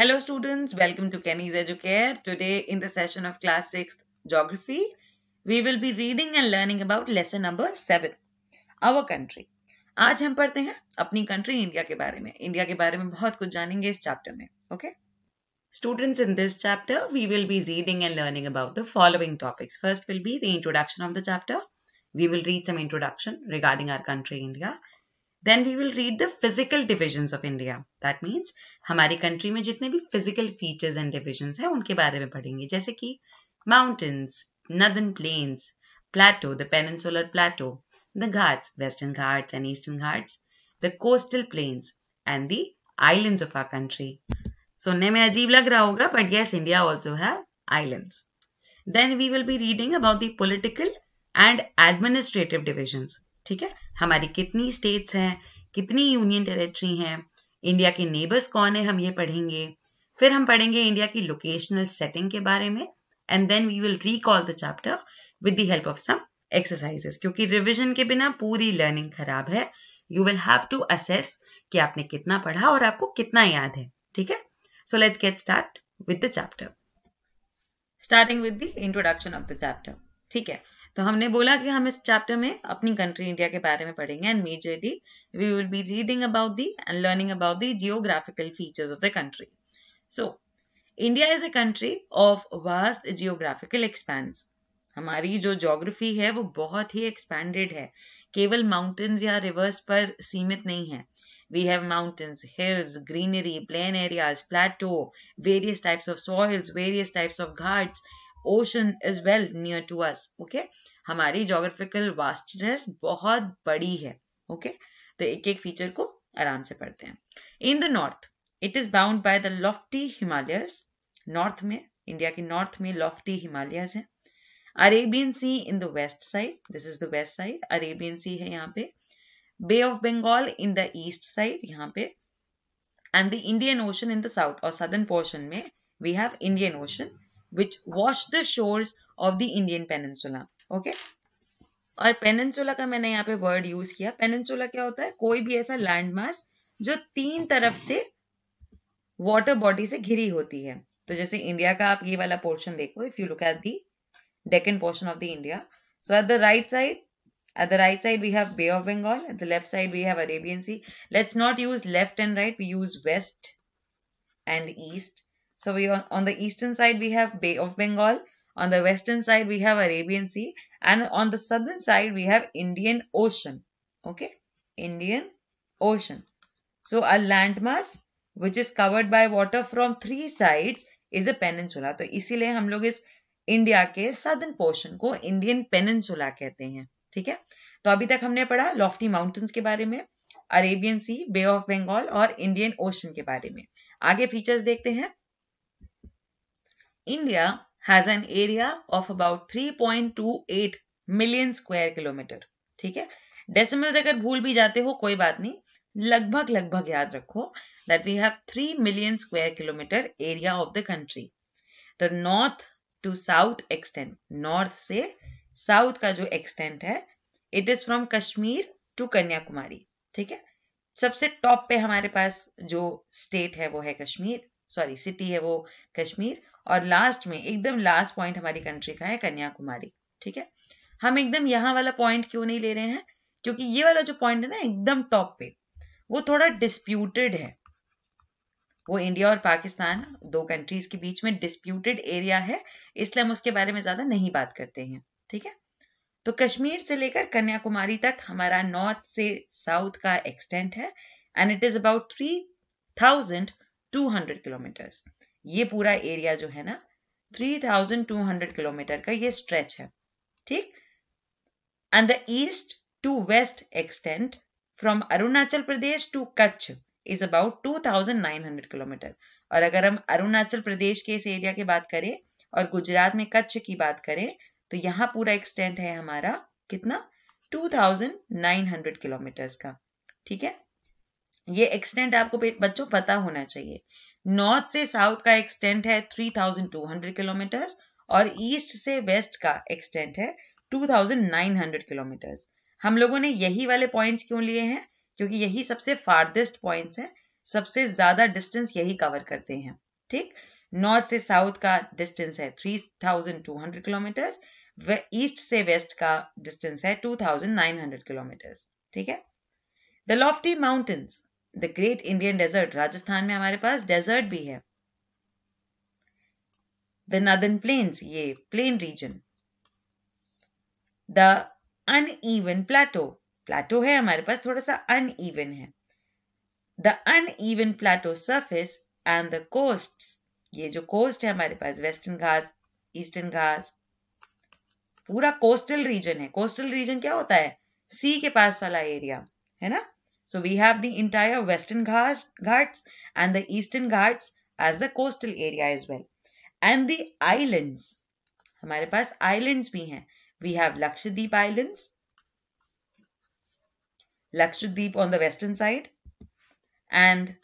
Hello students, welcome to Kenny's Educare. Today in the session of class 6th Geography, we will be reading and learning about lesson number 7, our country. आज हम country. हैं अपनी country India के बारे में India के बारे में बहुत कुछ जानेंगे इस चैप्टर में okay students in this chapter we will be reading and learning will be following topics first will be the introduction of the chapter we will read some introduction regarding our country India. Then we will read the physical divisions of India. That means, हमारी country में जितने भी physical features and divisions हैं उनके बारे में पढ़ेंगे जैसे कि mountains plateau, the peninsular plateau, the Ghats, Western Ghats and Eastern Ghats, the coastal plains and the islands of our country. सुनने में अजीब लग रहा होगा but yes, India also have islands. Then we will be reading about the political and administrative divisions. ठीक है हमारी कितनी स्टेट्स हैं कितनी यूनियन टेरिटरी हैं इंडिया के नेबर्स कौन है हम ये पढ़ेंगे फिर हम पढ़ेंगे इंडिया की लोकेशनल सेटिंग के बारे में and then we will recall the chapter with the help of some exercises क्योंकि रिविजन के बिना पूरी लर्निंग खराब है you will have to assess कि आपने कितना पढ़ा और आपको कितना याद है ठीक है so let's get start with the chapter starting with the introduction of the chapter ठीक है तो हमने बोला कि हम इस चैप्टर में अपनी कंट्री इंडिया के बारे में पढ़ेंगे and majorly we will be reading about the and learning about the geographical features of the country so India is a country of vast geographical expanse हमारी जो जोग्राफी है वो बहुत ही एक्सपैंडेड है केवल माउंटेन्स या रिवर्स पर सीमित नहीं है We have mountains, hills, greenery, plain areas, plateau, various types of soils, various types of ghats, ocean is well near to us okay हमारी जोग्राफिकल वास्टनेस बहुत बड़ी है okay तो एक एक फीचर को आराम से पढ़ते हैं in the north it is bound by the lofty Himalaya north में इंडिया के नॉर्थ में लॉफ्टी हिमालय है Arabian sea in the west side this is the west side Arabian sea है यहाँ पे bay of Bengal in the east side यहाँ पे and the Indian ocean in the south और सदर्न पोर्शन में we have Indian ocean which wash the shores of the Indian Peninsula. Okay. और peninsula का मैंने यहाँ पे वर्ड यूज किया पेनेंसुला क्या होता है कोई भी ऐसा लैंडमास जो तीन तरफ से वाटर बॉडी से घिरी होती है तो जैसे इंडिया का आप ये वाला पोर्शन देखो if you look at the Deccan portion of the India so at the right side at the right side we have bay of Bengal at the left side we have Arabian sea let's not use left and right we use west and east So we on the eastern side we have Bay of Bengal, on the western side we have Arabian Sea and on the southern side we have Indian Ocean. Okay, Indian Ocean. So a landmass which is covered by water from three sides is a peninsula. to isliye hum log is india ke southern portion ko indian peninsula kehte hain theek hai to abhi tak humne padha lofty mountains ke bare mein arabian sea bay of bengal aur indian ocean ke bare mein aage features dekhte hain India has an area of about 3.28 million square kilometer. ठीक है Decimals अगर भूल भी जाते हो कोई बात नहीं लगभग लगभग याद रखो that we have three million square kilometre area of the country the north to south extent north से साउथ का जो एक्सटेंट है it is from Kashmir to Kanyakumari ठीक है सबसे टॉप पे हमारे पास जो स्टेट है वो है कश्मीर सॉरी सिटी है वो कश्मीर और लास्ट में एकदम लास्ट पॉइंट हमारी कंट्री का है कन्याकुमारी ठीक है हम एकदम यहाँ वाला पॉइंट क्यों नहीं ले रहे हैं क्योंकि ये वाला जो पॉइंट है ना एकदम टॉप पे वो थोड़ा डिस्प्यूटेड है वो इंडिया और पाकिस्तान दो कंट्रीज के बीच में डिस्प्यूटेड एरिया है इसलिए हम उसके बारे में ज्यादा नहीं बात करते हैं ठीक है तो कश्मीर से लेकर कन्याकुमारी तक हमारा नॉर्थ से साउथ का एक्सटेंट है and it is about three thousand two hundred kilometres ये पूरा एरिया जो है ना 3,200 किलोमीटर का ये स्ट्रेच है ठीक and the east to west extent from Arunachal Pradesh to Kutch is about 2,900 kilometre और अगर हम अरुणाचल प्रदेश के इस एरिया की बात करें और गुजरात में कच्छ की बात करें तो यहां पूरा एक्सटेंट है हमारा कितना 2,900 किलोमीटर का ठीक है ये एक्सटेंट आपको बच्चों पता होना चाहिए नॉर्थ से साउथ का एक्सटेंट है 3,200 किलोमीटर्स और ईस्ट से वेस्ट का एक्सटेंट है 2,900 किलोमीटर्स हम लोगों ने यही वाले पॉइंट्स क्यों लिए हैं क्योंकि यही सबसे फार्देस्ट पॉइंट्स हैं सबसे ज्यादा डिस्टेंस यही कवर करते हैं ठीक नॉर्थ से साउथ का डिस्टेंस है 3,200 किलोमीटर्स ईस्ट से वेस्ट का डिस्टेंस है 2,900 किलोमीटर्स ठीक है the lofty mountains the great Indian desert Rajasthan में हमारे पास डेजर्ट भी है द नदन प्लेन्स ये plain region the uneven plateau plateau है हमारे पास थोड़ा सा अन ईवन है the uneven plateau surface and the coast ये जो कोस्ट है हमारे पास वेस्टर्न घास ईस्टर्न घास पूरा कोस्टल रीजन है कोस्टल रीजन क्या होता है सी के पास वाला एरिया है ना So we have the entire western Ghats and the eastern Ghats as the coastal area as well. And the islands. हमारे पास islands भी हैं. We have Lakshadweep Islands. Lakshadweep on the western side. And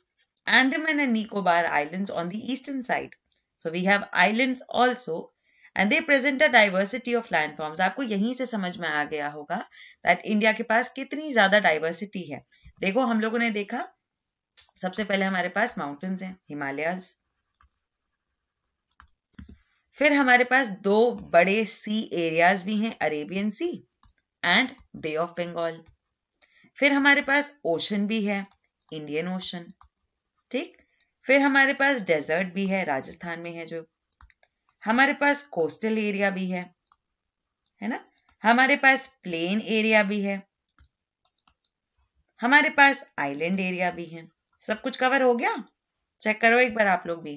Andaman and Nicobar Islands on the eastern side. So we have islands also and they present a diversity of landforms आपको यहीं से समझ में आ गया होगा that India के पास कितनी ज्यादा डाइवर्सिटी है देखो हम लोगों ने देखा सबसे पहले हमारे पास माउंटेन्स हैं हिमालय फिर हमारे पास दो बड़े सी एरियाज भी हैं Arabian sea and bay of Bengal फिर हमारे पास ओशन भी है इंडियन ओशन ठीक फिर हमारे पास डेजर्ट भी है राजस्थान में है जो हमारे पास कोस्टल एरिया भी है है ना हमारे पास प्लेन एरिया भी है हमारे पास आइलैंड एरिया भी है सब कुछ कवर हो गया चेक करो एक बार आप लोग भी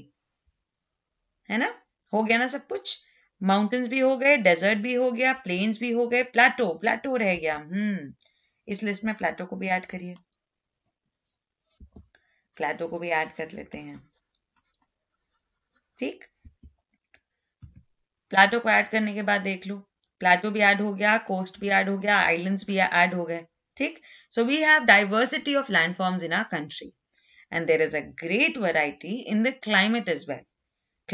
है ना हो गया ना सब कुछ माउंटेन्स भी हो गए डेजर्ट भी हो गया प्लेन्स भी हो गए प्लाटो प्लाटो रह गया हम्म इस लिस्ट में प्लाटो को भी ऐड करिए प्लाटो को भी ऐड कर लेते हैं ठीक प्लाटो को ऐड करने के बाद देख लो प्लाटो भी ऐड हो गया कोस्ट भी ऐड हो गया आइलैंड्स भी ऐड हो गए ठीक so we have diversity of landforms in our country and there is a great variety in the climate is well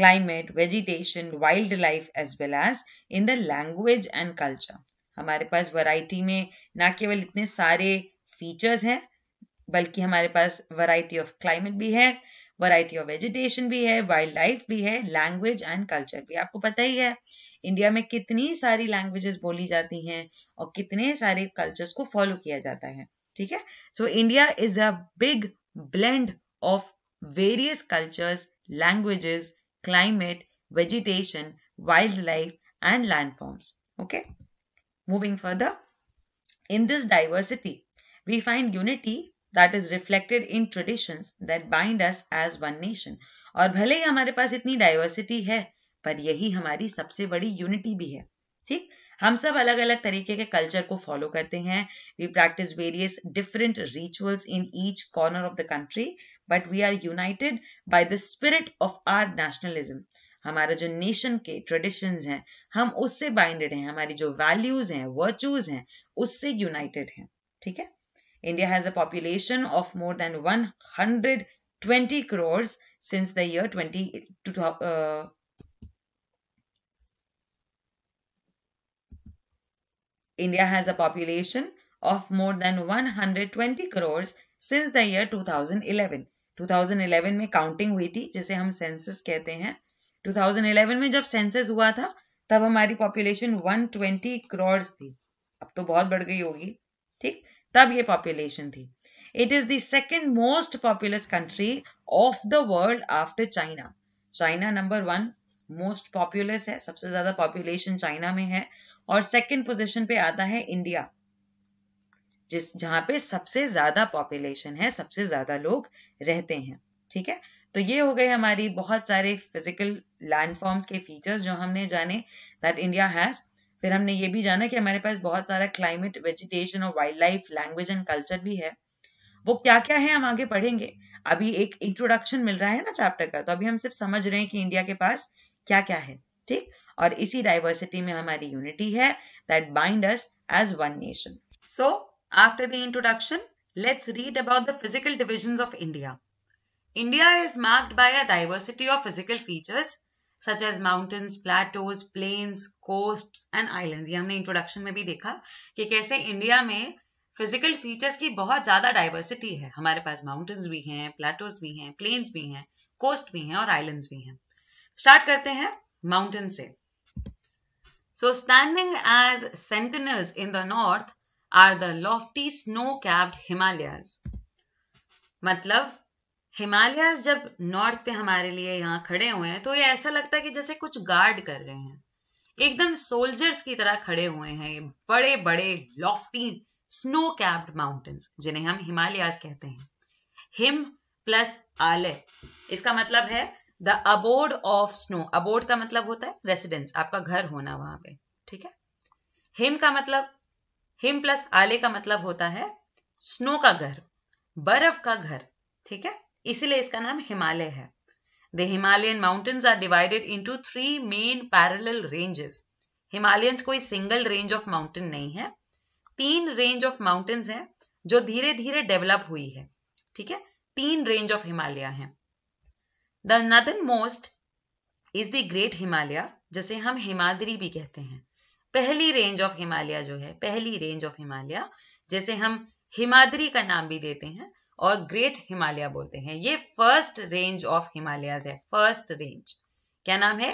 climate vegetation wildlife as well as in the language and culture हमारे पास variety में ना केवल इतने सारे features हैं बल्कि हमारे पास वराइटी ऑफ क्लाइमेट भी है वराइटी ऑफ वेजिटेशन भी है वाइल्ड लाइफ भी है लैंग्वेज एंड कल्चर भी आपको पता ही है इंडिया में कितनी सारी लैंग्वेजेस बोली जाती हैं और कितने सारे कल्चर्स को फॉलो किया जाता है ठीक है so India is a big blend of various cultures languages climate vegetation wildlife and landforms okay moving further in this diversity we find unity that is reflected in tradition that bind us as one nation और भले ही हमारे पास इतनी diversity है पर यही हमारी सबसे बड़ी यूनिटी भी है ठीक हम सब अलग अलग तरीके के कल्चर को फॉलो करते हैं we practise various different rituals in each corner of the country but we are united by the spirit of our nationalism हमारा जो नेशन के ट्रेडिशंस हैं हम उससे बाइंडेड हैं हमारी जो वैल्यूज हैं वर्चूज हैं उससे यूनाइटेड हैं ठीक है India has a population of more than 120 crores since the year 20, uh, India has a population of more than 120 crores since the year 2011 2011 mein counting hui thi jise hum census kehte hain 2011 mein jab census hua tha tab hamari population 120 crores thi ab to bahut badh gayi hogi theek तब ये population थी it is दोस्ट most populous country of the world after China China number one most populous है सबसे ज्यादा population China में है और सेकेंड पोजिशन पे आता है इंडिया जिस जहां पे सबसे ज्यादा पॉपुलेशन है सबसे ज्यादा लोग रहते हैं ठीक है तो ये हो गए हमारी बहुत सारे फिजिकल लैंडफॉर्म्स के फीचर्स जो हमने जाने दैट इंडिया हैज फिर हमने ये भी जाना कि हमारे पास बहुत सारा क्लाइमेट वेजिटेशन और wildlife language and culture भी है वो क्या क्या है हम आगे पढ़ेंगे अभी एक इंट्रोडक्शन मिल रहा है ना चैप्टर का तो अभी हम सिर्फ समझ रहे हैं कि इंडिया के पास क्या क्या है ठीक और इसी डाइवर्सिटी में हमारी यूनिटी है that bind us as one nation so after the introduction let's read about the physical division of India India is marked by a diversity of physical features such as mountains plateaus plains coast and island ये हमने introduction में भी देखा कि कैसे India में physical features की बहुत ज्यादा डाइवर्सिटी है हमारे पास माउंटेन्स भी हैं प्लेटोज भी हैं प्लेन्स भी हैं कोस्ट भी हैं और आइलैंड्स भी हैं स्टार्ट करते हैं माउंटेन से so standing as sentinels in the north are the lofty snow capped Himalayas मतलब हिमालयस जब नॉर्थ पे हमारे लिए यहाँ खड़े हुए हैं तो ये ऐसा लगता है कि जैसे कुछ गार्ड कर रहे हैं एकदम सोल्जर्स की तरह खड़े हुए हैं ये बड़े बड़े लॉफ्टी स्नो कैप्ड माउंटेन्स जिन्हें हम हिमालयाज कहते हैं हिम प्लस आलय इसका मतलब है the abode of snow abode का मतलब होता है रेसिडेंस आपका घर होना वहां पे ठीक है हिम का मतलब हिम प्लस आले का मतलब होता है स्नो का घर बर्फ का घर ठीक है इसीलिए इसका नाम हिमालय है the Himalayan mountains are divided into three main parallel ranges Himalayans कोई सिंगल रेंज ऑफ माउंटेन नहीं है तीन रेंज ऑफ माउंटेन्स हैं जो धीरे धीरे डेवलप हुई है ठीक है तीन रेंज ऑफ हिमालय है the northernmost is the great Himalaya जिसे हम हिमाद्री भी कहते हैं पहली रेंज ऑफ हिमालय जो है पहली रेंज ऑफ हिमालय जैसे हम हिमाद्री का नाम भी देते हैं और ग्रेट हिमालय बोलते हैं ये फर्स्ट रेंज ऑफ हिमालयाज है फर्स्ट रेंज क्या नाम है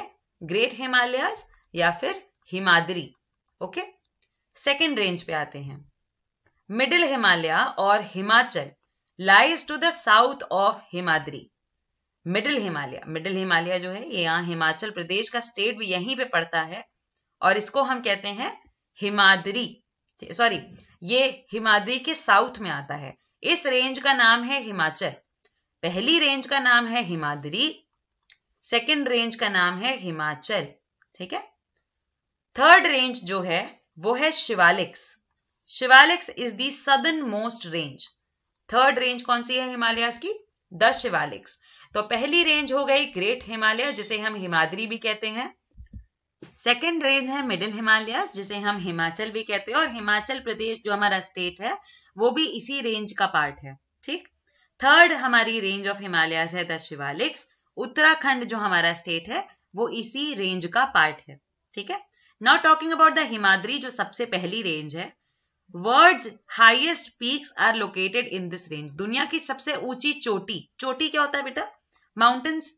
ग्रेट हिमालयाज या फिर हिमाद्री ओके सेकेंड रेंज पे आते हैं मिडिल हिमालय और Himachal lies to the south of Himadri middle Himalaya middle Himalaya जो है ये यहां हिमाचल प्रदेश का स्टेट भी यहीं पे पड़ता है और इसको हम कहते हैं हिमाद्री सॉरी ये हिमाद्री के साउथ में आता है इस रेंज का नाम है हिमाचल पहली रेंज का नाम है हिमाद्री सेकेंड रेंज का नाम है हिमाचल ठीक है थर्ड रेंज जो है वो है शिवालिक्स शिवालिक्स इज दी सदन मोस्ट रेंज थर्ड रेंज कौन सी है हिमालयाज की द शिवालिक्स तो पहली रेंज हो गई ग्रेट हिमालय जिसे हम हिमाद्री भी कहते हैं सेकेंड रेंज है मिडिल हिमालय जिसे हम हिमाचल भी कहते हैं और हिमाचल प्रदेश जो हमारा स्टेट है वो भी इसी रेंज का पार्ट है ठीक थर्ड हमारी रेंज ऑफ हिमालय है द शिवालिक्स उत्तराखंड जो हमारा स्टेट है वो इसी रेंज का पार्ट है ठीक है now talking about the Himadri जो सबसे पहली रेंज है world highest peaks are located in this range दुनिया की सबसे ऊंची चोटी चोटी क्या होता है बेटा माउंटेन्स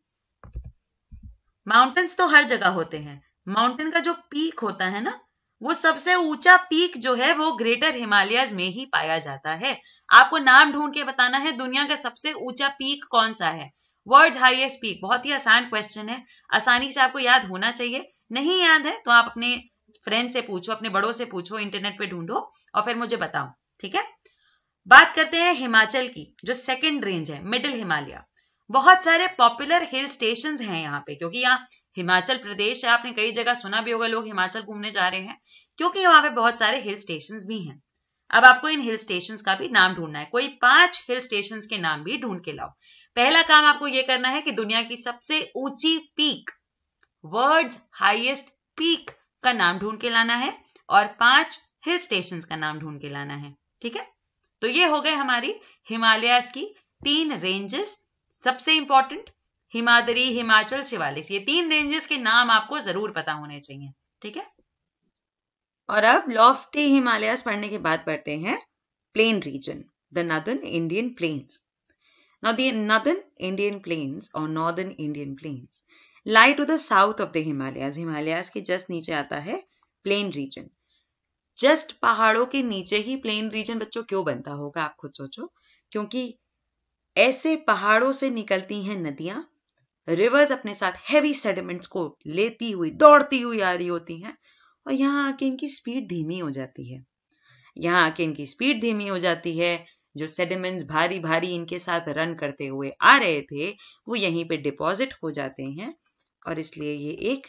माउंटेन्स तो हर जगह होते हैं माउंटेन का जो पीक होता है ना वो सबसे ऊंचा पीक जो है वो ग्रेटर हिमालयाज में ही पाया जाता है आपको नाम ढूंढ के बताना है दुनिया का सबसे ऊंचा पीक कौन सा है वर्ल्ड हाईएस्ट पीक बहुत ही आसान क्वेश्चन है आसानी से आपको याद होना चाहिए नहीं याद है तो आप अपने फ्रेंड से पूछो अपने बड़ों से पूछो इंटरनेट पे ढूंढो और फिर मुझे बताओ ठीक है बात करते हैं हिमाचल की जो सेकेंड रेंज है मिडिल हिमालय बहुत सारे पॉपुलर हिल स्टेशन हैं यहाँ पे क्योंकि यहाँ हिमाचल प्रदेश है आपने कई जगह सुना भी होगा लोग हिमाचल घूमने जा रहे हैं क्योंकि वहां पे बहुत सारे हिल स्टेशन भी हैं अब आपको इन हिल स्टेशन का भी नाम ढूंढना है कोई पांच हिल स्टेशन के नाम भी ढूंढ के लाओ पहला काम आपको ये करना है कि दुनिया की सबसे ऊंची पीक वर्ल्ड हाइएस्ट पीक का नाम ढूंढ के लाना है और पांच हिल स्टेशन का नाम ढूंढ के लाना है ठीक है तो ये हो गए हमारी हिमालयस की तीन रेंजेस सबसे इंपॉर्टेंट हिमादरी हिमाचल शिवालिक ये तीन रेंजेस के नाम आपको जरूर पता होने चाहिए ठीक है और अब लॉफ्टी हिमालयस पढ़ने के बाद पढ़ते हैं plain region the northern Indian plains northern Indian plains और plains Indian plains Indian to the south of the of the के जस्ट नीचे आता है प्लेन रीजन जस्ट पहाड़ों के नीचे ही प्लेन रीजन बच्चों क्यों बनता होगा आप खुद सोचो क्योंकि ऐसे पहाड़ों से निकलती हैं नदियां रिवर्स अपने साथ हैवी सेडिमेंट्स को लेती हुई दौड़ती हुई आ रही होती हैं और यहाँ आके इनकी स्पीड धीमी हो जाती है यहाँ आके इनकी स्पीड धीमी हो जाती है जो सेडिमेंट्स भारी भारी इनके साथ रन करते हुए आ रहे थे वो यहीं पे डिपॉजिट हो जाते हैं और इसलिए ये एक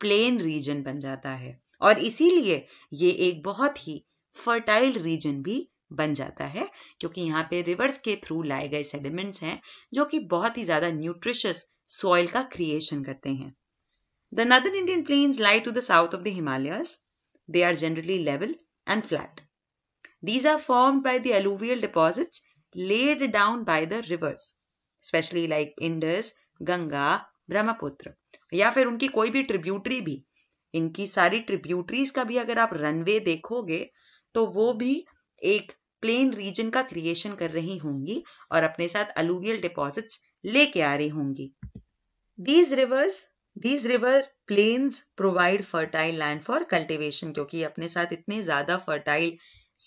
प्लेन रीजन बन जाता है और इसीलिए ये एक बहुत ही फर्टाइल रीजन भी बन जाता है क्योंकि यहाँ पे रिवर्स के थ्रू लाए गए सेडिमेंट्स हैं जो कि बहुत ही ज्यादा न्यूट्रिशियस सॉइल का क्रिएशन करते हैं the northern Indian plains lie to the south of the Himalayas they are generally level and flat these are form by the alluvial deposits laid down by the rivers specially like Indus Ganga Brahmaputra या फिर उनकी कोई भी tributary भी इनकी सारी tributaries का भी अगर आप रनवे देखोगे तो वो भी एक प्लेन रीजन का क्रिएशन कर रही होंगी और अपने साथ अलूवियल डिपॉजिट्स लेके आ रही होंगी these rivers these river plains provide fertile land for cultivation क्योंकि अपने साथ इतने ज्यादा फर्टाइल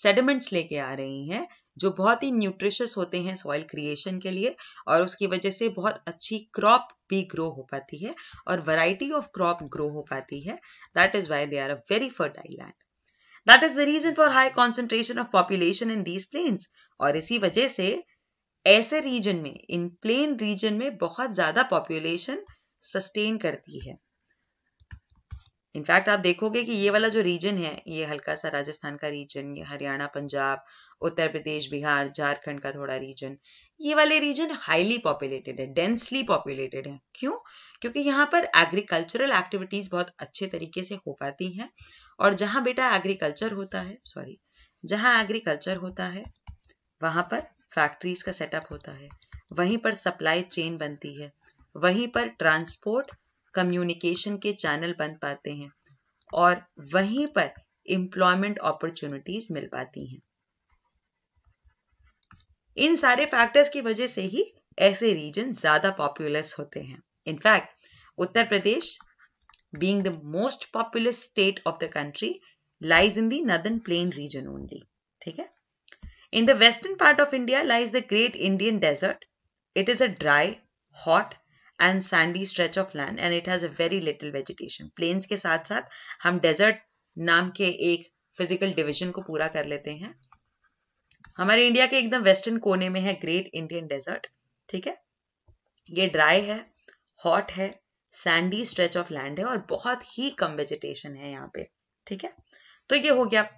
सेडिमेंट्स लेके आ रही हैं जो बहुत ही न्यूट्रिशियस होते हैं सॉइल क्रिएशन के लिए और उसकी वजह से बहुत अच्छी क्रॉप भी ग्रो हो पाती है और वैरायटी ऑफ क्रॉप ग्रो हो पाती है that is why they are a very fertile land that is the reason for high concentration of population in these plains और इसी वजह से ऐसे रीजन में इन प्लेन रीजन में बहुत ज्यादा पॉपुलेशन सस्टेन करती है इनफैक्ट आप देखोगे कि ये वाला जो रीजन है ये हल्का सा राजस्थान का रीजन ये हरियाणा पंजाब उत्तर प्रदेश बिहार झारखंड का थोड़ा रीजन ये वाले रीजन हाईली पॉपुलेटेड है डेंसली पॉपुलेटेड है क्यों क्योंकि यहाँ पर एग्रीकल्चरल एक्टिविटीज बहुत अच्छे तरीके से हो पाती हैं और जहां बेटा एग्रीकल्चर होता है सॉरी जहां एग्रीकल्चर होता है वहां पर फैक्ट्रीज का सेटअप होता है वहीं पर सप्लाई चेन बनती है वहीं पर ट्रांसपोर्ट कम्युनिकेशन के चैनल बन पाते हैं और वहीं पर एम्प्लॉयमेंट अपॉर्चुनिटीज मिल पाती हैं इन सारे फैक्टर्स की वजह से ही ऐसे रीजन ज्यादा पॉपुलस होते हैं in fact Uttar Pradesh being the most populous state of the country lies in the northern plain region only ठीक है In the western part of India lies the Great Indian Desert. It is a dry, hot and sandy stretch of land and it has a very little vegetation plains के साथ साथ हम desert नाम के एक physical division को पूरा कर लेते हैं हमारे इंडिया के एकदम वेस्टर्न कोने में है ग्रेट इंडियन डेजर्ट ठीक है ये ड्राई है हॉट है सैंडी स्ट्रेच ऑफ लैंड है और बहुत ही कम वेजिटेशन है यहाँ पे ठीक है तो ये हो गया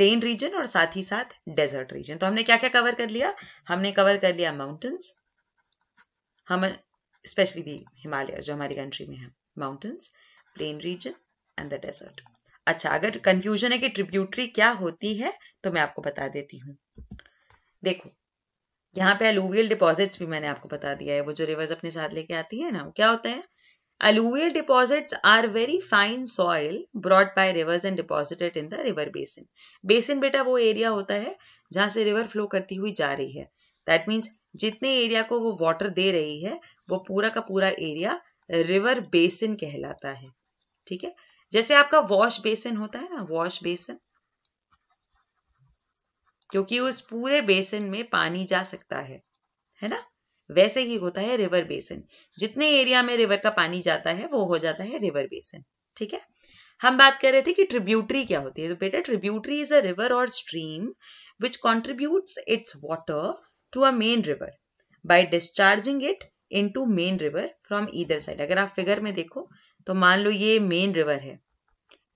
प्लेन रीजन और साथ ही साथ डेजर्ट रीजन तो हमने क्या क्या कवर कर लिया हमने कवर कर लिया माउंटेन्स हम स्पेशली दी हिमालय जो हमारी कंट्री में है mountains plain region and the desert अच्छा अगर कंफ्यूजन है कि ट्रिब्यूटरी क्या होती है तो मैं आपको बता देती हूँ देखो यहाँ पे अलूवियल डिपॉजिट्स भी मैंने आपको बता दिया है वो जो रिवर्स अपने साथ लेके आती है ना वो क्या होता है Alluvial deposits are very fine soil brought by rivers and deposited in the river basin. Basin बेटा वो एरिया होता है जहां से रिवर फ्लो करती हुई जा रही है दैट मीन्स जितने एरिया को वो वाटर दे रही है वो पूरा का पूरा एरिया रिवर बेसिन कहलाता है ठीक है जैसे आपका वॉश बेसिन होता है ना वॉश बेसिन क्योंकि उस पूरे बेसिन में पानी जा सकता है है ना वैसे ही होता है रिवर बेसिन जितने एरिया में रिवर का पानी जाता है वो हो जाता है रिवर बेसिन ठीक है हम बात कर रहे थे कि ट्रिब्यूटरी क्या होती है तो बेटा ट्रिब्यूटरी इज अ रिवर और stream which contributes its water to a river by discharging it into main river from either side अगर आप फिगर में देखो तो मान लो ये मेन रिवर है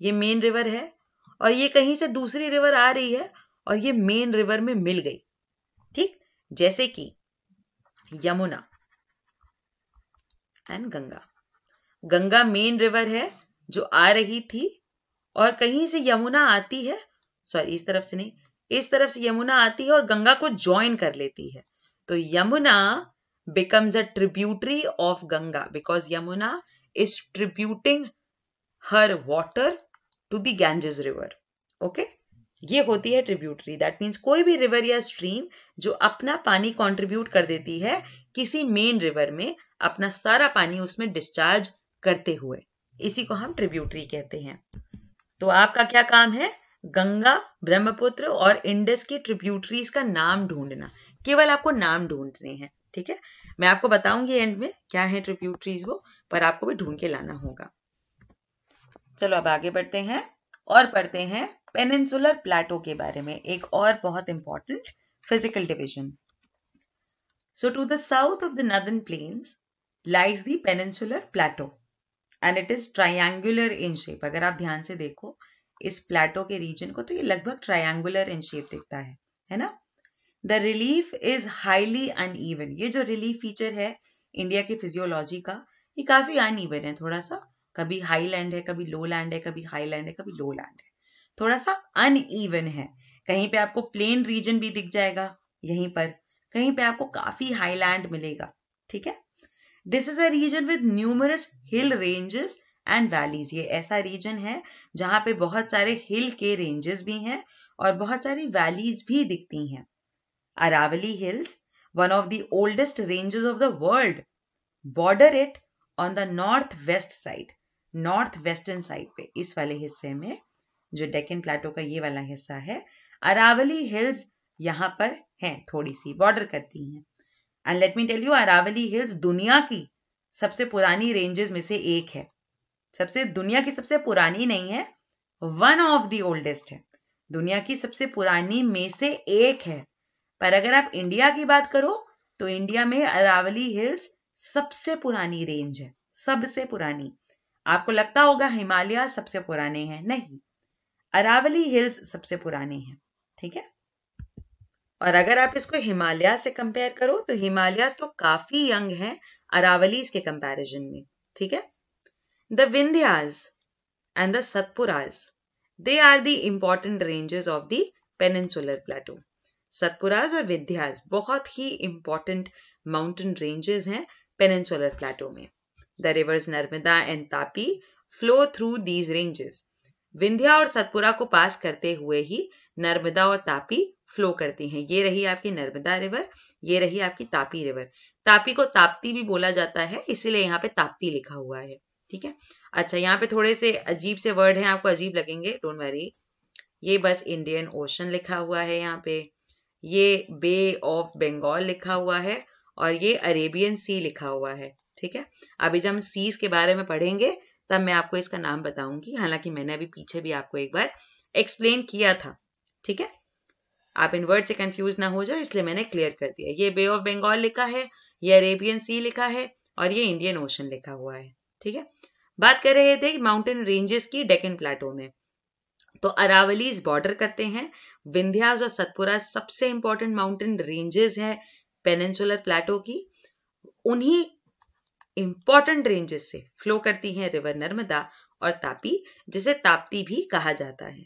ये मेन रिवर है और ये कहीं से दूसरी रिवर आ रही है और ये मेन रिवर में मिल गई ठीक जैसे कि Yamuna and Ganga Ganga main river है जो आ रही थी और कहीं से यमुना आती है सॉरी इस तरफ से नहीं इस तरफ से यमुना आती है और गंगा को ज्वाइन कर लेती है तो Yamuna becomes a tributary of Ganga because Yamuna is tributing her water to the Ganges river okay ये होती है ट्रिब्यूटरी दैट मीन्स कोई भी रिवर या स्ट्रीम जो अपना पानी कॉन्ट्रीब्यूट कर देती है किसी मेन रिवर में अपना सारा पानी उसमें डिस्चार्ज करते हुए इसी को हम ट्रिब्यूटरी कहते हैं तो आपका क्या काम है गंगा ब्रह्मपुत्र और इंडस की ट्रिब्यूटरीज का नाम ढूंढना केवल आपको नाम ढूंढने हैं ठीक है मैं आपको बताऊंगी एंड में क्या है ट्रिब्यूटरीज वो पर आपको भी ढूंढ के लाना होगा चलो अब आगे बढ़ते हैं और पढ़ते हैं पेनिनसुलर प्लेटो के बारे में एक और बहुत important physical division so to the south of the northern plains lies the peninsular plateau and it is triangular in shape अगर आप ध्यान से देखो इस प्लेटो के रीजन को तो ये लगभग ट्राइंगुलर इन शेप दिखता है है ना the relief is highly uneven ये जो रिलीफ फीचर है इंडिया की फिजियोलॉजी का ये काफी अनइवन है थोड़ा सा कभी हाई लैंड है कभी लो लैंड है कभी हाई लैंड है कभी लो लैंड है थोड़ा सा अनइवन है कहीं पे आपको प्लेन रीजन भी दिख जाएगा यहीं पर कहीं पे आपको काफी हाई लैंड मिलेगा ठीक है this is a region with numerous hill ranges and valleys ये ऐसा रीजन है जहां पे बहुत सारे हिल के रेंजेस भी हैं और बहुत सारी वैलीज भी दिखती हैं Aravali hills one of the oldest ranges of the world border it on the north west side north western side पे इस वाले हिस्से में जो डेकन प्लाटो का ये वाला हिस्सा है अरावली हिल्स यहाँ पर हैं थोड़ी सी बॉर्डर करती हैं and let me tell you Aravali hills दुनिया की सबसे पुरानी रेंजेस में से एक है सबसे दुनिया की सबसे पुरानी नहीं है वन ऑफ दी ओल्डेस्ट है दुनिया की सबसे पुरानी में से एक है पर अगर आप इंडिया की बात करो तो इंडिया में अरावली हिल्स सबसे पुरानी रेंज है सबसे पुरानी आपको लगता होगा हिमालय सबसे पुराने हैं नहीं अरावली हिल्स सबसे पुराने हैं ठीक है और अगर आप इसको हिमालय से कंपेयर करो तो हिमालय तो काफी यंग है अरावली के कंपैरिजन में ठीक है the Vindhyas and the Satpuras they are the important ranges of the peninsular plateau Satpuras और विंध्याज बहुत ही इंपॉर्टेंट माउंटेन रेंजेस हैं पेनिनसुलर प्लेटो में The rivers Narmada and Tapi flow through these ranges. Vindhya और सतपुरा को पास करते हुए ही नर्मदा और तापी फ्लो करती हैं ये रही आपकी नर्मदा रिवर ये रही आपकी तापी रिवर तापी को ताप्ती भी बोला जाता है इसीलिए यहाँ पे ताप्ती लिखा हुआ है ठीक है अच्छा यहाँ पे थोड़े से अजीब से वर्ड हैं आपको अजीब लगेंगे डोंट वेरी ये बस इंडियन ओशन लिखा हुआ है यहाँ पे ये बे ऑफ बेंगाल लिखा हुआ है और ये अरेबियन सी लिखा हुआ है ठीक है अभी जब हम सीज के बारे में पढ़ेंगे तब मैं आपको इसका नाम बताऊंगी हालांकि मैंने अभी पीछे भी आपको एक बार एक्सप्लेन किया था ठीक है आप इन वर्ड से कंफ्यूज ना हो जाओ इसलिए मैंने क्लियर कर दिया ये बे ऑफ बंगाल लिखा है ये अरेबियन सी लिखा है और ये इंडियन ओशन लिखा हुआ है ठीक है बात कर रहे थे माउंटेन रेंजेस की डेकन प्लाटो में तो अरावली बॉर्डर करते हैं विंध्यास और सतपुरा सबसे इंपॉर्टेंट माउंटेन रेंजेस है पेनेंसुलर प्लाटो की उन्हीं इंपॉर्टेंट रेंजेस से फ्लो करती हैं रिवर नर्मदा और तापी जिसे ताप्ती भी कहा जाता है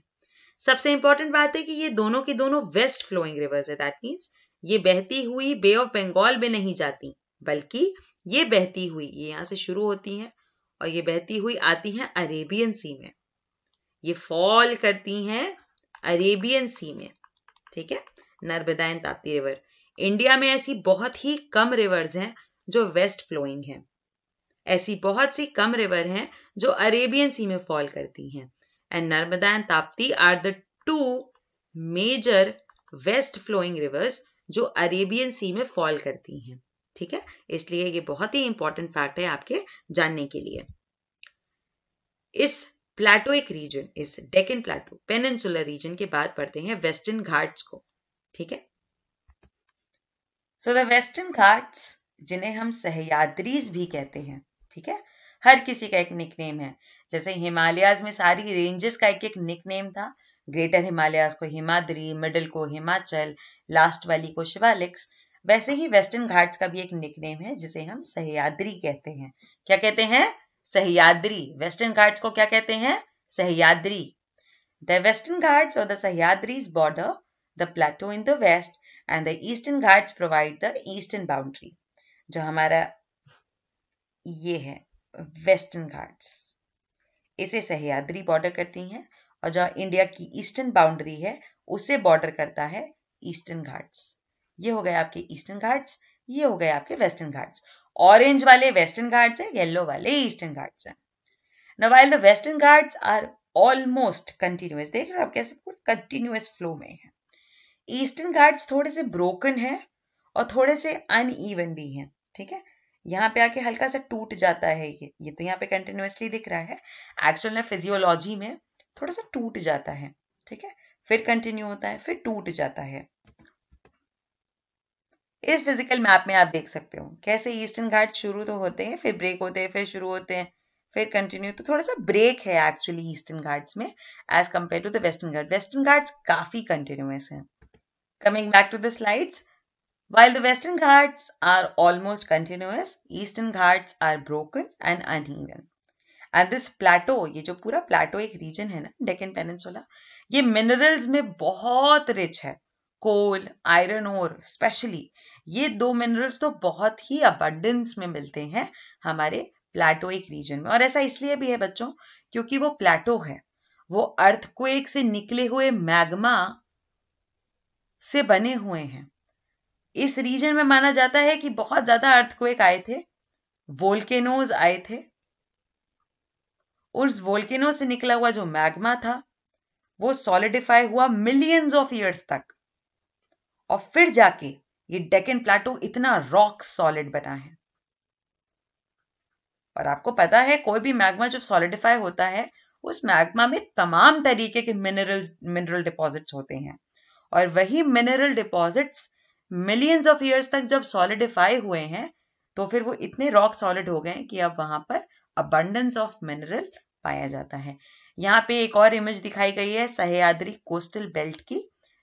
सबसे इंपॉर्टेंट बात है कि ये दोनों की दोनों वेस्ट फ्लोइंग रिवर्स है दैट मीन्स ये बहती हुई बे ऑफ बंगाल में नहीं जाती बल्कि ये बहती हुई ये यहां से शुरू होती हैं और ये बहती हुई आती हैं अरेबियन सी में ये फॉल करती हैं अरेबियन सी में ठीक है Narmada and Tapti river India में ऐसी बहुत ही कम रिवर्स हैं जो वेस्ट फ्लोइंग हैं ऐसी बहुत सी कम रिवर हैं जो अरेबियन सी में फॉल करती हैं and Narmada and Tapti are the two major west flowing rivers जो अरेबियन सी में फॉल करती हैं ठीक है इसलिए ये बहुत ही इंपॉर्टेंट फैक्ट है आपके जानने के लिए इस प्लेटोइक रीजन इस डेकन प्लेटो पेनसुलर रीजन के बाद पढ़ते हैं वेस्टर्न घाट्स को ठीक है सो द वेस्टर्न घाट्स जिन्हें हम सहयाद्रीज भी कहते हैं ठीक है हर किसी का एक निकनेम है जैसे हिमालयाज में सारी रेंजेस का एक एक निकनेम था ग्रेटर हिमालयाज को हिमाद्री मिडल को हिमाचल लास्ट वाली को शिवालिक्स वैसे ही वेस्टर्न घाट्स का भी एक निकनेम है जिसे हम सहयाद्री कहते हैं क्या कहते हैं सहयाद्री वेस्टर्न घाट्स को क्या कहते हैं सहयाद्री द वेस्टर्न घाट्स और the Sahyadris border the plateau in the west and the Eastern Ghats provide the eastern boundary जो हमारा ये है वेस्टर्न घाट्स इसे सहयाद्री बॉर्डर करती हैं और जहाँ इंडिया की ईस्टर्न बाउंड्री है उसे बॉर्डर करता है ईस्टर्न घाट्स ये हो गए आपके ईस्टर्न घाट्स ये हो गए आपके वेस्टर्न घाट्स ऑरेंज वाले वेस्टर्न घाट्स हैं येलो वाले ईस्टर्न घाट्स हैं now while the Western Ghats are almost continuous देख रहे हो आप कैसे पूरे कंटिन्यूअस फ्लो में है ईस्टर्न घाट्स थोड़े से ब्रोकन है और थोड़े से अनइवन भी हैं ठीक है यहाँ पे आके हल्का सा टूट जाता है ये ये तो यहाँ पे कंटिन्यूसली दिख रहा है एक्चुअल में फिजियोलॉजी में थोड़ा सा टूट जाता है ठीक है फिर कंटिन्यू होता है फिर टूट जाता है इस फिजिकल मैप में आप देख सकते हो कैसे ईस्टर्न घाट शुरू तो होते हैं फिर ब्रेक होते हैं फिर शुरू होते हैं फिर कंटिन्यू तो थोड़ा सा ब्रेक है एक्चुअली ईस्टर्न घाट्स में as compare to the Western Ghat Western Ghats काफी कंटिन्यूस हैं coming back to the slides While the western Ghats are almost continuous, eastern Ghats are broken and uneven. And this plateau, ये जो पूरा plateau एक region है ना Deccan Peninsula, ये minerals में बहुत rich है Coal, iron ore, specially. ये दो minerals तो बहुत ही abundance में मिलते हैं हमारे plateau एक region में और ऐसा इसलिए भी है बच्चों क्योंकि वो plateau है वो अर्थक्वेक से निकले हुए मैग्मा से बने हुए हैं इस रीजन में माना जाता है कि बहुत ज्यादा अर्थक्वेक आए थे वोल्केनोज आए थे उस वोल्केनो से निकला हुआ जो मैग्मा था वो सॉलिडिफाई हुआ मिलियंस ऑफ इयर्स तक और फिर जाके ये डेकन प्लाटो इतना रॉक सॉलिड बना है और आपको पता है कोई भी मैग्मा जो सॉलिडिफाई होता है उस मैग्मा में तमाम तरीके के मिनरल मिनरल डिपॉजिट्स होते हैं और वही mineral deposits millions of years तक जब सॉलिडिफाई हुए हैं तो फिर वो इतने रॉक सॉलिड हो गए कि अब वहां पर अबंडेंस ऑफ मिनरल पाया जाता है यहाँ पे एक और इमेज दिखाई गई है सहयाद्री कोस्टल बेल्ट की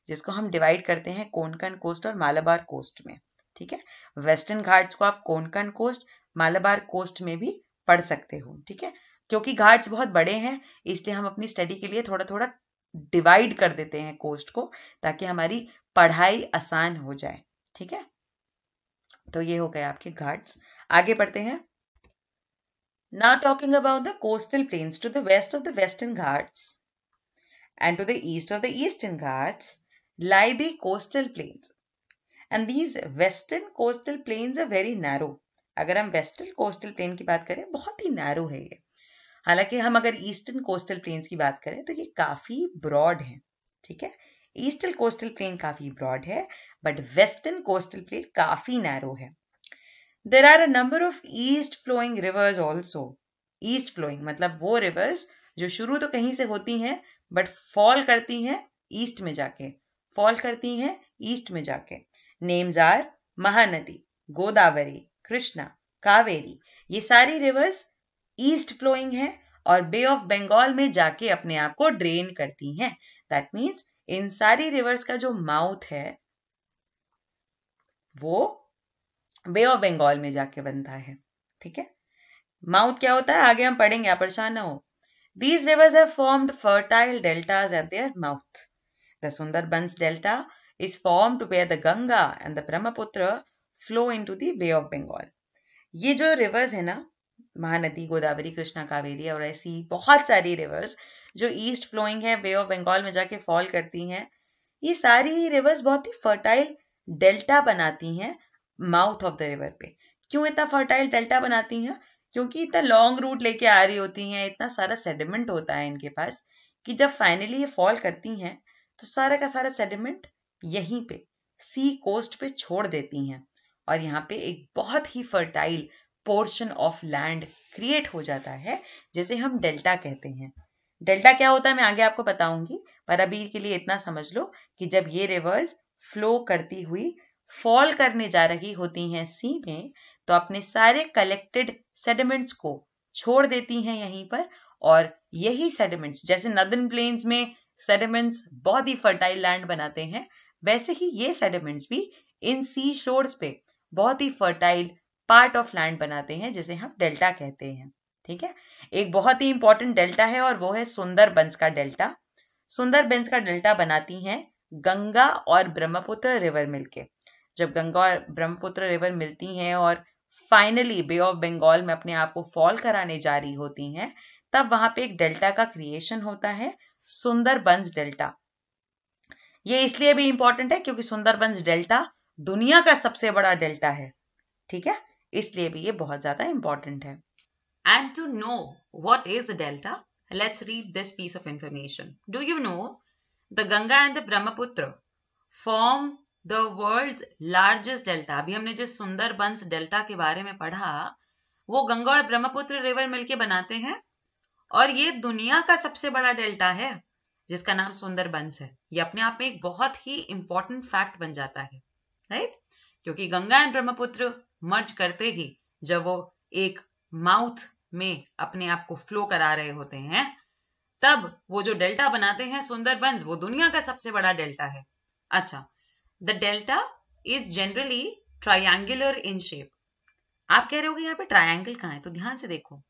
जिसको हम डिवाइड करते हैं कोनकन कोस्ट और मालाबार कोस्ट में ठीक है वेस्टर्न घाट्स को आप कोनकन कोस्ट मालाबार कोस्ट में भी पढ़ सकते हो ठीक है क्योंकि घाट्स बहुत बड़े हैं इसलिए हम अपनी स्टडी के लिए थोड़ा थोड़ा डिवाइड कर देते हैं कोस्ट को ताकि हमारी पढ़ाई आसान हो जाए ठीक है तो ये हो गए आपके घाट्स आगे बढ़ते हैं ना talking about the coastal plains to the west of the Western Ghats and to the east of the Eastern Ghats lie the coastal plains and these western coastal plain are very narrow अगर हम western coastal plane की बात करें बहुत ही narrow है ये हालांकि हम अगर ईस्टर्न कोस्टल प्लेन्स की बात करें तो ये काफी ब्रॉड है ठीक है ईस्टर्न कोस्टल प्लेन काफी ब्रॉड है बट वेस्टर्न कोस्टल प्लेन काफी नैरो है there are a number of east flowing rivers also east flowing मतलब वो रिवर्स जो शुरू तो कहीं से होती हैं बट फॉल करती हैं ईस्ट में जाके फॉल करती हैं ईस्ट में जाके नेम्स आर महानदी गोदावरी कृष्णा कावेरी ये सारी रिवर्स ईस्ट फ्लोइंग है और बे ऑफ बंगाल में जाके अपने आप को ड्रेन करती हैं दैट मीन्स इन सारी रिवर्स का जो माउथ है वो बे ऑफ बंगाल में जाके बनता है ठीक है माउथ क्या होता है आगे हम पढ़ेंगे आप परेशान ना हो दीज रिवर्स है formed fertile deltas at their mouth the Sundarbans delta is form to where the Ganga and the Brahmaputra flow into the of Bengal ये जो रिवर्स है ना महानदी गोदावरी कृष्णा कावेरी और ऐसी बहुत सारी रिवर्स जो ईस्ट फ्लोइंग है वे ऑफ बंगाल में जाके फॉल करती हैं ये सारी रिवर्स बहुत ही फर्टाइल डेल्टा बनाती हैं माउथ ऑफ द रिवर पे क्यों इतना फर्टाइल डेल्टा बनाती हैं क्योंकि इतना लॉन्ग रूट लेके आ रही होती हैं इतना सारा सेडिमेंट होता है इनके पास कि जब फाइनली ये फॉल करती हैं तो सारा का सारा सेडिमेंट यहीं पे सी कोस्ट पे छोड़ देती हैं और यहाँ पे एक बहुत ही fertile portion of land create हो जाता है जिसे हम डेल्टा कहते हैं डेल्टा क्या होता है मैं आगे आपको बताऊंगी पर अभी के लिए इतना समझ लो कि जब ये रिवर्स फ्लो करती हुई फॉल करने जा रही होती हैं सी में तो अपने सारे कलेक्टेड सेडिमेंट्स को छोड़ देती हैं यहीं पर और यही सेडिमेंट्स जैसे नदन प्लेन्स में सेडिमेंट्स बहुत ही फर्टाइल लैंड बनाते हैं वैसे ही ये सेडिमेंट्स भी इन सी शोर्स पे बहुत ही फर्टाइल पार्ट ऑफ लैंड बनाते हैं जिसे हम डेल्टा कहते हैं ठीक है एक बहुत ही इंपॉर्टेंट डेल्टा है और वो है सुंदरबंस का डेल्टा सुंदरबंस का डेल्टा बनाती हैं गंगा और ब्रह्मपुत्र रिवर मिलके जब गंगा और ब्रह्मपुत्र रिवर मिलती हैं और फाइनली बे ऑफ बंगाल में अपने आप को फॉल कराने जा रही होती हैं तब वहां पे एक डेल्टा का क्रिएशन होता है सुंदरबंस डेल्टा ये इसलिए भी इंपॉर्टेंट है क्योंकि सुंदरबंस डेल्टा दुनिया का सबसे बड़ा डेल्टा है ठीक है इसलिए भी ये बहुत ज्यादा इंपॉर्टेंट है And to know what is a delta, let's read this piece of information. Do you know the Ganga and the Brahmaputra form the world's largest delta? अभी हमने जिस सुंदरबंस डेल्टा के बारे में पढ़ा वो गंगा और ब्रह्मपुत्र रिवर मिलके बनाते हैं और ये दुनिया का सबसे बड़ा डेल्टा है जिसका नाम सुंदरबंस है ये अपने आप में एक बहुत ही इंपॉर्टेंट फैक्ट बन जाता है राइट क्योंकि गंगा एंड ब्रह्मपुत्र मर्ज करते ही जब वो एक माउथ में अपने आप को फ्लो करा रहे होते हैं तब वो जो डेल्टा बनाते हैं सुंदरबंस वो दुनिया का सबसे बड़ा डेल्टा है अच्छा the delta is generally triangular in shape आप कह रहे हो यहाँ पे ट्राइंगल कहा है तो ध्यान से देखो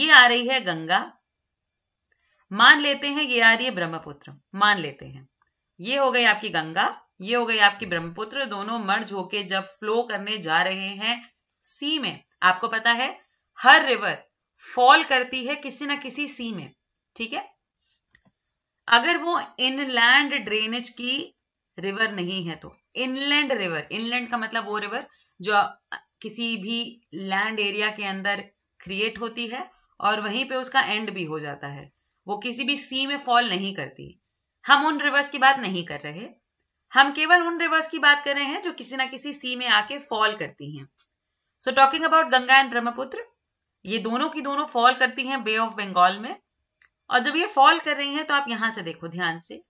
ये आ रही है गंगा मान लेते हैं ये आ रही है ब्रह्मपुत्र मान लेते हैं ये हो गई आपकी गंगा ये हो गई आपकी ब्रह्मपुत्र दोनों मर्ज होके जब फ्लो करने जा रहे हैं सी में आपको पता है हर रिवर फॉल करती है किसी ना किसी सी में ठीक है अगर वो इनलैंड ड्रेनेज की रिवर नहीं है तो इनलैंड रिवर इनलैंड का मतलब वो रिवर जो किसी भी लैंड एरिया के अंदर क्रिएट होती है और वहीं पे उसका एंड भी हो जाता है वो किसी भी सी में फॉल नहीं करती हम उन रिवर्स की बात नहीं कर रहे हम केवल उन रिवर्स की बात कर रहे हैं जो किसी ना किसी सी में आके फॉल करती हैं so talking about Ganga and Brahmaputra ये दोनों की दोनों फॉल करती हैं बे ऑफ बंगाल में और जब ये फॉल कर रही हैं तो आप यहां से देखो ध्यान से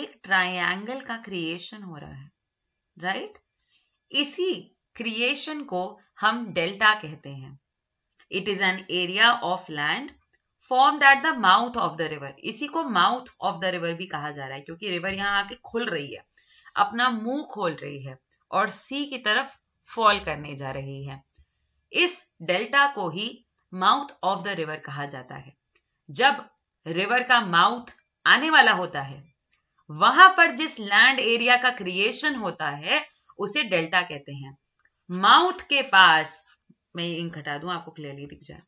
एक ट्रायंगल का क्रिएशन हो रहा है राइट इसी क्रिएशन को हम डेल्टा कहते हैं it is an area of land form at the mouth of the river इसी को माउथ ऑफ द रिवर भी कहा जा रहा है क्योंकि रिवर यहाँ आके खुल रही है अपना मुंह खोल रही है और सी की तरफ फॉल करने जा रही है इस डेल्टा को ही माउथ ऑफ द रिवर कहा जाता है जब रिवर का माउथ आने वाला होता है वहां पर जिस लैंड एरिया का क्रिएशन होता है उसे डेल्टा कहते हैं माउथ के पास मैं इंक हटा दूं आपको क्लियरली दिख जाए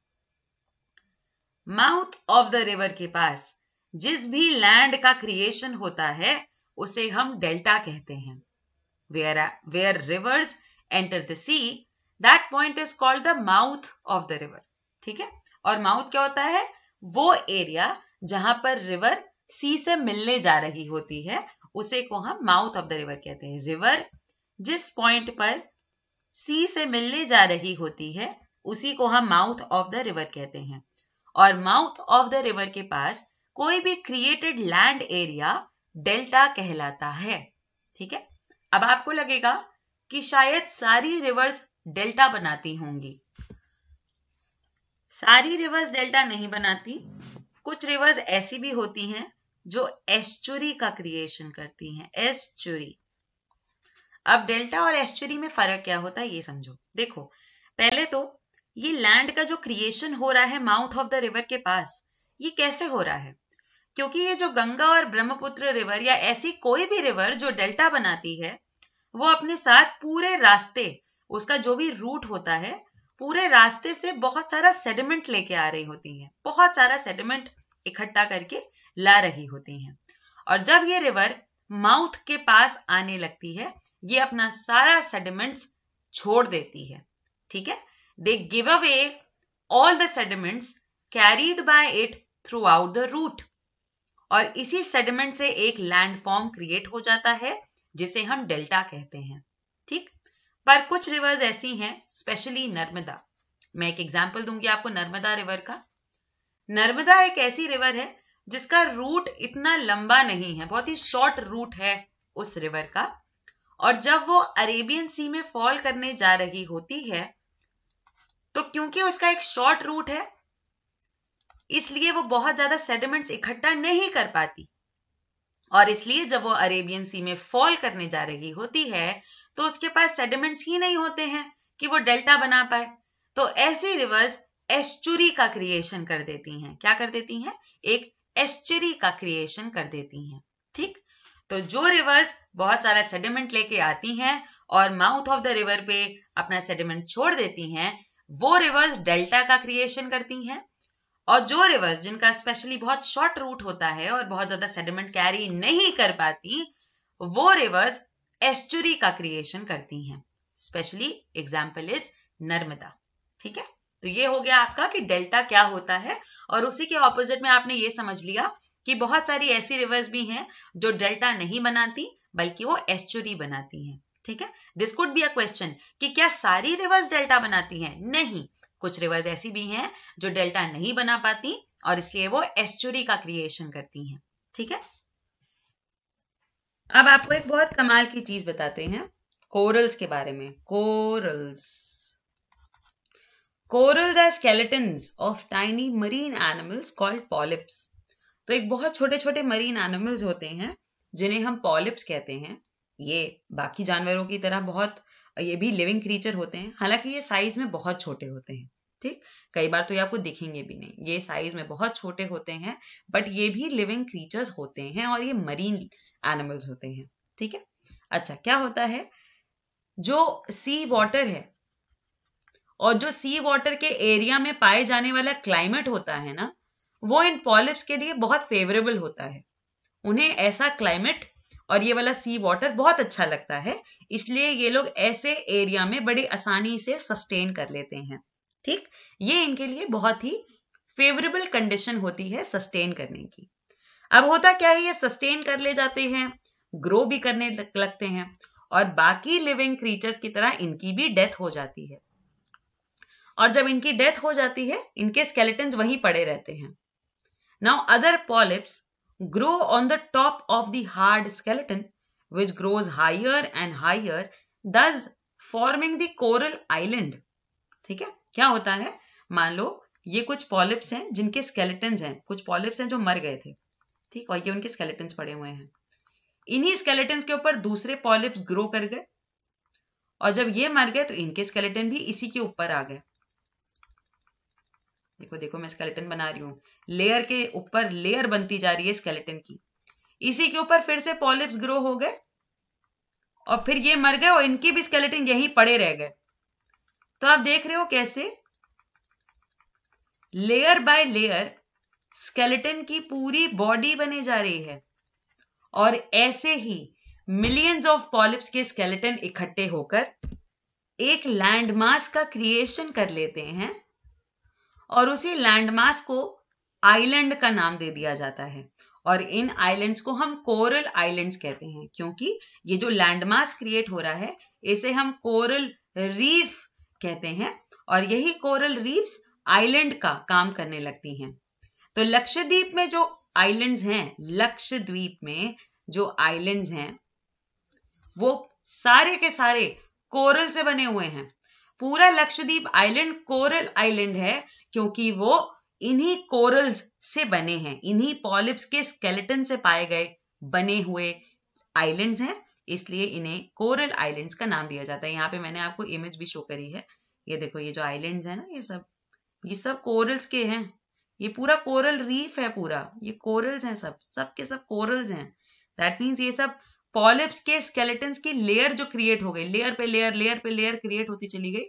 माउथ ऑफ द रिवर के पास जिस भी लैंड का क्रिएशन होता है उसे हम डेल्टा कहते हैं where where rivers enter the sea that point is called the mouth of the river ठीक है और माउथ क्या होता है वो एरिया जहां पर रिवर सी से मिलने जा रही होती है उसे को हम माउथ ऑफ द रिवर कहते हैं रिवर जिस पॉइंट पर सी से मिलने जा रही होती है उसी को हम माउथ ऑफ द रिवर कहते हैं और माउथ ऑफ द रिवर के पास कोई भी क्रिएटेड लैंड एरिया डेल्टा कहलाता है ठीक है अब आपको लगेगा कि शायद सारी रिवर्स डेल्टा बनाती होंगी सारी रिवर्स डेल्टा नहीं बनाती कुछ रिवर्स ऐसी भी होती हैं जो एस्चुरी का क्रिएशन करती हैं एस्चुरी अब डेल्टा और एस्चुरी में फर्क क्या होता है ये समझो देखो पहले तो ये लैंड का जो क्रिएशन हो रहा है माउथ ऑफ द रिवर के पास ये कैसे हो रहा है क्योंकि ये जो गंगा और ब्रह्मपुत्र रिवर या ऐसी कोई भी रिवर जो डेल्टा बनाती है वो अपने साथ पूरे रास्ते उसका जो भी रूट होता है पूरे रास्ते से बहुत सारा सेडिमेंट लेके आ रही होती हैं बहुत सारा सेडिमेंट इकट्ठा करके ला रही होती हैं और जब ये रिवर माउथ के पास आने लगती है ये अपना सारा सेडिमेंट्स छोड़ देती है ठीक है they give away all the sediments carried by it throughout the route और इसी सेडिमेंट से एक लैंडफॉर्म क्रिएट हो जाता है जिसे हम डेल्टा कहते हैं पर कुछ रिवर्स ऐसी हैं स्पेशली नर्मदा मैं एक एग्जाम्पल दूंगी आपको नर्मदा रिवर का नर्मदा एक ऐसी रिवर है जिसका रूट इतना लंबा नहीं है बहुत ही शॉर्ट रूट है उस रिवर का और जब वो अरेबियन सी में फॉल करने जा रही होती है तो क्योंकि उसका एक शॉर्ट रूट है इसलिए वो बहुत ज्यादा सेडिमेंट्स इकट्ठा नहीं कर पाती और इसलिए जब वो अरेबियन सी में फॉल करने जा रही होती है तो उसके पास सेडिमेंट्स ही नहीं होते हैं कि वो डेल्टा बना पाए तो ऐसी रिवर्स एस्चुरी का क्रिएशन कर देती हैं क्या कर देती हैं एक एस्चुरी का क्रिएशन कर देती हैं ठीक तो जो रिवर्स बहुत सारा सेडिमेंट लेके आती हैं और माउथ ऑफ द रिवर पे अपना सेडिमेंट छोड़ देती हैं वो रिवर्स डेल्टा का क्रिएशन करती हैं और जो रिवर्स जिनका स्पेशली बहुत शॉर्ट रूट होता है और बहुत ज्यादा सेडिमेंट कैरी नहीं कर पाती वो रिवर्स एस्टुरी का क्रिएशन करती हैं स्पेशली एग्जाम्पल इज नर्मदा ठीक है तो ये हो गया आपका कि डेल्टा क्या होता है और उसी के ऑपोजिट में आपने ये समझ लिया कि बहुत सारी ऐसी रिवर्स भी हैं जो डेल्टा नहीं बनाती बल्कि वो एस्चुरी बनाती हैं ठीक है this could be a question कि क्या सारी रिवर्स डेल्टा बनाती हैं नहीं कुछ रिवर्स ऐसी भी हैं जो डेल्टा नहीं बना पाती और इसलिए वो एस्चुरी का क्रिएशन करती हैं ठीक है अब आपको एक बहुत कमाल की चीज बताते हैं कोरल्स के बारे में corals corals are skeletons of tiny marine animals called polyps तो एक बहुत छोटे छोटे मरीन एनिमल्स होते हैं जिन्हें हम पॉलिप्स कहते हैं ये बाकी जानवरों की तरह बहुत ये भी लिविंग क्रीचर होते हैं हालांकि ये साइज में बहुत छोटे होते हैं ठीक कई बार तो ये आपको दिखेंगे भी नहीं ये साइज में बहुत छोटे होते हैं बट ये भी लिविंग क्रीचर्स होते हैं और ये मरीन एनिमल्स होते हैं ठीक है अच्छा क्या होता है जो सी वाटर है और जो सी वाटर के एरिया में पाए जाने वाला क्लाइमेट होता है ना वो इन पॉलिप्स के लिए बहुत फेवरेबल होता है उन्हें ऐसा क्लाइमेट और ये वाला सी वाटर बहुत अच्छा लगता है इसलिए ये लोग ऐसे एरिया में बड़ी आसानी से सस्टेन कर लेते हैं ठीक ये इनके लिए बहुत ही फेवरेबल कंडीशन होती है सस्टेन करने की अब होता क्या है ये सस्टेन कर ले जाते हैं ग्रो भी करने लगते हैं और बाकी लिविंग क्रीचर्स की तरह इनकी भी डेथ हो जाती है और जब इनकी डेथ हो जाती है इनके स्केलेटन वहीं पड़े रहते हैं now other polyps grow on the top of the hard skeleton which grows higher and higher thus forming the coral ठीक है क्या होता है मान लो ये कुछ पॉलिप्स हैं जिनके स्केलेटन हैं कुछ पॉलिप्स हैं जो मर गए थे ठीक और ये उनके स्केलेटन पड़े हुए हैं इन्हीं स्केलेटन्स के ऊपर दूसरे पॉलिप्स ग्रो कर गए और जब ये मर गए तो इनके स्केलेटन भी इसी के ऊपर आ गए देखो देखो मैं स्केलेटन बना रही हूँ लेयर के ऊपर लेयर बनती जा रही है स्केलेटन की इसी के ऊपर फिर से पॉलिप्स ग्रो हो गए और फिर ये मर गए और इनके भी स्केलेटन यहीं पड़े रह गए तो आप देख रहे हो कैसे लेयर बाय लेयर स्केलेटन की पूरी बॉडी बने जा रही है और ऐसे ही मिलियंस ऑफ पॉलिप्स के स्केलेटन इकट्ठे होकर एक लैंडमास का क्रिएशन कर लेते हैं और उसी लैंडमास को आइलैंड का नाम दे दिया जाता है और इन आइलैंड्स को हम कोरल आइलैंड्स कहते हैं क्योंकि ये जो लैंडमास क्रिएट हो रहा है इसे हम कोरल रीफ कहते हैं और यही कोरल रीफ्स आइलैंड का काम करने लगती हैं तो लक्षद्वीप में जो आइलैंड्स हैं लक्षद्वीप में जो आइलैंड्स हैं वो सारे के सारे कोरल से बने हुए हैं पूरा लक्षद्वीप आइलैंड कोरल आइलैंड है क्योंकि वो इन्हीं कोरल्स से बने हैं इन्हीं पॉलिप्स के स्केलेटन से पाए गए बने हुए आइलैंड्स हैं इसलिए इन्हें कोरल आइलैंड्स का नाम दिया जाता है यहाँ पे मैंने आपको इमेज भी शो करी है ये देखो ये जो आइलैंड्स है ना ये सब ये सब कोरल्स के हैं ये पूरा कोरल रीफ है पूरा ये कोरल्स हैं सब सब के सब कोरल्स हैं दैट मीन्स ये सब पॉलिप्स के स्केलेटन्स की लेयर जो क्रिएट हो गई लेयर पे लेयर लेयर पे लेयर क्रिएट होती चली गई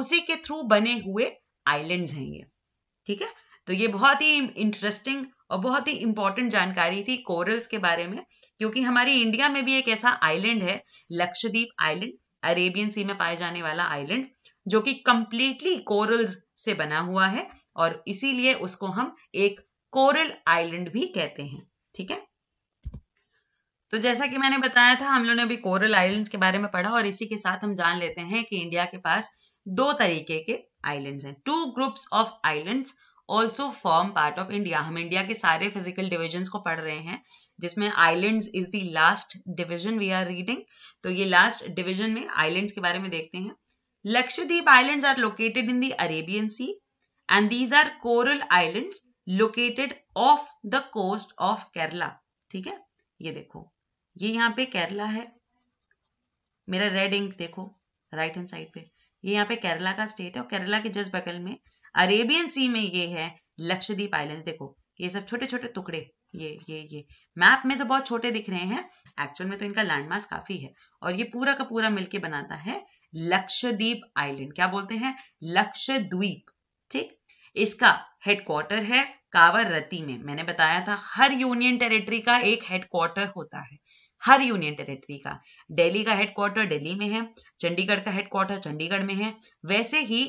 उसी के थ्रू बने हुए आइलैंड्स हैं ये ठीक है तो ये बहुत ही इंटरेस्टिंग और बहुत ही इंपॉर्टेंट जानकारी थी कोरल्स के बारे में क्योंकि हमारे इंडिया में भी एक ऐसा आइलैंड है लक्षद्वीप आइलैंड अरेबियन सी में पाए जाने वाला आइलैंड जो कि कंप्लीटली कोरल्स से बना हुआ है और इसीलिए उसको हम एक कोरल आइलैंड भी कहते हैं ठीक है तो जैसा कि मैंने बताया था हम लोगों ने अभी कोरल आइलैंड्स के बारे में पढ़ा और इसी के साथ हम जान लेते हैं कि इंडिया के पास दो तरीके के आइलैंड्स हैं two groups of islands also form part of India हम इंडिया के सारे फिजिकल डिविजन को पढ़ रहे हैं जिसमें islands is the last division we are reading तो ये लास्ट डिविजन में आइलैंड्स के बारे में देखते हैं Lakshadweep Islands are located in the Arabian sea and these are coral islands located off the coast of Kerala ठीक है ये देखो ये यहाँ पे केरला है मेरा रेड इंक देखो राइट हैंड साइड पे ये यहाँ पे केरला का स्टेट है और केरला के जस्ट बगल में अरेबियन सी में ये है लक्षद्वीप आइलैंड देखो ये सब छोटे छोटे टुकड़े ये ये ये मैप में तो बहुत छोटे दिख रहे हैं एक्चुअल में तो इनका लैंड काफी है और ये पूरा का पूरा मिलके बनाता है लक्षद्वीप आइलैंड क्या बोलते हैं लक्षद्वीप ठीक इसका हेडक्वार्टर है रती में मैंने बताया था हर यूनियन टेरिटरी का एक हेडक्वार्टर होता है हर यूनियन टेरिटरी का दिल्ली का हेडक्वार्टर दिल्ली में है चंडीगढ़ का हेडक्वार्टर चंडीगढ़ में है वैसे ही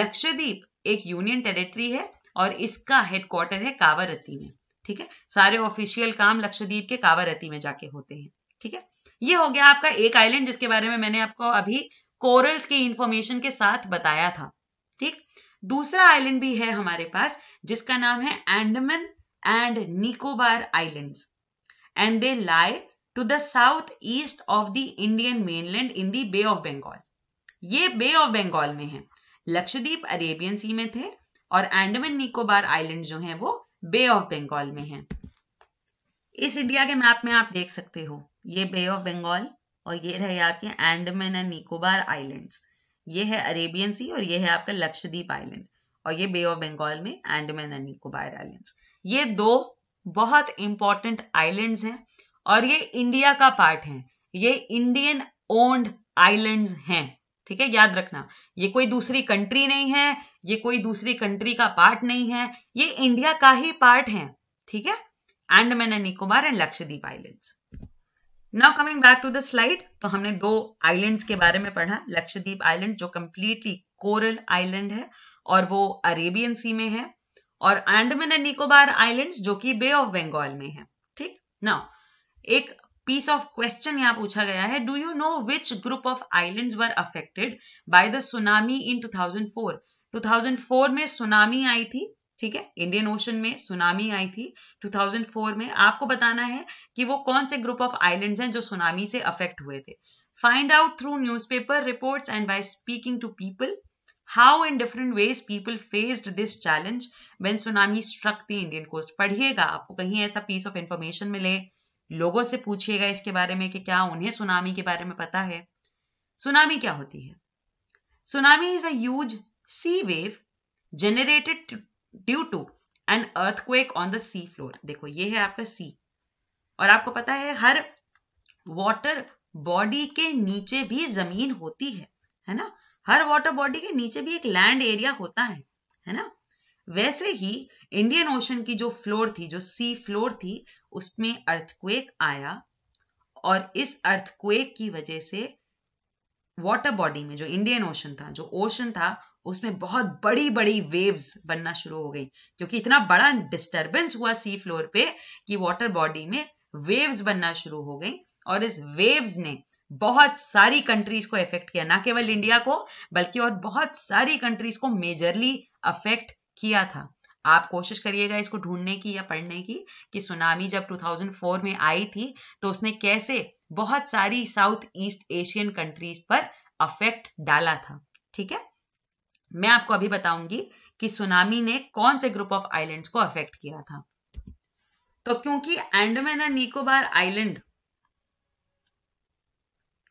लक्षद्वीप एक यूनियन टेरिटरी है और इसका हेडक्वार्टर है कावरती में ठीक है सारे ऑफिशियल काम लक्षद्वीप के कावरती में जाके होते हैं ठीक है ये हो गया आपका एक आइलैंड जिसके बारे में मैंने आपको अभी कोरल्स की इंफॉर्मेशन के साथ बताया था ठीक दूसरा आइलैंड भी है हमारे पास जिसका नाम है Andaman and Nicobar islands and they lie to the south east of the Indian mainland in the bay of Bengal ये बे ऑफ बंगाल में है लक्षद्वीप अरेबियन सी में थे और एंडमन निकोबार आइलैंड जो है वो बे ऑफ बंगाल में है इस इंडिया के मैप में आप देख सकते हो ये बे ऑफ बंगाल और ये रहे आपके एंडमन एंड निकोबार आइलैंड्स ये है अरेबियन सी और ये है आपका लक्षद्वीप आइलैंड और ये बे ऑफ बंगाल में एंडमैन एंड निकोबार आइलैंड्स ये दो बहुत इंपॉर्टेंट आइलैंड्स हैं और ये इंडिया का पार्ट है ये इंडियन ओन्ड आइलैंड्स हैं ठीक है याद रखना ये कोई दूसरी कंट्री नहीं है ये कोई दूसरी कंट्री का पार्ट नहीं है ये इंडिया का ही पार्ट है ठीक है Andaman and Nicobar and Lakshadweep islands now coming back to the slide तो हमने दो आइलैंड्स के बारे में पढ़ा लक्षद्वीप आइलैंड जो कंप्लीटली कोरल आइलैंड है और वो अरेबियन सी में है और एंडमैन एंड निकोबार आइलैंड्स जो कि बे ऑफ बंगाल में है ठीक नाउ एक पीस ऑफ क्वेश्चन यहाँ पूछा गया है do you know which group of islands were affected by the tsunami in 2004 2004 में सुनामी आई थी ठीक है इंडियन ओशन में सुनामी आई थी 2004 में आपको बताना है कि वो कौन से ग्रुप ऑफ आइलैंड्स हैं जो सुनामी से अफेक्ट हुए थे find out through newspaper reports and by speaking to people how in different ways people faced this challenge when tsunami struck the Indian coast पढ़िएगा आपको कहीं ऐसा पीस ऑफ इंफॉर्मेशन मिले लोगों से पूछिएगा इसके बारे में कि क्या उन्हें सुनामी के बारे में पता है सुनामी क्या होती है tsunami is a sea wave generated due to an earthquake on the sea floor देखो ये है आपका सी और आपको पता है हर वॉटर बॉडी के नीचे भी जमीन होती है है ना हर वॉटर बॉडी के नीचे भी एक लैंड एरिया होता है है ना वैसे ही इंडियन ओशन की जो फ्लोर थी जो सी फ्लोर थी उसमें अर्थक्वेक आया और इस अर्थक्वेक की वजह से वाटर बॉडी में जो इंडियन ओशन था जो ओशन था उसमें बहुत बड़ी बड़ी वेव्स बनना शुरू हो गई क्योंकि इतना बड़ा डिस्टरबेंस हुआ सी फ्लोर पे कि वाटर बॉडी में वेव्स बनना शुरू हो गई और इस वेव्स ने बहुत सारी कंट्रीज को इफेक्ट किया ना केवल इंडिया को बल्कि और बहुत सारी कंट्रीज को मेजरली अफेक्ट किया था आप कोशिश करिएगा इसको ढूंढने की या पढ़ने की कि सुनामी जब 2004 में आई थी तो उसने कैसे बहुत सारी साउथ ईस्ट एशियन कंट्रीज पर अफेक्ट डाला था ठीक है मैं आपको अभी बताऊंगी कि सुनामी ने कौन से ग्रुप ऑफ आइलैंड्स को अफेक्ट किया था तो क्योंकि एंडमैन एंड निकोबार आइलैंड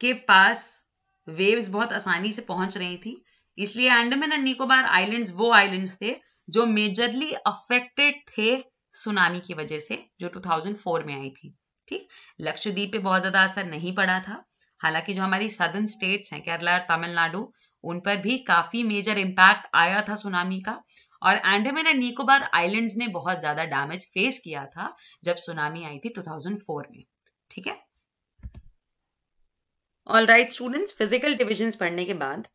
के पास वेव्स बहुत आसानी से पहुंच रही थी इसलिए एंडमैन एंड निकोबार आइलैंड्स वो आइलैंड्स थे जो मेजरली अफेक्टेड थे सुनामी की वजह से जो 2004 में आई थी ठीक लक्षद्वीप पे बहुत ज्यादा असर नहीं पड़ा था हालांकि जो हमारी सदर्न स्टेट्स हैं केरला और तमिलनाडु उन पर भी काफी मेजर इम्पैक्ट आया था सुनामी का और एंडमेन एंड निकोबार आइलैंड्स ने बहुत ज्यादा डैमेज फेस किया था जब सुनामी आई थी 2004 में ठीक है all right students physical division पढ़ने के बाद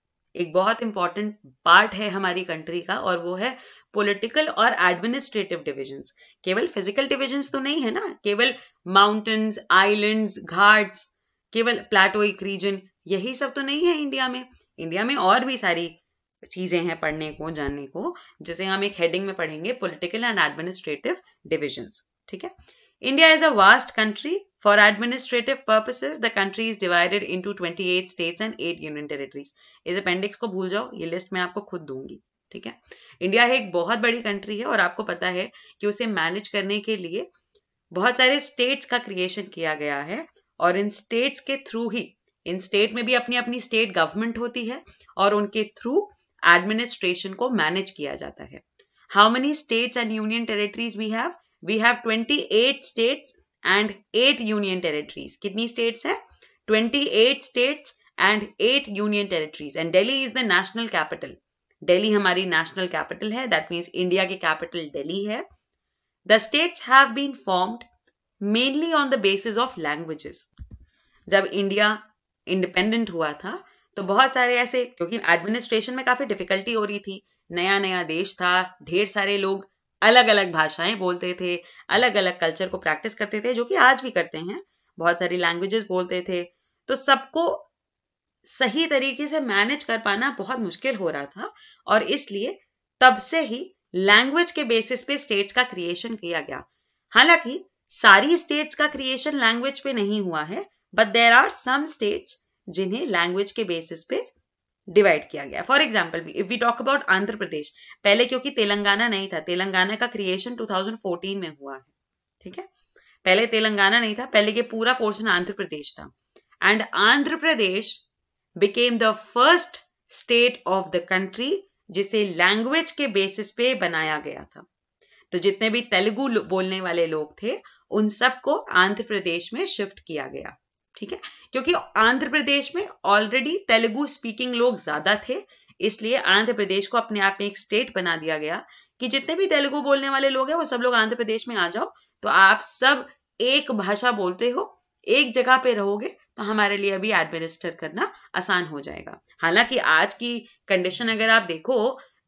एक बहुत इंपॉर्टेंट पार्ट है हमारी कंट्री का और वो है पॉलिटिकल और एडमिनिस्ट्रेटिव डिविजन केवल फिजिकल डिविजन तो नहीं है ना केवल माउंटेन्स आईलैंड घाट्स केवल प्लेटोइक रीजन यही सब तो नहीं है इंडिया में इंडिया में और भी सारी चीजें हैं पढ़ने को जानने को जिसे हम एक हेडिंग में पढ़ेंगे पॉलिटिकल एंड एडमिनिस्ट्रेटिव डिविजन्स ठीक है India is a vast country. For administrative purposes, the country is divided into 28 states and 8 union territories. इस अपेंडिक्स को भूल जाओ ये लिस्ट मैं आपको खुद दूंगी ठीक है इंडिया एक बहुत बड़ी कंट्री है और आपको पता है कि उसे मैनेज करने के लिए बहुत सारे स्टेट्स का क्रिएशन किया गया है और इन स्टेट्स के थ्रू ही इन स्टेट में भी अपनी अपनी स्टेट गवर्नमेंट होती है और उनके थ्रू एडमिनिस्ट्रेशन को मैनेज किया जाता है how many states and union territories we have we have 28 states and 8 union territories कितनी स्टेट्स है 28 states and 8 union territories and Delhi is the national capital Delhi हमारी नेशनल कैपिटल है दैट मीन्स इंडिया की capital Delhi है the states have been formed mainly on the basis of languages जब India independent हुआ था तो बहुत सारे ऐसे क्योंकि एडमिनिस्ट्रेशन में काफी डिफिकल्टी हो रही थी नया नया देश था ढेर सारे लोग अलग अलग भाषाएं बोलते थे अलग अलग कल्चर को प्रैक्टिस करते थे जो कि आज भी करते हैं बहुत सारी लैंग्वेजेस बोलते थे तो सबको सही तरीके से मैनेज कर पाना बहुत मुश्किल हो रहा था और इसलिए तब से ही लैंग्वेज के बेसिस पे स्टेट्स का क्रिएशन किया गया हालांकि सारी स्टेट्स का क्रिएशन लैंग्वेज पे नहीं हुआ है but there are some states जिन्हें लैंग्वेज के बेसिस पे डिवाइड किया गया for example if we talk about Andhra Pradesh पहले क्योंकि तेलंगाना नहीं था तेलंगाना का क्रिएशन 2014 में हुआ है ठीक है पहले तेलंगाना नहीं था पहले ये पूरा पोर्शन आंध्र प्रदेश था and Andhra Pradesh became the first state of the country जिसे लैंग्वेज के बेसिस पे बनाया गया था तो जितने भी तेलुगु बोलने वाले लोग थे उन सबको आंध्र प्रदेश में शिफ्ट किया गया ठीक है क्योंकि आंध्र प्रदेश में ऑलरेडी तेलुगु स्पीकिंग लोग ज्यादा थे इसलिए आंध्र प्रदेश को अपने आप में एक स्टेट बना दिया गया कि जितने भी तेलुगु बोलने वाले लोग हैं वो सब लोग आंध्र प्रदेश में आ जाओ तो आप सब एक भाषा बोलते हो एक जगह पे रहोगे तो हमारे लिए अभी एडमिनिस्टर करना आसान हो जाएगा हालांकि आज की कंडीशन अगर आप देखो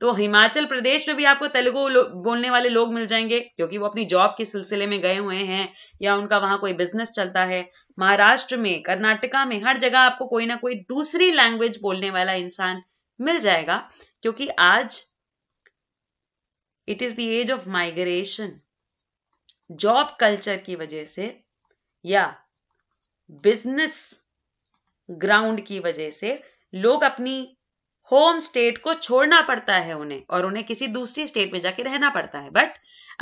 तो हिमाचल प्रदेश में भी आपको तेलुगु बोलने वाले लोग मिल जाएंगे क्योंकि वो अपनी जॉब के सिलसिले में गए हुए हैं या उनका वहां कोई बिजनेस चलता है महाराष्ट्र में कर्नाटका में हर जगह आपको कोई ना कोई दूसरी लैंग्वेज बोलने वाला इंसान मिल जाएगा क्योंकि आज it is the age of migration job culture की वजह से या बिजनेस ग्राउंड की वजह से लोग अपनी होम स्टेट को छोड़ना पड़ता है उन्हें और उन्हें किसी दूसरी स्टेट में जाके रहना पड़ता है बट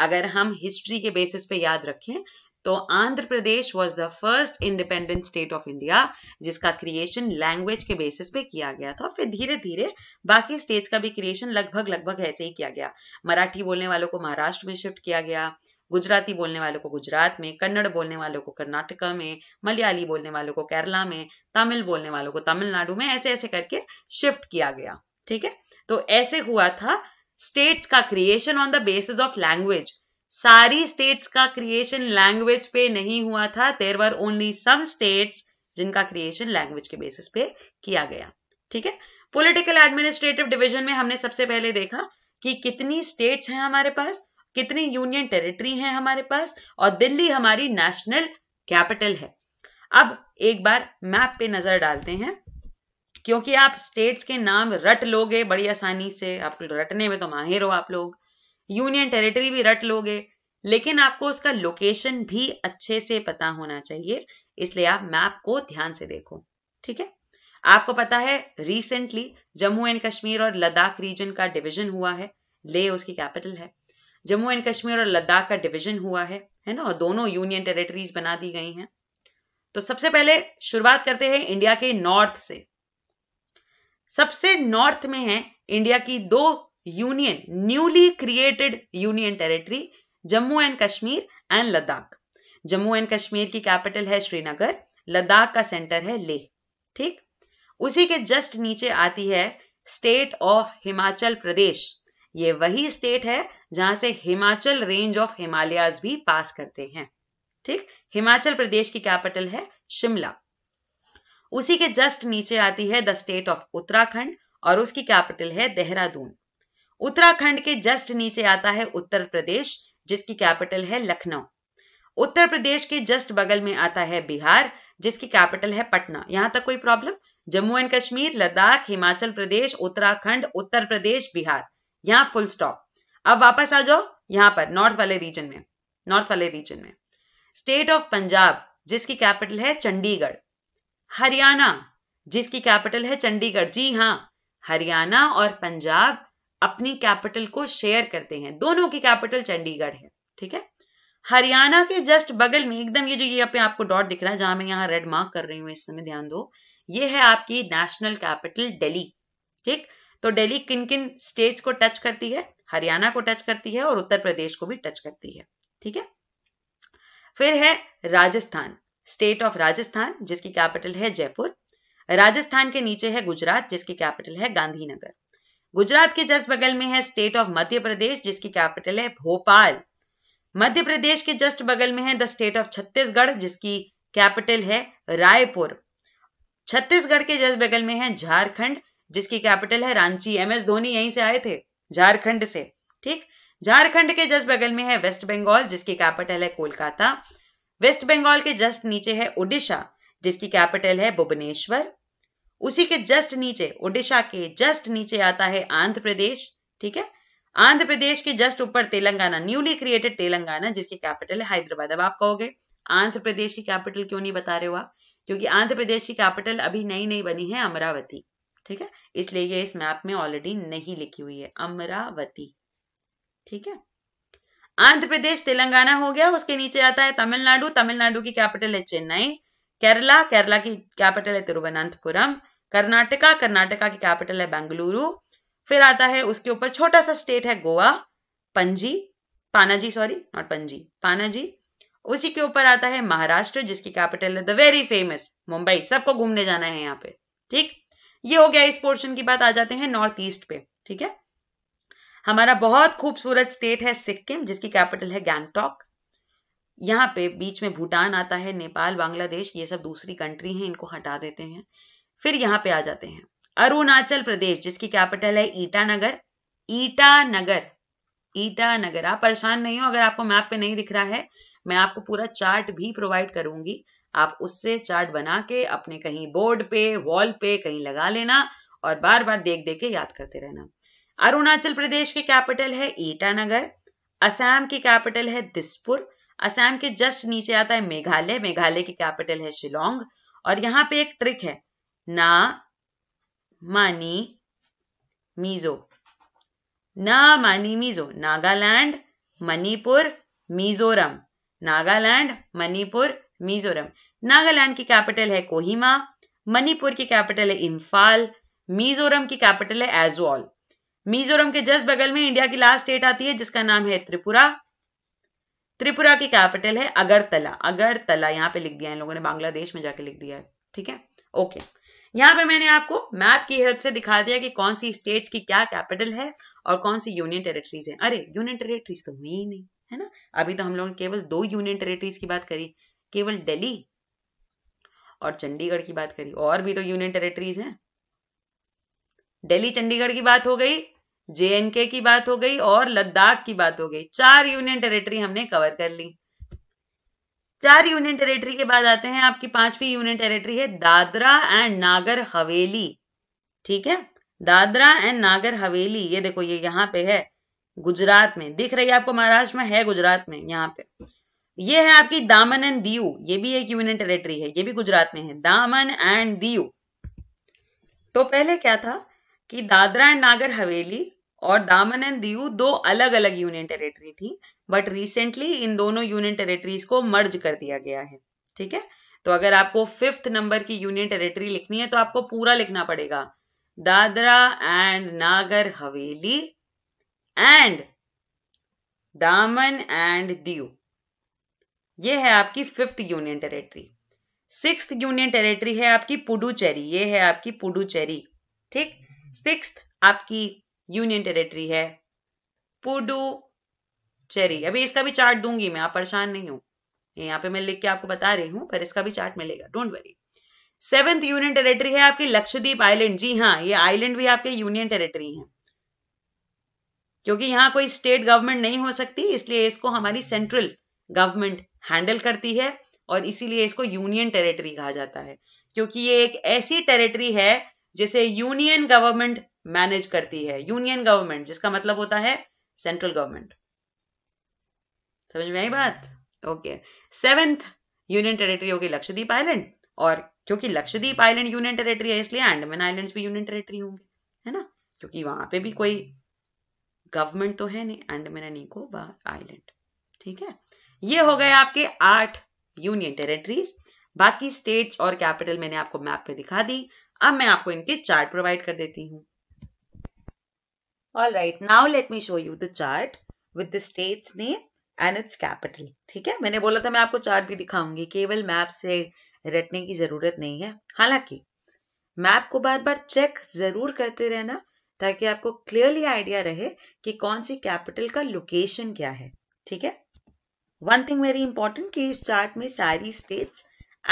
अगर हम हिस्ट्री के बेसिस पे याद रखें तो Andhra Pradesh was the first independent state of India जिसका क्रिएशन लैंग्वेज के बेसिस पे किया गया था फिर धीरे धीरे बाकी स्टेट्स का भी क्रिएशन लगभग लगभग ऐसे ही किया गया मराठी बोलने वालों को महाराष्ट्र में शिफ्ट किया गया गुजराती बोलने वालों को गुजरात में कन्नड़ बोलने वालों को कर्नाटका में मलयाली बोलने वालों को केरला में तमिल बोलने वालों को तमिलनाडु में ऐसे ऐसे करके शिफ्ट किया गया ठीक है तो ऐसे हुआ था स्टेट्स का creation on the basis of language सारी स्टेट्स का क्रिएशन लैंग्वेज पे नहीं हुआ था there were only some states जिनका क्रिएशन लैंग्वेज के बेसिस पे किया गया ठीक है पॉलिटिकल एडमिनिस्ट्रेटिव डिवीजन में हमने सबसे पहले देखा कि कितनी स्टेट्स हैं हमारे पास कितनी यूनियन टेरिटरी हैं हमारे पास और दिल्ली हमारी नेशनल कैपिटल है अब एक बार मैप पे नजर डालते हैं क्योंकि आप स्टेट्स के नाम रट लोगे बड़ी आसानी से आप रटने में तो माहिर हो आप लोग यूनियन टेरिटरी भी रट लोगे लेकिन आपको उसका लोकेशन भी अच्छे से पता होना चाहिए इसलिए आप मैप को ध्यान से देखो ठीक है आपको पता है रिसेंटली जम्मू एंड कश्मीर और लद्दाख रीजन का डिवीजन हुआ है ले उसकी कैपिटल है जम्मू एंड कश्मीर और लद्दाख का डिवीजन हुआ है है ना और दोनों यूनियन टेरिटरीज बना दी गई हैं तो सबसे पहले शुरुआत करते हैं इंडिया के नॉर्थ से सबसे नॉर्थ में है इंडिया की दो union newly created union territory Jammu and Kashmir and Ladakh Jammu and Kashmir की कैपिटल है श्रीनगर लद्दाख का सेंटर है लेह ठीक उसी के जस्ट नीचे आती है स्टेट ऑफ हिमाचल प्रदेश ये वही स्टेट है जहां से हिमाचल रेंज ऑफ हिमालयाज भी पास करते हैं ठीक हिमाचल प्रदेश की कैपिटल है शिमला उसी के जस्ट नीचे आती है द स्टेट ऑफ उत्तराखंड और उसकी कैपिटल है देहरादून उत्तराखंड के जस्ट नीचे आता है उत्तर प्रदेश जिसकी कैपिटल है लखनऊ उत्तर प्रदेश के जस्ट बगल में आता है बिहार जिसकी कैपिटल है पटना यहां तक कोई प्रॉब्लम जम्मू एंड कश्मीर लद्दाख हिमाचल प्रदेश उत्तराखंड उत्तर प्रदेश बिहार यहां फुल स्टॉप अब वापस आ जाओ यहां पर नॉर्थ वाले रीजन में नॉर्थ वाले रीजन में स्टेट ऑफ पंजाब जिसकी कैपिटल है चंडीगढ़ हरियाणा जिसकी कैपिटल है चंडीगढ़ जी हाँ हरियाणा और पंजाब अपनी कैपिटल को शेयर करते हैं दोनों की कैपिटल चंडीगढ़ है ठीक है हरियाणा के जस्ट बगल में एकदम ये जो ये पे आपको डॉट दिख रहा है जहां मैं यहाँ रेड मार्क कर रही हूं इस समय ध्यान दो ये है आपकी नेशनल कैपिटल दिल्ली ठीक तो दिल्ली किन किन स्टेट्स को टच करती है हरियाणा को टच करती है और उत्तर प्रदेश को भी टच करती है ठीक है फिर है राजस्थान स्टेट ऑफ राजस्थान जिसकी कैपिटल है जयपुर राजस्थान के नीचे है गुजरात जिसकी कैपिटल है गांधीनगर गुजरात के जस्ट बगल में है स्टेट ऑफ मध्य प्रदेश जिसकी कैपिटल है भोपाल मध्य प्रदेश के जस्ट बगल में है द स्टेट ऑफ छत्तीसगढ़ जिसकी कैपिटल है रायपुर छत्तीसगढ़ के जस्ट बगल में है झारखंड जिसकी कैपिटल है रांची एम एस धोनी यहीं से आए थे झारखंड से ठीक झारखंड के जस्ट बगल में है वेस्ट बंगाल जिसकी कैपिटल है कोलकाता वेस्ट बंगाल के जस्ट नीचे है ओडिशा जिसकी कैपिटल है भुवनेश्वर उसी के जस्ट नीचे ओडिशा के जस्ट नीचे आता है आंध्र प्रदेश ठीक है आंध्र प्रदेश के जस्ट ऊपर तेलंगाना न्यूली क्रिएटेड तेलंगाना जिसकी कैपिटल है हैदराबाद अब आप कहोगे आंध्र प्रदेश की कैपिटल क्यों नहीं बता रहे हो आप क्योंकि आंध्र प्रदेश की कैपिटल अभी नई नई बनी है अमरावती ठीक है इसलिए ये इस मैप में ऑलरेडी नहीं लिखी हुई है अमरावती ठीक है आंध्र प्रदेश तेलंगाना हो गया उसके नीचे आता है तमिलनाडु तमिलनाडु की कैपिटल है चेन्नई केरला केरला की कैपिटल है तिरुवनंतपुरम कर्नाटका कर्नाटका की कैपिटल है बेंगलुरु फिर आता है उसके ऊपर छोटा सा स्टेट है गोवा पंजी पानाजी सॉरी नॉट पंजी पानाजी उसी के ऊपर आता है महाराष्ट्र जिसकी कैपिटल है द वेरी फेमस मुंबई सबको घूमने जाना है यहाँ पे ठीक ये हो गया इस पोर्शन की बात आ जाते हैं नॉर्थ ईस्ट पे ठीक है हमारा बहुत खूबसूरत स्टेट है सिक्किम जिसकी कैपिटल है गैंगटॉक यहाँ पे बीच में भूटान आता है नेपाल बांग्लादेश ये सब दूसरी कंट्री हैं इनको हटा देते हैं फिर यहाँ पे आ जाते हैं अरुणाचल प्रदेश जिसकी कैपिटल है ईटानगर ईटानगर ईटानगर आप परेशान नहीं हो अगर आपको मैप पे नहीं दिख रहा है मैं आपको पूरा चार्ट भी प्रोवाइड करूंगी आप उससे चार्ट बना के अपने कहीं बोर्ड पे वॉल पे कहीं लगा लेना और बार बार देख देख के याद करते रहना अरुणाचल प्रदेश की कैपिटल है ईटानगर असम की कैपिटल है दिसपुर असम के जस्ट नीचे आता है मेघालय मेघालय की कैपिटल है शिलोंग और यहाँ पे एक ट्रिक है ना मानी मीजो ना मानी मीजो नागालैंड मणिपुर मिजोरम नागालैंड मणिपुर मिजोरम नागालैंड की कैपिटल है कोहिमा मणिपुर की कैपिटल है इम्फाल मिजोरम की कैपिटल है एजोल मिजोरम के जस्ट बगल में इंडिया की लास्ट स्टेट आती है जिसका नाम है त्रिपुरा त्रिपुरा की कैपिटल है अगरतला अगरतला यहाँ पे लिख दिया इन लोगों ने बांग्लादेश में जाके लिख दिया है ठीक है ओके यहाँ पे मैंने आपको मैप की हेल्प से दिखा दिया कि कौन सी स्टेट की क्या कैपिटल है और कौन सी यूनियन टेरिटरीज है अरे यूनियन टेरिटरीज तो हुई ही नहीं है ना अभी तो हम लोगों ने केवल दो यूनियन टेरिटरीज की बात करी केवल दिल्ली और चंडीगढ़ की बात करी और भी तो यूनियन टेरिटरीज हैं दिल्ली चंडीगढ़ की बात हो गई जेएनके की बात हो गई और लद्दाख की बात हो गई चार यूनियन टेरिटरी हमने कवर कर ली चार यूनियन टेरिटरी के बाद आते हैं आपकी पांचवी यूनियन टेरिटरी है दादरा एंड नागर हवेली ठीक है दादरा एंड नागर हवेली ये देखो ये यहाँ पे है गुजरात में दिख रही है आपको महाराष्ट्र में है गुजरात में यहाँ पे ये है आपकी दामन एंड दीव ये भी एक यूनियन टेरेटरी है ये भी गुजरात में है दामन एंड दीव तो पहले क्या था कि दादरा एंड नागर हवेली और दामन एंड दीव दो अलग अलग यूनियन टेरेटरी थी बट रिसेंटली इन दोनों यूनियन टेरेटरीज को मर्ज कर दिया गया है ठीक है तो अगर आपको फिफ्थ नंबर की यूनियन टेरेटरी लिखनी है तो आपको पूरा लिखना पड़ेगा दादरा एंड नागर हवेली एंड दामन एंड दीव ये है आपकी fifth union territory six union territory है आपकी पुडुचेरी ये है आपकी पुडुचेरी ठीक सिक्स आपकी यूनियन टेरेटरी है पुडुचेरी अभी इसका भी चार्ट दूंगी मैं आप परेशान नहीं हूं यहाँ पे मैं लिख के आपको बता रही हूं पर इसका भी चार्ट मिलेगा don't worry seventh union territory है आपकी लक्षद्वीप आइलैंड जी हाँ ये आइलैंड भी आपके यूनियन टेरेटरी है क्योंकि यहां कोई स्टेट गवर्नमेंट नहीं हो सकती इसलिए इसको हमारी सेंट्रल गवर्नमेंट हैंडल करती है और इसीलिए इसको यूनियन टेरिटरी कहा जाता है क्योंकि ये एक ऐसी टेरिटरी है जिसे यूनियन गवर्नमेंट मैनेज करती है यूनियन गवर्नमेंट जिसका मतलब होता है सेंट्रल गवर्नमेंट समझ में आई बात ओके सेवेंथ यूनियन टेरिटरी होगी लक्षद्वीप आइलैंड और क्योंकि लक्षद्वीप आइलैंड यूनियन टेरिटरी है इसलिए एंडमैन आइलैंड्स भी यूनियन टेरिटरी होंगे है ना क्योंकि वहां पे भी कोई गवर्नमेंट तो है नहीं अंडमान एंड निकोबार आइलैंड ठीक है ये हो गए आपके आठ यूनियन टेरिटरीज बाकी स्टेट्स और कैपिटल मैंने आपको मैप पे दिखा दी अब मैं आपको इनके चार्ट प्रोवाइड कर देती हूँ all right now let me show you the chart with the states name and its capital ठीक है मैंने बोला था मैं आपको चार्ट भी दिखाऊंगी केवल मैप से रटने की जरूरत नहीं है हालांकि मैप को बार बार चेक जरूर करते रहना ताकि आपको क्लियरली आइडिया रहे कि कौन सी कैपिटल का लोकेशन क्या है ठीक है वन थिंग वेरी इंपॉर्टेंट कि इस चार्ट में सारी states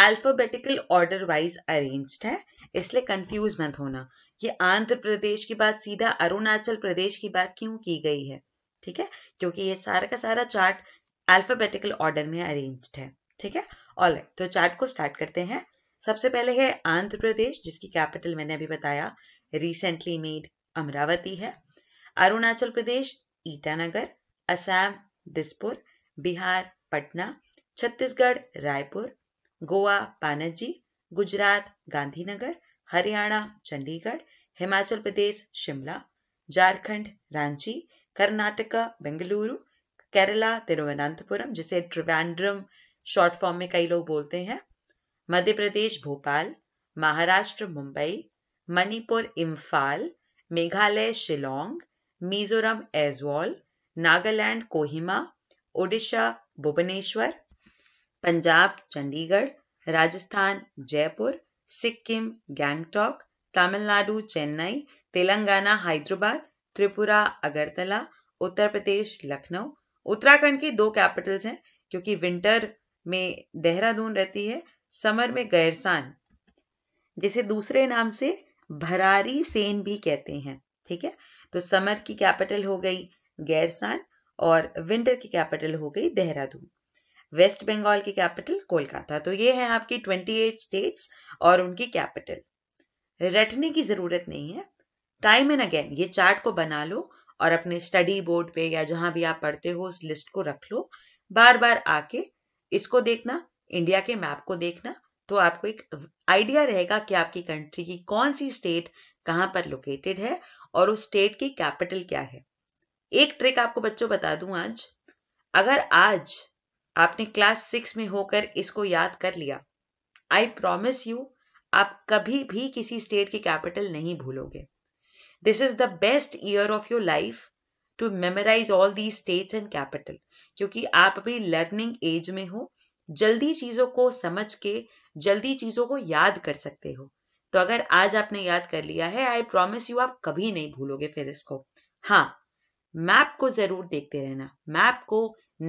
alphabetical order wise arranged है इसलिए कंफ्यूज मत होना ये आंध्र प्रदेश की बात सीधा अरुणाचल प्रदेश की बात क्यों की गई है ठीक है क्योंकि ये सारा का सारा चार्ट अल्फाबेटिकल ऑर्डर में अरेंज्ड है ठीक है ऑल right, तो चार्ट को स्टार्ट करते हैं सबसे पहले है आंध्र प्रदेश जिसकी कैपिटल मैंने अभी बताया रिसेंटली मेड अमरावती है अरुणाचल प्रदेश ईटानगर असम दिसपुर बिहार पटना छत्तीसगढ़ रायपुर गोवा पानाजी गुजरात गांधीनगर हरियाणा चंडीगढ़ हिमाचल प्रदेश शिमला झारखंड रांची कर्नाटक बेंगलुरु केरला तिरुवनंतपुरम जिसे ट्रिवेंड्रम शॉर्ट फॉर्म में कई लोग बोलते हैं मध्य प्रदेश भोपाल महाराष्ट्र मुंबई मणिपुर इम्फाल मेघालय शिलोंग मिजोरम एजवाल नागालैंड कोहिमा ओडिशा भुवनेश्वर पंजाब चंडीगढ़ राजस्थान जयपुर सिक्किम गैंगटॉक तमिलनाडु चेन्नई तेलंगाना हैदराबाद त्रिपुरा अगरतला उत्तर प्रदेश लखनऊ उत्तराखंड की दो कैपिटल्स हैं क्योंकि विंटर में देहरादून रहती है समर में गैरसान जिसे दूसरे नाम से भरारी सेन भी कहते हैं ठीक है तो समर की कैपिटल हो गई गैरसान और विंटर की कैपिटल हो गई देहरादून वेस्ट बंगाल की कैपिटल कोलकाता तो ये है आपकी 28 स्टेट्स और उनकी कैपिटल रटने की जरूरत नहीं है टाइम एंड अगेन ये चार्ट को बना लो और अपने स्टडी बोर्ड पे या जहां भी आप पढ़ते हो उस लिस्ट को रख लो बार बार आके इसको देखना इंडिया के मैप को देखना तो आपको एक आइडिया रहेगा कि आपकी कंट्री की कौन सी स्टेट कहां पर लोकेटेड है और उस स्टेट की कैपिटल क्या है एक ट्रिक आपको बच्चों बता दूं आज अगर आज आपने क्लास सिक्स में होकर इसको याद कर लिया आई प्रोमिस यू आप कभी भी किसी स्टेट की कैपिटल नहीं भूलोगे this is the best year of your life to memorise all the states and capital क्योंकि आप अभी लर्निंग एज में हो जल्दी चीजों को समझ के जल्दी चीजों को याद कर सकते हो तो अगर आज आपने याद कर लिया है आई प्रोमिस यू आप कभी नहीं भूलोगे फिर इसको हाँ मैप को जरूर देखते रहना मैप को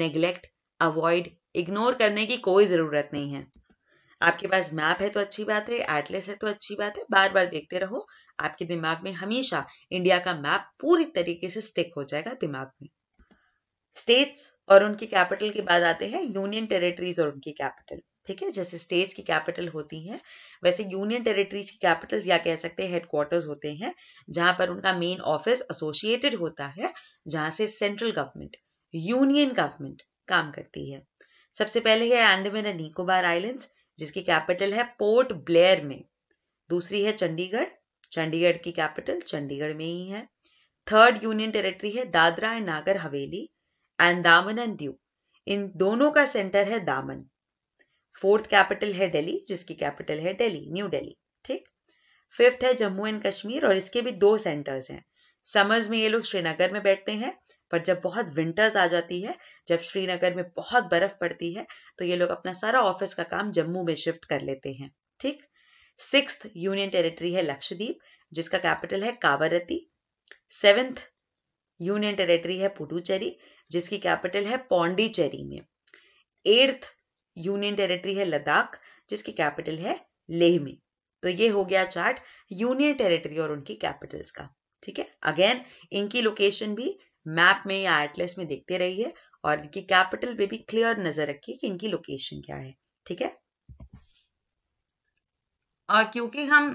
नेग्लेक्ट अवॉइड इग्नोर करने की कोई जरूरत नहीं है आपके पास मैप है तो अच्छी बात है एटलेस है तो अच्छी बात है बार बार देखते रहो आपके दिमाग में हमेशा इंडिया का मैप पूरी तरीके से स्टिक हो जाएगा दिमाग में स्टेट्स और उनकी कैपिटल के बाद आते हैं यूनियन टेरिटरीज और उनकी कैपिटल ठीक है जैसे स्टेट्स की कैपिटल होती है वैसे यूनियन टेरिटरीज की कैपिटल्स या कह सकते हैं हेडक्वार्टर्स होते हैं जहां पर उनका मेन ऑफिस एसोसिएटेड होता है जहां से सेंट्रल गवर्नमेंट यूनियन गवर्नमेंट काम करती है सबसे पहले है एंडमेन एंड निकोबार आइलैंड्स जिसकी कैपिटल है पोर्ट ब्लेयर में दूसरी है चंडीगढ़ चंडीगढ़ की कैपिटल चंडीगढ़ में ही है थर्ड यूनियन टेरिटरी है दादरा एंड नागर हवेली एंड दामन एंड दीव इन दोनों का सेंटर है दामन फोर्थ कैपिटल है दिल्ली जिसकी कैपिटल है दिल्ली न्यू दिल्ली ठीक फिफ्थ है जम्मू एंड कश्मीर और इसके भी दो सेंटर्स हैं समर्स में ये लोग श्रीनगर में बैठते हैं पर जब बहुत विंटर्स आ जाती है जब श्रीनगर में बहुत बर्फ पड़ती है तो ये लोग अपना सारा ऑफिस का काम जम्मू में शिफ्ट कर लेते हैं ठीक सिक्स यूनियन टेरिटरी है लक्षद्वीप जिसका कैपिटल है कावरती सेवेंथ यूनियन टेरिटरी है पुडुचेरी जिसकी कैपिटल है पौंडीचेरी में एट्थ यूनियन टेरिटरी है लद्दाख जिसकी कैपिटल है लेह में तो ये हो गया चार्ट यूनियन टेरिटरी और उनकी कैपिटल्स का ठीक है अगेन इनकी लोकेशन भी मैप में या एटलेस में देखते रहिए और इनकी कैपिटल पे भी क्लियर नजर रखिए कि इनकी लोकेशन क्या है ठीक है और क्योंकि हम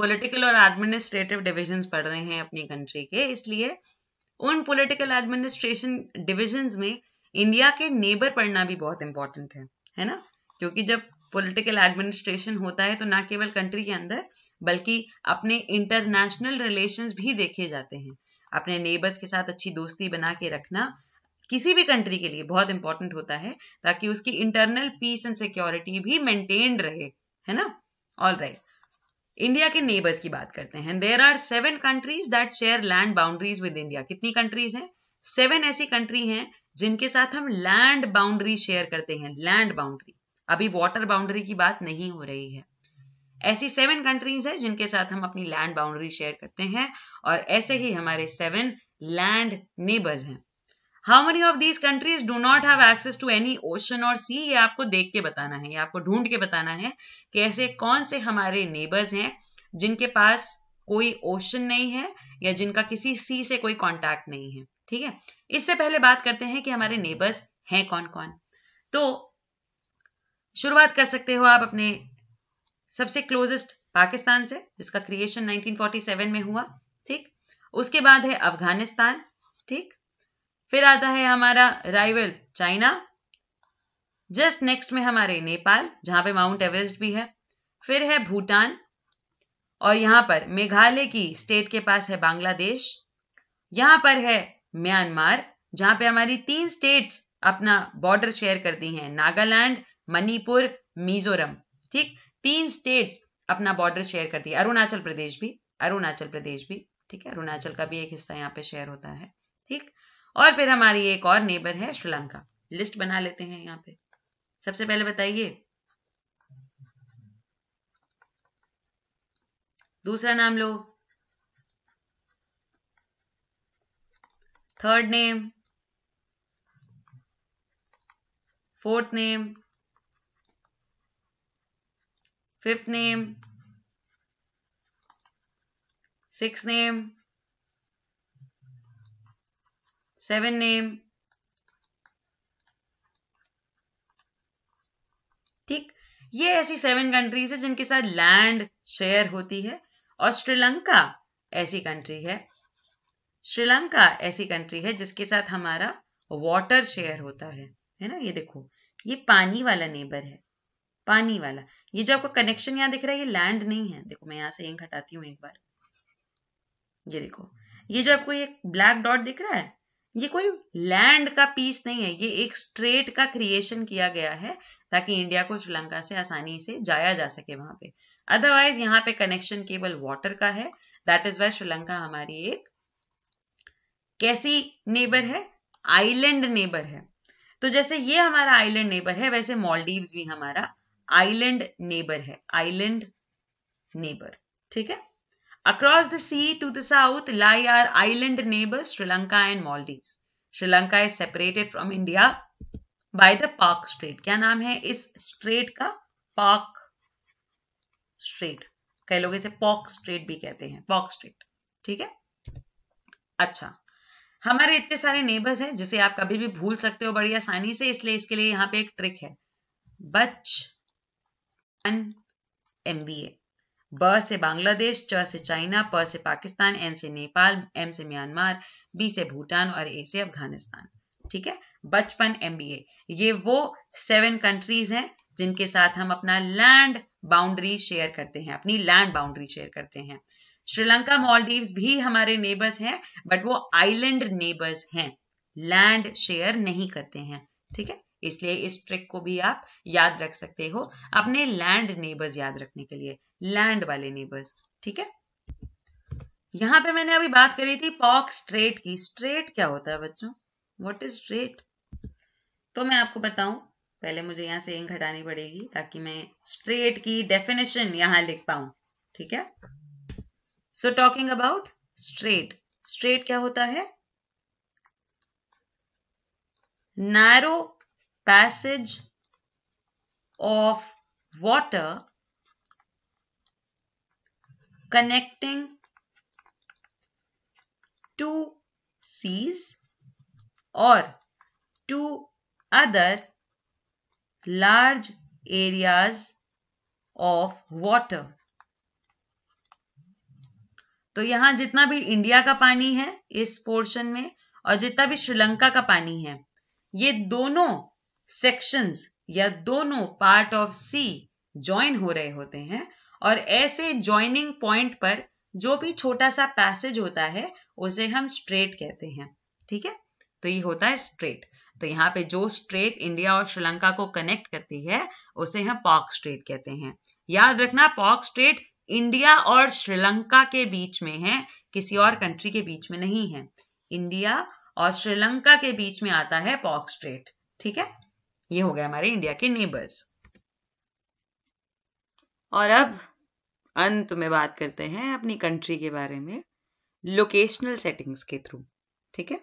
पॉलिटिकल और एडमिनिस्ट्रेटिव डिविजन्स पढ़ रहे हैं अपनी कंट्री के इसलिए उन पॉलिटिकल एडमिनिस्ट्रेशन डिविजन्स में इंडिया के नेबर पढ़ना भी बहुत इंपॉर्टेंट है है ना क्योंकि जब पॉलिटिकल एडमिनिस्ट्रेशन होता है तो ना केवल कंट्री के अंदर बल्कि अपने इंटरनेशनल रिलेशंस भी देखे जाते हैं अपने नेबर्स के साथ अच्छी दोस्ती बना के रखना किसी भी कंट्री के लिए बहुत इंपॉर्टेंट होता है ताकि उसकी इंटरनल पीस एंड सिक्योरिटी भी मेंटेन्ड रहे है ना ऑल राइट इंडिया के नेबर्स की बात करते हैं there are seven countries that share land boundaries with India कितनी कंट्रीज हैं सेवन ऐसी कंट्री हैं जिनके साथ हम लैंड बाउंड्री शेयर करते हैं लैंड बाउंड्री अभी वाटर बाउंड्री की बात नहीं हो रही है ऐसी सेवन कंट्रीज है जिनके साथ हम अपनी लैंड बाउंड्री शेयर करते हैं और ऐसे ही हमारे सेवन लैंड नेबर्स हैं how many of these countries do not have access to any ocean और सी ये आपको देख के बताना है ये आपको ढूंढ के बताना है कि ऐसे कौन से हमारे नेबर्स हैं जिनके पास कोई ओशन नहीं है या जिनका किसी सी से कोई कॉन्टैक्ट नहीं है ठीक है इससे पहले बात करते हैं कि हमारे नेबर्स हैं कौन कौन तो शुरुआत कर सकते हो आप अपने सबसे क्लोजेस्ट पाकिस्तान से जिसका क्रिएशन 1947 में हुआ ठीक उसके बाद है अफगानिस्तान ठीक फिर आता है हमारा राइवल चाइना जस्ट नेक्स्ट में हमारे नेपाल जहां पे माउंट एवरेस्ट भी है फिर है भूटान और यहां पर मेघालय की स्टेट के पास है बांग्लादेश यहां पर है म्यांमार जहां पे हमारी तीन स्टेट्स अपना बॉर्डर शेयर करती हैं नागालैंड मणिपुर मिजोरम ठीक तीन स्टेट्स अपना बॉर्डर शेयर करती है अरुणाचल प्रदेश भी अरुणाचल प्रदेश भी ठीक है अरुणाचल का भी एक हिस्सा यहाँ पे शेयर होता है ठीक और फिर हमारी एक और नेबर है श्रीलंका लिस्ट बना लेते हैं यहाँ पे सबसे पहले बताइए दूसरा नाम लो third name fourth name fifth name six name seven name ठीक ये ऐसी सेवन कंट्रीज है जिनके साथ लैंड शेयर होती है और श्रीलंका ऐसी कंट्री है श्रीलंका ऐसी कंट्री है जिसके साथ हमारा वाटर शेयर होता है है ना ये देखो ये पानी वाला नेबर है पानी वाला ये जो आपका कनेक्शन यहाँ दिख रहा है ये लैंड नहीं है देखो मैं यहाँ से इंक हटाती हूँ एक बार ये देखो ये जो आपको ये ब्लैक डॉट दिख रहा है ये कोई लैंड का पीस नहीं है ये एक स्ट्रेट का क्रिएशन किया गया है ताकि इंडिया को श्रीलंका से आसानी से जाया जा सके वहां पे अदरवाइज यहाँ पे कनेक्शन केवल वाटर का है दैट इज वाई श्रीलंका हमारी एक कैसी नेबर है आइलैंड नेबर है तो जैसे ये हमारा आइलैंड नेबर है वैसे मॉलडीव्स भी हमारा आइलैंड नेबर है आइलैंड नेबर ठीक है across the sea to the south lie are island neighbour Sri Lanka and and Sri Lanka is separated from India by the Palk strait क्या नाम है इस स्ट्रेट का पाक स्ट्रेट कई लोग इसे पॉक स्ट्रेट भी कहते हैं पॉक स्ट्रेट ठीक है अच्छा हमारे इतने सारे नेबर्स हैं जिसे आप कभी भी भूल सकते हो बड़ी आसानी से इसलिए इसके लिए यहाँ पे एक ट्रिक है बच एन एम बी ए ब से बांग्लादेश च से चाइना प से पाकिस्तान एन से नेपाल एम से म्यांमार बी से भूटान और ए से अफगानिस्तान ठीक है बचपन एमबीए ये वो सेवन कंट्रीज हैं जिनके साथ हम अपना लैंड बाउंड्री शेयर करते हैं अपनी लैंड बाउंड्री शेयर करते हैं श्रीलंका मॉलडीव्स भी हमारे नेबर्स हैं बट वो आइलैंड नेबर्स हैं लैंड शेयर नहीं करते हैं ठीक है इसलिए इस ट्रिक को भी आप याद रख सकते हो अपने लैंड नेबर्स याद रखने के लिए लैंड वाले नेबर्स ठीक है यहां पे मैंने अभी बात करी थी पॉक स्ट्रेट की स्ट्रेट क्या होता है बच्चों व्हाट इज स्ट्रेट तो मैं आपको बताऊं पहले मुझे यहां से इंक हटानी पड़ेगी ताकि मैं स्ट्रेट की डेफिनेशन यहां लिख पाऊं ठीक है so talking about strait strait क्या होता है narrow passage of water connecting two seas और two other large areas of water तो यहाँ जितना भी इंडिया का पानी है इस पोर्शन में और जितना भी श्रीलंका का पानी है ये दोनों सेक्शंस या दोनों पार्ट ऑफ सी ज्वाइन हो रहे होते हैं और ऐसे ज्वाइनिंग पॉइंट पर जो भी छोटा सा पैसेज होता है उसे हम स्ट्रेट कहते हैं ठीक है तो ये होता है स्ट्रेट तो यहाँ पे जो स्ट्रेट इंडिया और श्रीलंका को कनेक्ट करती है उसे हम पॉक स्ट्रेट कहते हैं याद रखना पॉक स्ट्रेट इंडिया और श्रीलंका के बीच में है किसी और कंट्री के बीच में नहीं है इंडिया और श्रीलंका के बीच में आता है पॉक स्ट्रेट ठीक है ये हो गया हमारे इंडिया के नेबर्स और अब अंत में बात करते हैं अपनी कंट्री के बारे में लोकेशनल सेटिंग्स के थ्रू ठीक है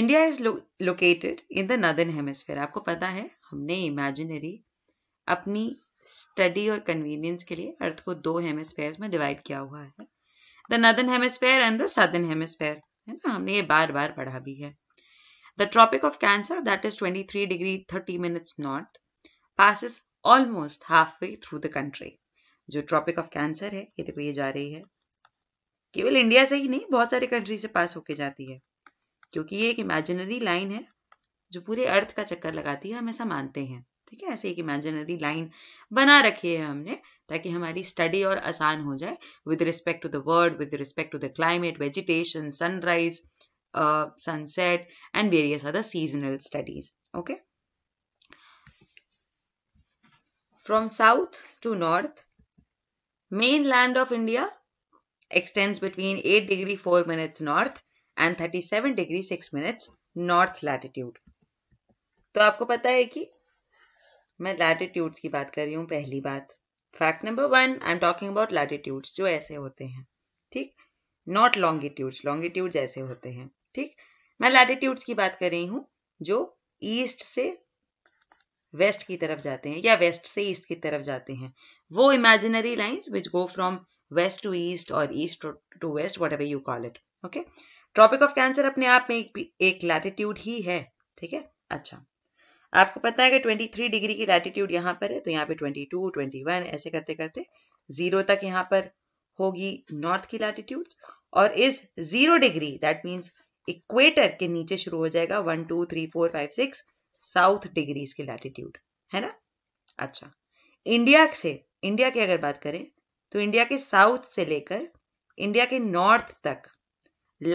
India is located in the northern hemisphere आपको पता है हमने इमेजिनरी अपनी स्टडी और कन्वीनियंस के लिए अर्थ को दो हेमस्फेयर में डिवाइड किया हुआ है the northern hemisphere and the southern hemisphere है ना हमने ये बार बार पढ़ा भी है the tropic of cancer that is 23 degree 30 minutes north almost half way through the country जो ट्रॉपिक ऑफ कैंसर है ये देखो ये जा रही है केवल इंडिया से ही नहीं बहुत सारी कंट्री से पास होके जाती है क्योंकि ये एक इमेजिनरी लाइन है जो पूरे अर्थ का चक्कर लगाती है हम ऐसा मानते हैं ठीक है ऐसे एक इमेजिनरी लाइन बना रखी है हमने ताकि हमारी स्टडी और आसान हो जाए with respect to the world with respect to the climate vegetation sunrise sunset and various other seasonal studies okay from south to north mainland of India between eight degree four minutes north and thirty seven degree six minutes north latitude तो आपको पता है कि मैं latitudes की बात कर रही हूँ पहली बात fact number one I am talking about latitudes जो ऐसे होते हैं ठीक नॉट लॉन्गिट्यूड्स लॉन्गिट्यूड्स ऐसे होते हैं ठीक मैं लैटिट्यूड्स की बात कर रही हूँ जो ईस्ट से वेस्ट की तरफ जाते हैं या वेस्ट से ईस्ट की तरफ जाते हैं वो imaginary lines which go from west to east और east to west what you call it okay tropic of cancer अपने आप में एक लैटिट्यूड ही है ठीक है अच्छा आपको पता है कि 23 डिग्री की लैटिट्यूड यहाँ पर है तो यहाँ पे 22, 21 ऐसे करते करते जीरो तक यहाँ पर होगी नॉर्थ की लैटिट्यूड और इस zero degree that means equator के नीचे शुरू हो जाएगा one two three four five six south degrees की लैटिट्यूड है ना अच्छा इंडिया से इंडिया की अगर बात करें तो इंडिया के साउथ से लेकर इंडिया के नॉर्थ तक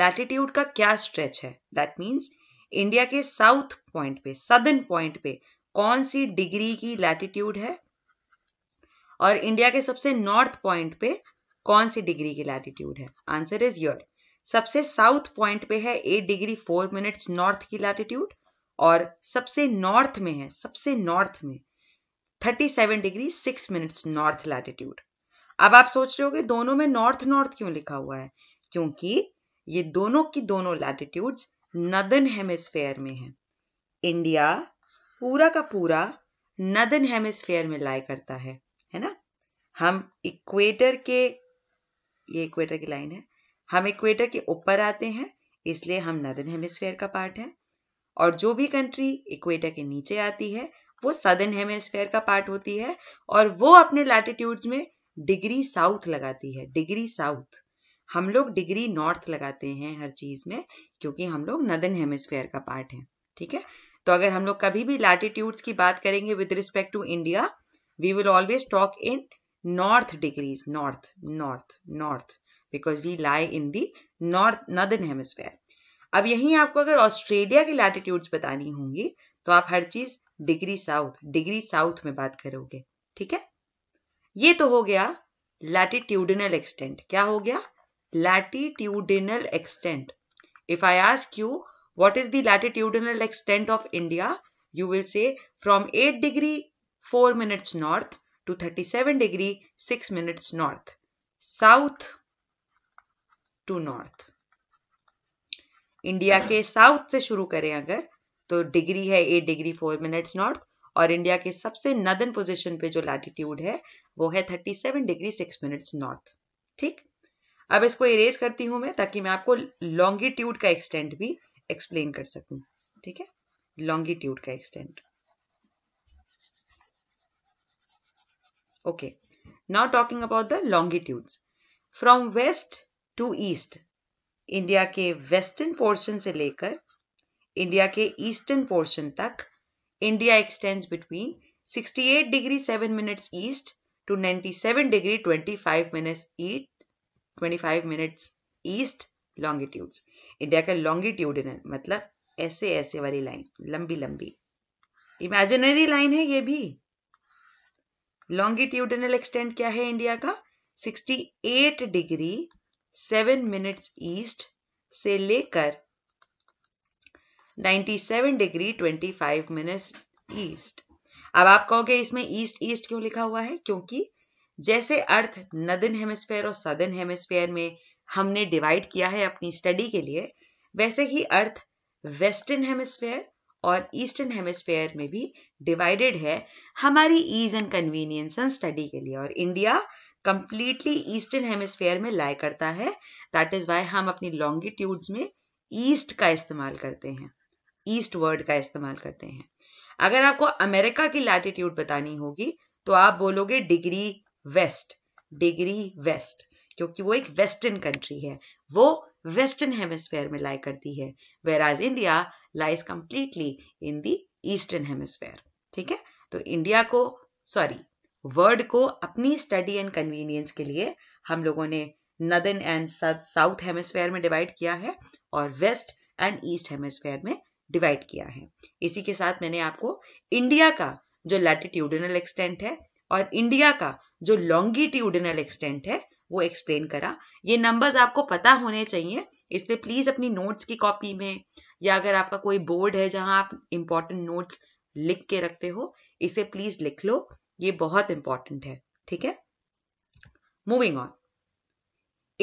लैटिट्यूड का क्या स्ट्रेच है दैट मीन्स इंडिया के साउथ पॉइंट पे सदर्न पॉइंट पे कौन सी डिग्री की लैटिट्यूड है और इंडिया के सबसे नॉर्थ पॉइंट पे कौन सी डिग्री की लैटिट्यूड है आंसर इज योर सबसे साउथ पॉइंट पे है eight degree four minutes north की लैटिट्यूड और सबसे नॉर्थ में है सबसे नॉर्थ में 37 डिग्री 6 मिनट्स नॉर्थ लैटिट्यूड अब आप सोच रहे हो दोनों में नॉर्थ नॉर्थ क्यों लिखा हुआ है क्योंकि ये दोनों की दोनों लैटिट्यूड्स नदन हेमिस्फेयर में है इंडिया पूरा का पूरा नदन हेमिस्फेयर में लाई करता है है ना हम इक्वेटर के ये इक्वेटर की लाइन है हम इक्वेटर के ऊपर आते हैं इसलिए हम नदन हेमिस्फेयर का पार्ट है और जो भी कंट्री इक्वेटर के नीचे आती है वो सदन हेमिस्फेयर का पार्ट होती है और वो अपने लैटिट्यूड्स में डिग्री साउथ लगाती है डिग्री साउथ हम लोग डिग्री नॉर्थ लगाते हैं हर चीज में क्योंकि हम लोग नदन हेमिस्फेयर का पार्ट है ठीक है तो अगर हम लोग कभी भी लैटिट्यूड्स की बात करेंगे with respect to India we will always talk in north degrees north north north because we lie in the north northern hemisphere अब यहीं आपको अगर ऑस्ट्रेलिया की लैटिट्यूड्स बतानी होंगी तो आप हर चीज डिग्री साउथ डिग्री साउथ में बात करोगे ठीक है ये तो हो गया लैटिट्यूडनल एक्सटेंट क्या हो गया latitudinal extent. If I ask you what is the latitudinal extent of India, you will say from 8 degree 4 minutes north to 37 degree 6 minutes north, south to north. india ke south se shuru kare agar to degree hai 8 degree 4 minutes north और India के सबसे northern position पे जो latitude है वो है 37 degree 6 minutes north ठीक अब इसको इरेज करती हूं मैं ताकि मैं आपको लॉन्गिट्यूड का एक्सटेंट भी एक्सप्लेन कर सकूं ठीक है लॉन्गिट्यूड का extent okay now talking about the longitude from west to east India के वेस्टर्न पोर्शन से लेकर इंडिया के ईस्टर्न पोर्शन तक India extends between 68 degree 7 minutes east to 97 degree 25 minutes east 25 minutes east longitudes India का longitudinal मतलब ऐसे ऐसे वाली लाइन लंबी लंबी इमेजिनरी लाइन है ये भी लॉन्गिट्यूडनल एक्सटेंड क्या है इंडिया का 68 डिग्री 7 मिनट्स ईस्ट से लेकर 97 डिग्री 25 मिनट्स ईस्ट अब आप कहोगे इसमें ईस्ट ईस्ट क्यों लिखा हुआ है क्योंकि जैसे अर्थ नदन हेमिस्फेयर और सदन हेमिस्फेयर में हमने डिवाइड किया है अपनी स्टडी के लिए वैसे ही अर्थ वेस्टर्न हेमिस्फेयर और ईस्टर्न हेमिस्फेयर में भी डिवाइडेड है हमारी ease and convenience and study के लिए और इंडिया कंप्लीटली ईस्टर्न हेमिस्फेयर में लाई करता है दैट इज वाई हम अपनी लॉन्गिट्यूड्स में ईस्ट का इस्तेमाल करते हैं ईस्ट वर्ड का इस्तेमाल करते हैं अगर आपको अमेरिका की लैटिट्यूड बतानी होगी तो आप बोलोगे डिग्री वेस्ट डिग्री वेस्ट क्योंकि वो एक वेस्टर्न कंट्री है वो वेस्टर्न हेमिस्फेयर में लाई करती है whereas India lies completely in the eastern hemisphere ठीक है तो इंडिया को सॉरी वर्ल्ड को अपनी स्टडी एंड कन्वीनियंस के लिए हम लोगों ने नदन एंड साउथ हेमिस्फेयर में डिवाइड किया है और वेस्ट एंड ईस्ट हेमिस्फेयर में डिवाइड किया है इसी के साथ मैंने आपको इंडिया का जो लैटिट्यूडनल एक्सटेंट है और इंडिया का जो लॉन्गिट्यूडिनल एक्सटेंट है वो एक्सप्लेन करा ये नंबर्स आपको पता होने चाहिए इसलिए प्लीज अपनी नोट्स की कॉपी में या अगर आपका कोई बोर्ड है जहां आप इंपॉर्टेंट नोट्स लिख के रखते हो इसे प्लीज लिख लो ये बहुत इंपॉर्टेंट है ठीक है moving on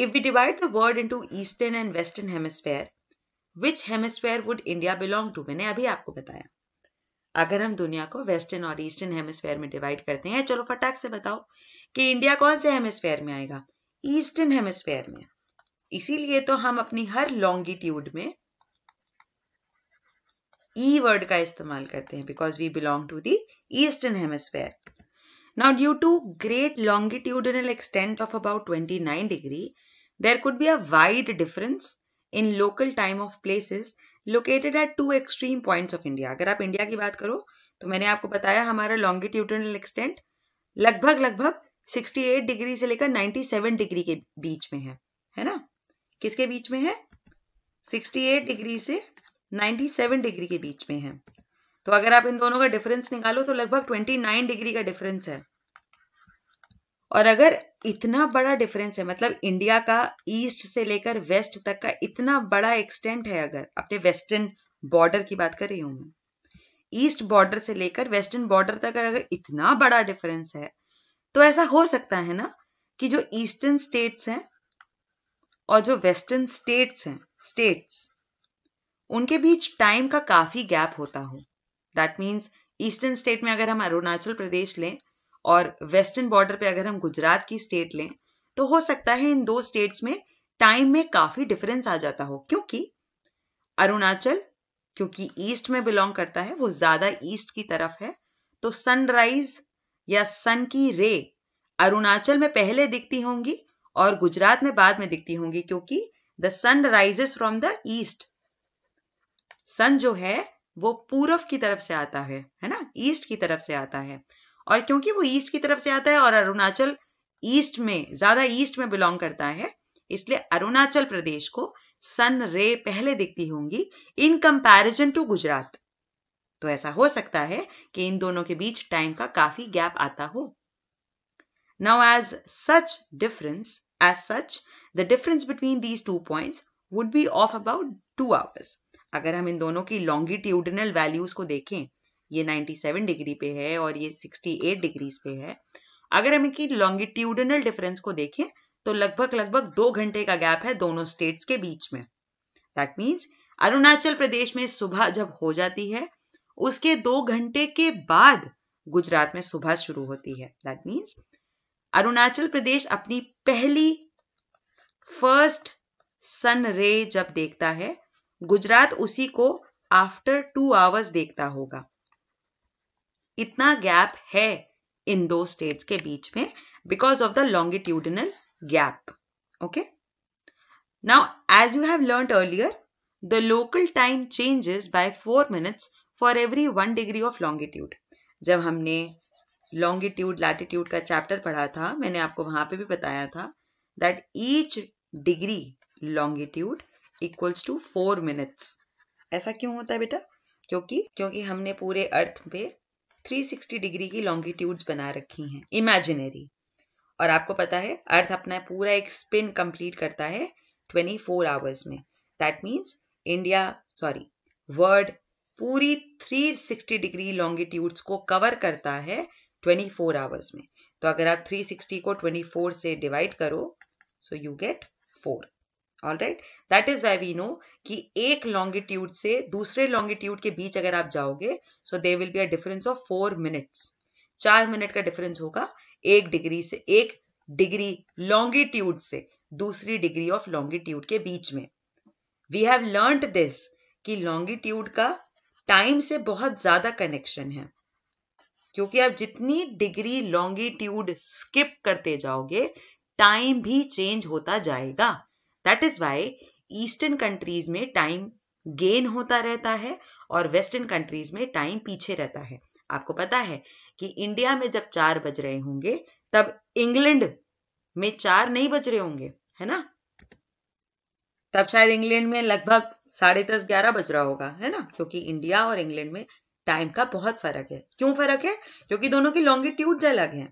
if we divide the world into eastern and western hemisphere which hemisphere would India belong to मैंने अभी आपको बताया अगर हम दुनिया को वेस्टर्न और ईस्टर्न हेमिस्फेयर में डिवाइड करते हैं चलो फटाक से बताओ कि इंडिया कौन से हेमिस्फेयर में आएगा ईस्टर्न हेमिस्फेयर में इसीलिए तो हम अपनी हर लॉन्गिट्यूड में ई e वर्ड का इस्तेमाल करते हैं because we belong to the eastern hemisphere Now, due to great extent of about twenty nine degree there could be a wide difference in local time of places located at two extreme points of India अगर आप India की बात करो तो मैंने आपको बताया हमारा लॉन्गिट्यूडनल एक्सटेंट लगभग लगभग 68 डिग्री से लेकर 97 डिग्री के बीच में है है ना किसके बीच में है 68 डिग्री से 97 डिग्री के बीच में है तो अगर आप इन दोनों का डिफरेंस निकालो तो लगभग 29 डिग्री का डिफरेंस है और अगर इतना बड़ा डिफरेंस है मतलब इंडिया का ईस्ट से लेकर वेस्ट तक का इतना बड़ा एक्सटेंट है अगर अपने वेस्टर्न बॉर्डर की बात कर रही हूं मैं ईस्ट बॉर्डर से लेकर वेस्टर्न बॉर्डर तक अगर इतना बड़ा डिफरेंस है तो ऐसा हो सकता है ना कि जो ईस्टर्न स्टेट्स हैं और जो वेस्टर्न स्टेट्स हैं स्टेट्स उनके बीच टाइम का काफी गैप होता हो दैट मीन्स ईस्टर्न स्टेट में अगर हम अरुणाचल प्रदेश लें और वेस्टर्न बॉर्डर पे अगर हम गुजरात की स्टेट लें तो हो सकता है इन दो स्टेट्स में टाइम में काफी डिफरेंस आ जाता हो क्योंकि अरुणाचल क्योंकि ईस्ट में बिलोंग करता है वो ज्यादा ईस्ट की तरफ है तो सनराइज या सन की रे अरुणाचल में पहले दिखती होंगी और गुजरात में बाद में दिखती होंगी क्योंकि the sun rises from the east sun जो है वो पूर्व की तरफ से आता है है ना ईस्ट की तरफ से आता है और क्योंकि वो ईस्ट की तरफ से आता है और अरुणाचल ईस्ट में ज्यादा ईस्ट में बिलोंग करता है इसलिए अरुणाचल प्रदेश को सन रे पहले दिखती होंगी इन कंपैरिजन टू गुजरात तो ऐसा हो सकता है कि इन दोनों के बीच टाइम का काफी गैप आता हो now as such difference as such the difference between these two points would be of about two hours अगर हम इन दोनों की लॉन्गिट्यूडनल वैल्यूज को देखें ये 97 डिग्री पे है और ये 68 डिग्रीज पे है अगर हम इनकी लॉन्गिट्यूडनल डिफरेंस को देखें तो लगभग लगभग दो घंटे का गैप है दोनों स्टेट्स के बीच में दैट मीन्स अरुणाचल प्रदेश में सुबह जब हो जाती है उसके दो घंटे के बाद गुजरात में सुबह शुरू होती है दैट मीन्स अरुणाचल प्रदेश अपनी पहली फर्स्ट सन रे जब देखता है गुजरात उसी को आफ्टर टू आवर्स देखता होगा इतना गैप है इन दो स्टेट्स के बीच में because of the longitudinal gap okay now as you have learn earlier the local time changes by four minutes for every one degree of longitude जब हमने लॉन्गिट्यूड लैटिट्यूड का चैप्टर पढ़ा था मैंने आपको वहां पे भी बताया था that each degree longitude equals to four minutes ऐसा क्यों होता है बेटा क्योंकि क्योंकि हमने पूरे अर्थ पे 360 डिग्री की लॉन्गिट्यूड्स बना रखी हैं इमेजिनरी और आपको पता है अर्थ अपना पूरा एक स्पिन कंप्लीट करता है 24 आवर्स में that means India sorry world पूरी 360 डिग्री लॉन्गिट्यूड्स को कवर करता है 24 आवर्स में तो अगर आप 360 को 24 से डिवाइड करो so you get four all right that is why we know कि एक लॉन्गिट्यूड से दूसरे लॉन्गिट्यूड के बीच अगर आप जाओगे so there will be a difference of four minutes चार मिनट का डिफरेंस होगा एक डिग्री से एक डिग्री लॉन्गिट्यूड से दूसरी डिग्री ऑफ लॉन्गिट्यूड के बीच में वी हैव लर्नड दिस कि लॉन्गिट्यूड का टाइम से बहुत ज्यादा कनेक्शन है क्योंकि आप जितनी डिग्री लॉन्गिट्यूड स्किप करते जाओगे टाइम भी चेंज होता जाएगा that is why eastern countries में टाइम गेन होता रहता है और वेस्टर्न कंट्रीज में टाइम पीछे रहता है आपको पता है कि इंडिया में जब चार बज रहे होंगे तब इंग्लैंड में चार नहीं बज रहे होंगे है ना तब शायद इंग्लैंड में लगभग साढ़े दस ग्यारह बज रहा होगा है ना क्योंकि इंडिया और इंग्लैंड में टाइम का बहुत फर्क है क्यों फर्क है क्योंकि दोनों की लॉन्गिट्यूड अलग है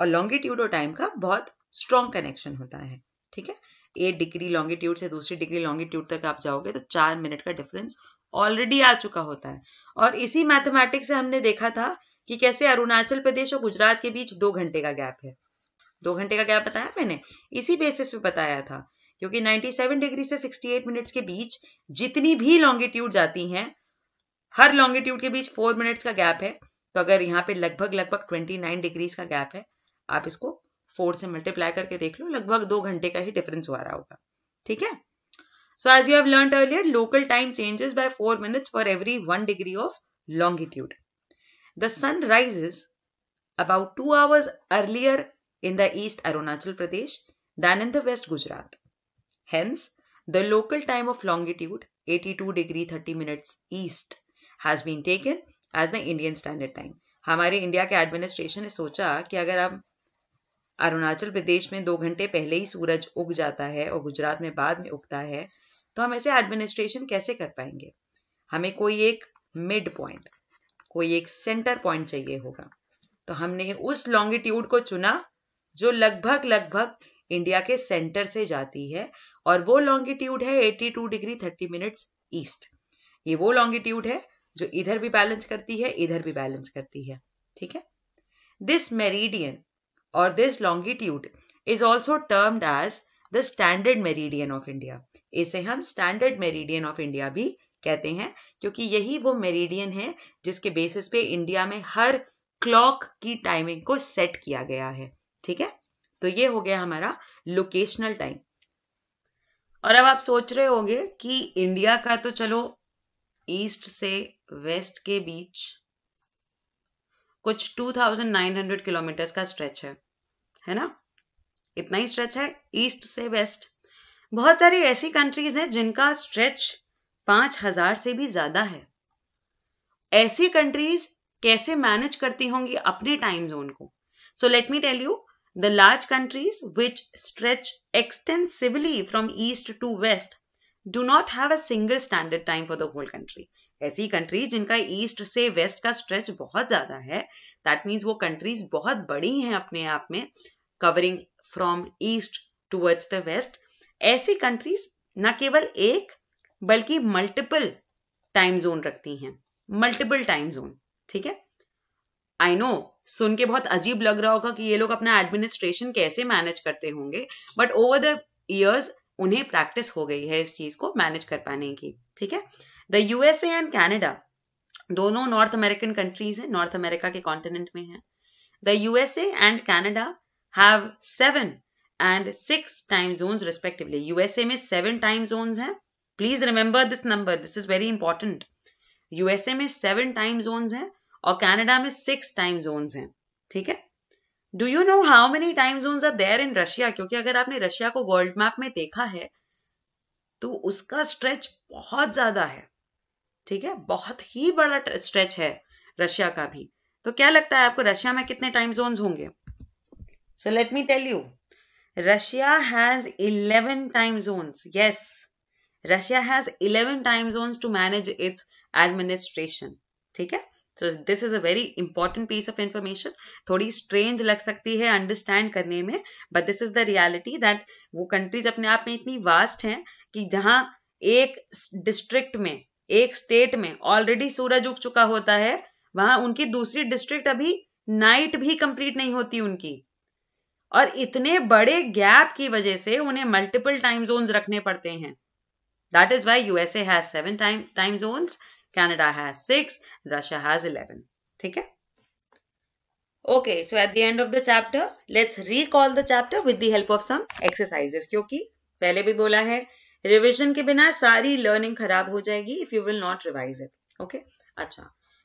और लॉन्गिट्यूड और टाइम का बहुत स्ट्रॉन्ग कनेक्शन होता है ठीक है एक डिग्री लॉन्गिट्यूड से दूसरी डिग्री लॉन्गिट्यूड तक आप जाओगे तो चार मिनट का डिफरेंस ऑलरेडी आ चुका होता है और इसी मैथमेटिक्स से हमने देखा था कि कैसे अरुणाचल प्रदेश और गुजरात के बीच दो घंटे का गैप है दो घंटे का गैप बताया मैंने इसी बेसिस पे बताया था क्योंकि 97 डिग्री से 68 मिनट्स के बीच जितनी भी लॉन्गिट्यूड जाती हैं हर लॉन्गिट्यूड के बीच फोर मिनट्स का गैप है तो अगर यहाँ पे लगभग लगभग 29 डिग्रीज का गैप है आप इसको फोर से मल्टीप्लाई करके देख लो लगभग दो घंटे का ही डिफरेंस हो रहा होगा ठीक है so as you have learn earlier local time changes by four minutes for every one degree of longitude the sun rises about two hours earlier in the east Arunachal Pradesh than in the west Gujarat hence the local time of longitude eighty two degree thirty minute east has been taken as the Indian standard time हमारे India के administration ने सोचा कि अगर आप अरुणाचल प्रदेश में दो घंटे पहले ही सूरज उग जाता है और गुजरात में बाद में उगता है तो हम ऐसे एडमिनिस्ट्रेशन कैसे कर पाएंगे हमें कोई एक मिड पॉइंट कोई एक सेंटर पॉइंट चाहिए होगा तो हमने उस लॉन्गिट्यूड को चुना जो लगभग लगभग इंडिया के सेंटर से जाती है और वो लॉन्गिट्यूड है 82 डिग्री 30 मिनट्स ईस्ट ये वो लॉन्गिट्यूड है जो इधर भी बैलेंस करती है इधर भी बैलेंस करती है ठीक है this meridian or this longitude is also termed as the standard meridian of India. इसे हम standard meridian of India भी कहते हैं क्योंकि यही वो meridian है जिसके basis पे India में हर clock की timing को set किया गया है ठीक है तो ये हो गया हमारा locational time. और अब आप सोच रहे होंगे कि इंडिया का तो चलो ईस्ट से वेस्ट के बीच कुछ 2900 किलोमीटर्स का स्ट्रेच है है ना इतना ही स्ट्रेच है ईस्ट से वेस्ट बहुत सारी ऐसी कंट्रीज हैं जिनका स्ट्रेच 5000 से भी ज्यादा है ऐसी कंट्रीज कैसे मैनेज करती होंगी अपने टाइम जोन को so let me tell you the large countries which stretch extensively from east to west do not have a single standard time for the whole country ऐसी कंट्रीज जिनका east से west का stretch बहुत ज़्यादा है that means वो countries बहुत बड़ी हैं अपने आप में covering from east towards the west ऐसी कंट्रीज न केवल एक बल्कि मल्टीपल टाइम जोन रखती हैं मल्टीपल टाइम जोन ठीक है आई नो सुन के बहुत अजीब लग रहा होगा कि ये लोग अपना एडमिनिस्ट्रेशन कैसे मैनेज करते होंगे बट ओवर द इयर्स उन्हें प्रैक्टिस हो गई है इस चीज को मैनेज कर पाने की ठीक है द यूएसए एंड कैनेडा दोनों नॉर्थ अमेरिकन कंट्रीज हैं नॉर्थ अमेरिका के कॉन्टिनेंट में हैं the USA and Canada have seven and six time zone respectively USA में सेवन टाइम जोन है please remember this number this is very important USA में seven time zone है और Canada में six time zones हैं ठीक है do you know how many time zone are there in Russia क्योंकि अगर आपने रशिया को वर्ल्ड मैप में देखा है तो उसका स्ट्रेच बहुत ज्यादा है ठीक है बहुत ही बड़ा स्ट्रेच है रशिया का भी तो क्या लगता है आपको रशिया में कितने टाइम जोन होंगे so let me tell you Russia has 11 time zones yes Russia has 11 time zones to manage its administration. ठीक है so this is a very important piece of information थोड़ी स्ट्रेंज लग सकती है understand करने में but this is the reality that वो countries अपने आप में इतनी वास्ट हैं कि जहां एक डिस्ट्रिक्ट में एक स्टेट में ऑलरेडी सूरज उग चुका होता है वहां उनकी दूसरी डिस्ट्रिक्ट अभी नाइट भी कंप्लीट नहीं होती उनकी और इतने बड़े गैप की वजह से उन्हें मल्टीपल टाइम जोन रखने पड़ते हैं that is why USA has seven time time Canada has six Russia has eleven ठीक है okay so at the end of the chapter let's recall the chapter with the help of some exercises क्योंकि पहले भी बोला है revision के बिना सारी लर्निंग खराब हो जाएगी if you will not revise it okay अच्छा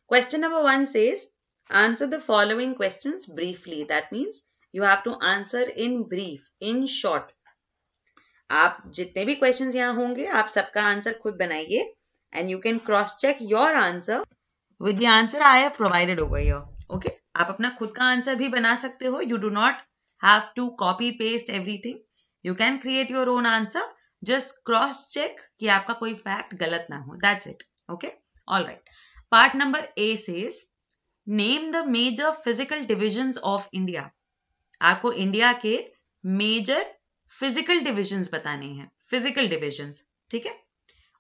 question number one says answer the following question briefly that means you have to answer in brief in short आप जितने भी क्वेश्चंस यहाँ होंगे आप सबका आंसर खुद बनाइए and you can cross check your answer with answer I have provided over your okay आप अपना खुद का आंसर भी बना सकते हो you do not have to copy paste everything you can create your own answer just cross check कि आपका कोई फैक्ट गलत ना हो that's it okay all right part number A says name the major physical divisions of India आपको India के major physical divisions बताने हैं फिजिकल डिविजन्स ठीक है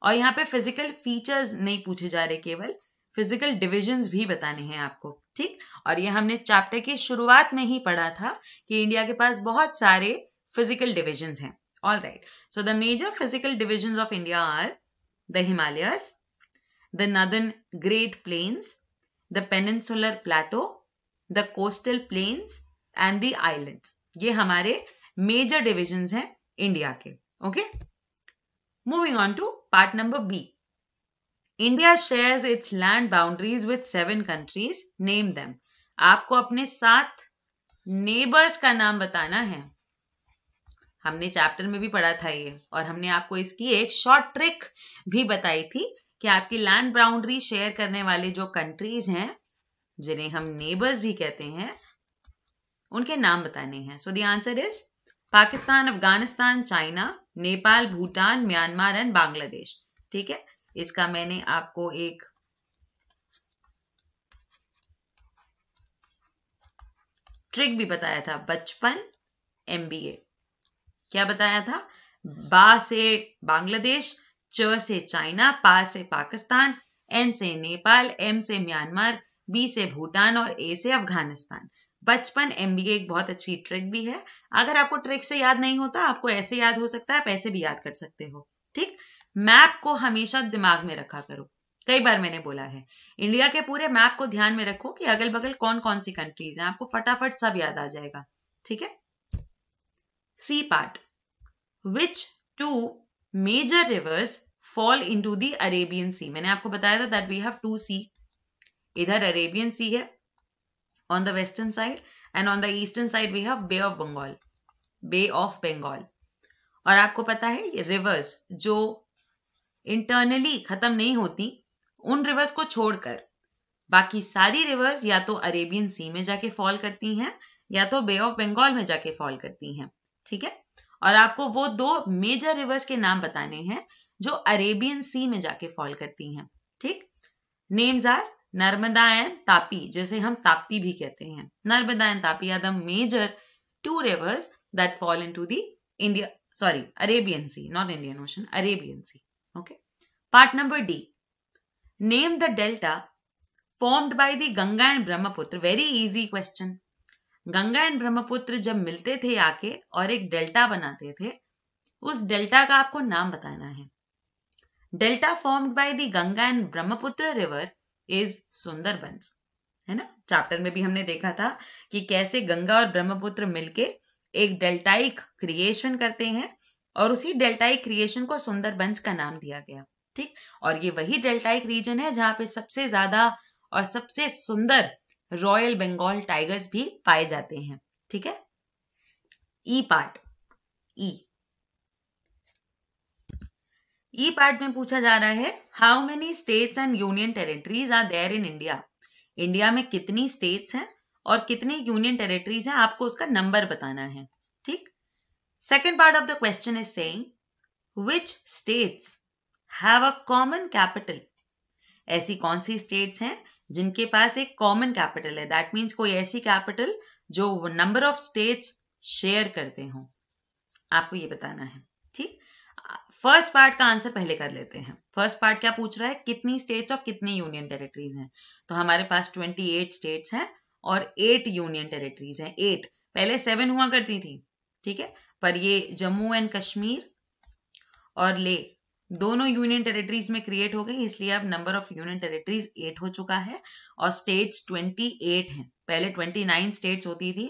और यहाँ पे फिजिकल फीचर्स नहीं पूछे जा रहे केवल फिजिकल डिविजन्स भी बताने हैं आपको ठीक और ये हमने चैप्टर की शुरुआत में ही पढ़ा था कि इंडिया के पास बहुत सारे फिजिकल डिविजन हैं All right. So the major physical divisions of India are the Himalayas, the northern Great Plains, the peninsular plateau, the coastal plains and the islands. ye hamare major divisions hain India ke Okay. Moving on to part number B. India shares its land boundaries with seven countries. Name them. aapko apne सात neighbors ka naam batana hai हमने chapter में भी पढ़ा था ये और हमने आपको इसकी एक शॉर्ट ट्रिक भी बताई थी कि आपकी लैंड बाउंड्री शेयर करने वाले जो कंट्रीज हैं जिन्हें हम नेबर्स भी कहते हैं उनके नाम बताने हैं so the answer is Pakistan Afghanistan China Nepal Bhutan Myanmar and Bangladesh ठीक है इसका मैंने आपको एक ट्रिक भी बताया था बचपन एमबीए क्या बताया था बा से बांग्लादेश च से चाइना पा से पाकिस्तान एन से नेपाल एम से म्यांमार बी से भूटान और ए से अफगानिस्तान बचपन एम बी एक बहुत अच्छी ट्रिक भी है अगर आपको ट्रिक से याद नहीं होता आपको ऐसे याद हो सकता है आप ऐसे भी याद कर सकते हो ठीक मैप को हमेशा दिमाग में रखा करो कई बार मैंने बोला है इंडिया के पूरे मैप को ध्यान में रखो कि अगल बगल कौन कौन सी कंट्रीज हैं आपको फटाफट सब याद आ जाएगा ठीक है C part. Which two major rivers fall into the Arabian Sea? मैंने आपको बताया था that we have two sea. इधर Arabian Sea है on the western side and on the eastern side we have Bay of Bengal. Bay of Bengal. और आपको पता है ये rivers जो internally खत्म नहीं होती उन rivers को छोड़कर बाकी सारी rivers या तो Arabian Sea में जाके fall करती हैं या तो Bay of Bengal में जाके fall करती हैं ठीक है और आपको वो दो मेजर रिवर्स के नाम बताने हैं जो अरेबियन सी में जाके फॉल करती हैं ठीक names are Narmada and Tapi जैसे हम ताप्ती भी कहते हैं Narmada and Tapi are the major two rivers that fall into India sorry Arabian Sea not Indian Ocean Arabian C okay part number D name the delta formed by the Ganga and Brahmaputra very easy question Ganga and Brahmaputra जब मिलते थे आके और एक delta बनाते थे उस delta का आपको नाम बताना है delta formed by the Ganga and Brahmaputra river is Sundarbans है ना चैप्टर में भी हमने देखा था कि कैसे गंगा और ब्रह्मपुत्र मिलके एक डेल्टाइक क्रिएशन करते हैं और उसी डेल्टाइक क्रिएशन को सुंदरबंस का नाम दिया गया ठीक और ये वही डेल्टाइक रीजन है जहां पे सबसे ज्यादा और सबसे सुंदर रॉयल बंगाल टाइगर्स भी पाए जाते हैं ठीक है ई पार्ट ई ई पार्ट में पूछा जा रहा है how many states and union territories are there in India India में कितनी स्टेट्स हैं और कितनी यूनियन टेरिटरीज हैं आपको उसका नंबर बताना है ठीक second part of the question is saying which states have a common capital ऐसी कौन सी स्टेट्स हैं जिनके पास एक कॉमन कैपिटल है दैट मीन्स कोई ऐसी कैपिटल जो नंबर ऑफ स्टेट्स शेयर करते हो आपको ये बताना है ठीक फर्स्ट पार्ट का आंसर पहले कर लेते हैं फर्स्ट पार्ट क्या पूछ रहा है कितनी स्टेट्स और कितनी यूनियन टेरिटरीज हैं तो हमारे पास 28 स्टेट्स हैं और 8 यूनियन टेरिटरीज हैं 8 पहले 7 हुआ करती थी ठीक है पर ये जम्मू एंड कश्मीर और ले दोनों यूनियन टेरिटरीज में क्रिएट हो गई इसलिए अब number of union territories eight हो चुका है और स्टेट्स एट है पहले ट्वेंटी नाइन स्टेट होती थी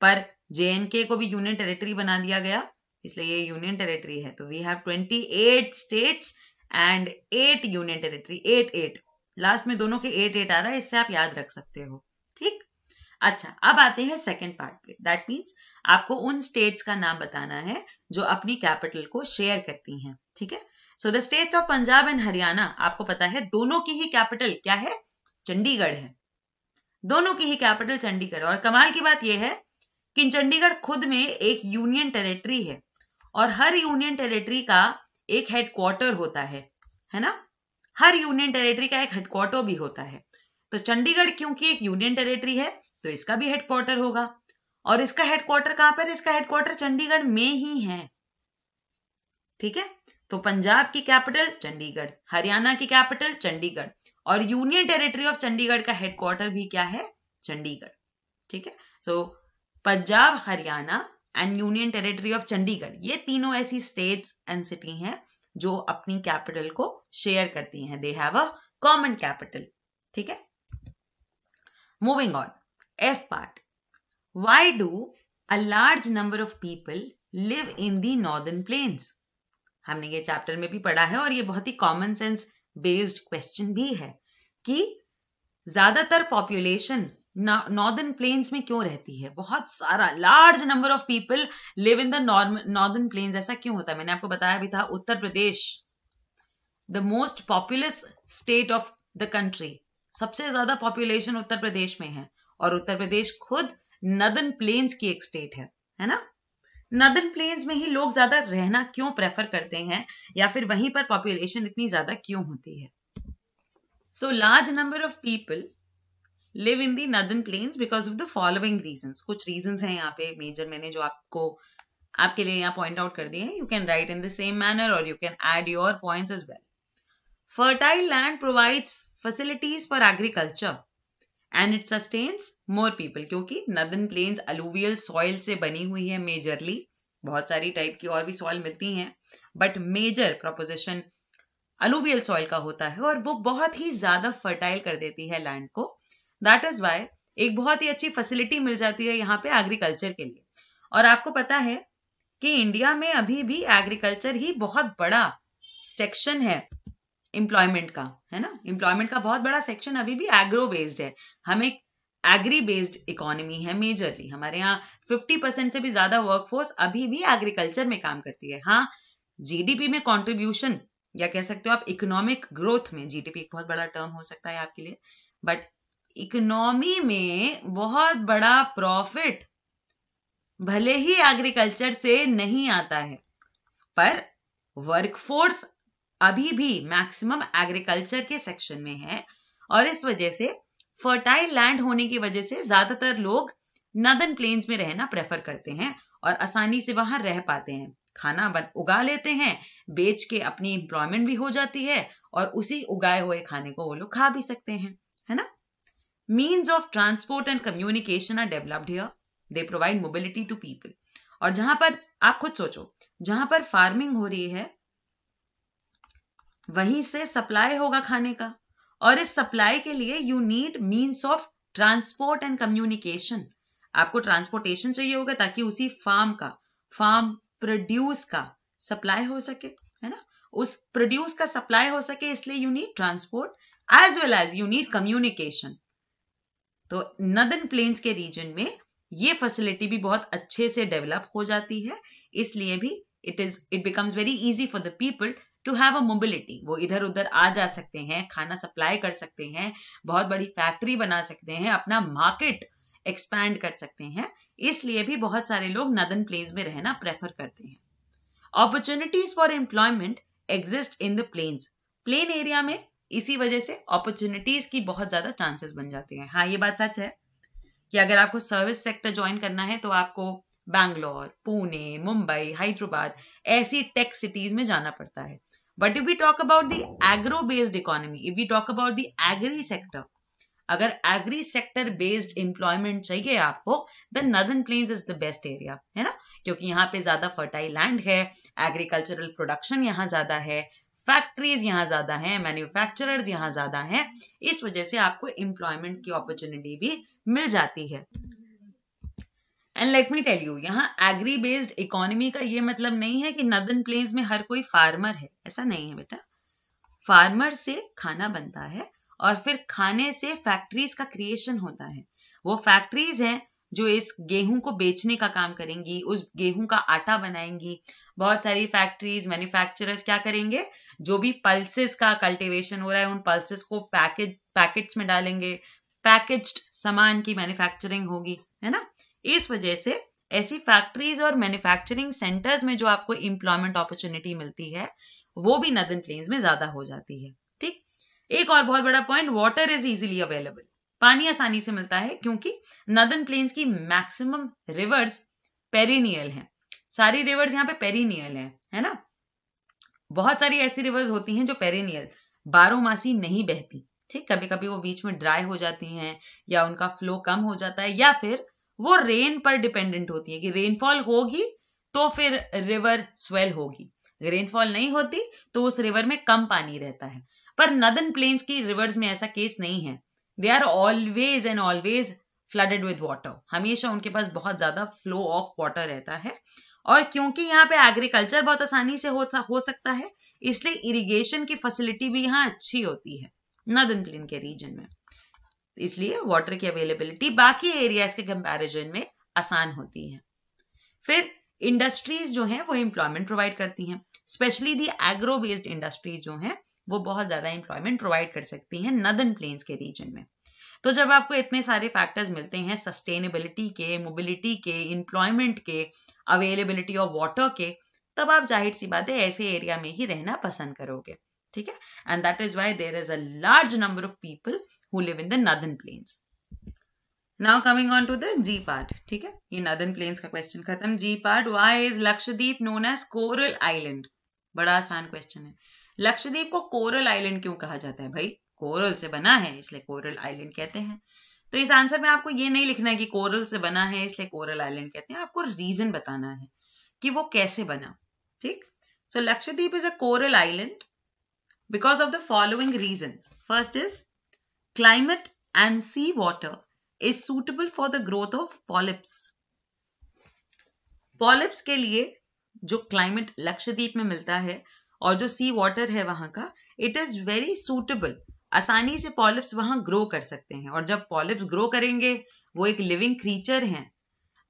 पर जेएनके को भी यूनियन टेरिटरी बना दिया गया इसलिए ये यूनियन टेरिटरी है तो we have twenty eight state and eight union territory eight at last में दोनों के एट एट आ रहा है इससे आप याद रख सकते हो ठीक अच्छा अब आते हैं सेकेंड पार्ट पे दैट मीन्स आपको उन स्टेट्स का नाम बताना है जो अपनी कैपिटल को शेयर करती हैं ठीक है so the states of Punjab and Haryana आपको पता है दोनों की ही कैपिटल क्या है चंडीगढ़ है दोनों की ही कैपिटल चंडीगढ़ और कमाल की बात यह है कि चंडीगढ़ खुद में एक यूनियन टेरिटरी है और हर यूनियन टेरिटरी का एक हेडक्वार्टर होता है है ना हर यूनियन टेरिटरी का एक हेडक्वार्टर भी होता है तो चंडीगढ़ क्योंकि एक यूनियन टेरिटरी है तो इसका भी हेडक्वार्टर होगा और इसका हेडक्वार्टर कहां पर इसका हेडक्वार्टर चंडीगढ़ में ही है ठीक है तो पंजाब की कैपिटल चंडीगढ़ हरियाणा की कैपिटल चंडीगढ़ और यूनियन टेरिटरी ऑफ चंडीगढ़ का हेडक्वार्टर भी क्या है चंडीगढ़ ठीक है so Punjab Haryana and union territory of Chandigarh ये तीनों ऐसी स्टेट्स एंड सिटी हैं जो अपनी कैपिटल को शेयर करती हैं they have a common capital ठीक है moving on F part why do a large number of people live in the northern plains हमने ये चैप्टर में भी पढ़ा है और ये बहुत ही कॉमन सेंस बेस्ड क्वेश्चन भी है कि ज्यादातर पॉपुलेशन नॉर्दर्न प्लेन्स में क्यों रहती है बहुत सारा large number of people live in the northern plains ऐसा क्यों होता है मैंने आपको बताया भी था Uttar Pradesh the most populous state of the country सबसे ज्यादा पॉपुलेशन उत्तर प्रदेश में है और उत्तर प्रदेश खुद नदन प्लेन्स की एक स्टेट है है ना नदन प्लेन्स में ही लोग ज्यादा रहना क्यों प्रेफर करते हैं या फिर वहीं पर पॉपुलेशन इतनी ज्यादा क्यों होती है so large number of people live in the northern plains because of the following reason कुछ रीजन है यहाँ पे मेजर मैंने जो आपको आपके लिए यहाँ पॉइंट आउट कर दिए हैं you can write in the same manner और you can add your point as well fertile land provide facilities for agriculture and it sustains more people क्योंकि नदन प्लेन्स अलूवियल सॉइल से बनी हुई है majorly बहुत सारी टाइप की और भी सॉइल मिलती हैं but major proposition alluvial soil का होता है और वो बहुत ही ज्यादा फर्टाइल कर देती है लैंड को दैट इज वाई एक बहुत ही अच्छी फैसिलिटी मिल जाती है यहाँ पे एग्रीकल्चर के लिए और आपको पता है कि इंडिया में अभी भी एग्रीकल्चर ही बहुत बड़ा सेक्शन है एम्प्लॉयमेंट का है ना एम्प्लॉयमेंट का बहुत बड़ा सेक्शन अभी भी एग्रो बेस्ड है हमें एग्री बेस्ड इकोनॉमी है मेजरली हमारे यहाँ 50 परसेंट से भी ज्यादा वर्कफोर्स अभी भी एग्रीकल्चर में काम करती है हाँ जीडीपी में कॉन्ट्रीब्यूशन या कह सकते हो आप इकोनॉमिक ग्रोथ में जीडीपी एक बहुत बड़ा टर्म हो सकता है आपके लिए बट इकोनॉमी में बहुत बड़ा प्रॉफिट भले ही एग्रीकल्चर से नहीं आता है पर वर्कफोर्स अभी भी मैक्सिमम एग्रीकल्चर के सेक्शन में है और इस वजह से फर्टाइल लैंड होने की वजह से ज्यादातर लोग नदन प्लेन्स में रहना प्रेफर करते हैं और आसानी से वहां रह पाते हैं खाना बन उगा लेते हैं बेच के अपनी एम्प्लॉयमेंट भी हो जाती है और उसी उगाए हुए खाने को वो लोग खा भी सकते हैं है ना means of transport and communication are developed here they provide mobility to people और जहां पर आप खुद सोचो जहां पर फार्मिंग हो रही है वहीं से सप्लाई होगा खाने का और इस सप्लाई के लिए you need means of transport and communication आपको ट्रांसपोर्टेशन चाहिए होगा ताकि उसी फार्म का फार्म प्रोड्यूस का सप्लाई हो सके है ना उस प्रोड्यूस का सप्लाई हो सके इसलिए you need transport as well as you need communication तो नदन प्लेन्स के रीजन में ये फैसिलिटी भी बहुत अच्छे से डेवलप हो जाती है इसलिए भी it is it becomes very easy for the people to have a mobility वो इधर उधर आ जा सकते हैं खाना सप्लाई कर सकते हैं बहुत बड़ी फैक्ट्री बना सकते हैं अपना मार्केट एक्सपैंड कर सकते हैं इसलिए भी बहुत सारे लोग नदन प्लेन्स में रहना प्रेफर करते हैं opportunities for employment exist in the plains plain area में इसी वजह से अपॉर्चुनिटीज की बहुत ज्यादा चांसेस बन जाते हैं हाँ ये बात सच है कि अगर आपको सर्विस सेक्टर ज्वाइन करना है तो आपको बैंगलोर पुणे मुंबई हैदराबाद ऐसी टेक सिटीज में जाना पड़ता है but if we talk about the agro based economy if we talk about the agri sector अगर एग्री सेक्टर बेस्ड एम्प्लॉयमेंट चाहिए आपको then northern plains is the best area है ना क्योंकि यहाँ पे ज्यादा फर्टाइल लैंड है एग्रीकल्चरल प्रोडक्शन यहाँ ज्यादा है फैक्ट्रीज यहाँ ज्यादा है मैन्युफैक्चरर्स यहाँ ज्यादा है इस वजह से आपको एम्प्लॉयमेंट की अपॉर्चुनिटी भी मिल जाती है and let me tell you यहाँ एग्री बेस्ड इकोनॉमी का ये मतलब नहीं है कि नदन प्लेन्स में हर कोई फार्मर है ऐसा नहीं है बेटा फार्मर से खाना बनता है और फिर खाने से फैक्ट्रीज का क्रिएशन होता है वो फैक्ट्रीज हैं जो इस गेहूं को बेचने का काम करेंगी उस गेहूं का आटा बनाएंगी बहुत सारी फैक्ट्रीज मैन्युफैक्चरर्स क्या करेंगे जो भी पल्सेस का कल्टीवेशन हो रहा है उन पल्सेस को पैकेज पैकेट्स में डालेंगे पैकेज्ड सामान की मैन्युफैक्चरिंग होगी है ना इस वजह से ऐसी फैक्ट्रीज और मैन्युफैक्चरिंग सेंटर्स में जो आपको इंप्लॉयमेंट अपॉर्चुनिटी मिलती है वो भी नदन प्लेन्स में ज्यादा हो जाती है ठीक एक और बहुत बड़ा point water is easily available पानी आसानी से मिलता है क्योंकि नदन प्लेन्स की मैक्सिमम रिवर्स पेरिनियल हैं सारी रिवर्स यहाँ पे पेरिनियल हैं है ना बहुत सारी ऐसी रिवर्स होती हैं जो पेरिनियल मासी नहीं बहती ठीक कभी कभी वो बीच में ड्राई हो जाती हैं या उनका फ्लो कम हो जाता है या फिर वो रेन पर डिपेंडेंट होती है कि रेनफॉल होगी तो फिर रिवर स्वेल होगी रेनफॉल नहीं होती तो उस रिवर में कम पानी रहता है पर नदन प्लेन्स की रिवर्स में ऐसा केस नहीं है they are always and always flooded with water हमेशा उनके पास बहुत ज्यादा फ्लो ऑफ वाटर रहता है और क्योंकि यहाँ पे एग्रीकल्चर बहुत आसानी से हो, हो सकता है इसलिए इरिगेशन की फैसिलिटी भी यहाँ अच्छी होती है नदन प्लेन के रीजन में इसलिए वाटर की अवेलेबिलिटी बाकी एरियाज के कंपैरिजन में आसान होती है फिर इंडस्ट्रीज जो हैं वो एम्प्लॉयमेंट प्रोवाइड करती हैं specially the agro based industries जो हैं वो बहुत ज़्यादा एम्प्लॉयमेंट प्रोवाइड कर सकती हैं नदन प्लेन्स के रीजन में तो जब आपको इतने सारे फैक्टर्स मिलते हैं सस्टेनेबिलिटी के मोबिलिटी के एम्प्लॉयमेंट के अवेलेबिलिटी ऑफ वाटर के तब आप जाहिर सी बात है ऐसे एरिया में ही रहना पसंद करोगे ठीक है and that is why there is a large number of people who live in the northern plains. Now coming on to the G part, theek hai ye northern plains ka question khatam G part, why is Lakshadweep known as coral island? bada आसान question hai lakshadweep ko coral island क्यों kaha jata hai bhai coral se bana hai isliye coral island kehte hain तो इस answer में आपको ये नहीं लिखना है कि कोरल से बना है इसलिए कोरल आइलैंड कहते हैं आपको रीजन बताना है कि वो कैसे बना ठीक so Lakshadweep is a coral island because of the following reasons. First is Climate and seawater is suitable for the growth of polyps. Polyps के लिए जो क्लाइमेट लक्षद्वीप में मिलता है और जो सी वाटर है वहां का इट इज वेरी सूटेबल आसानी से पॉलिप्स वहां ग्रो कर सकते हैं और जब पॉलिप्स ग्रो करेंगे वो एक लिविंग क्रीचर हैं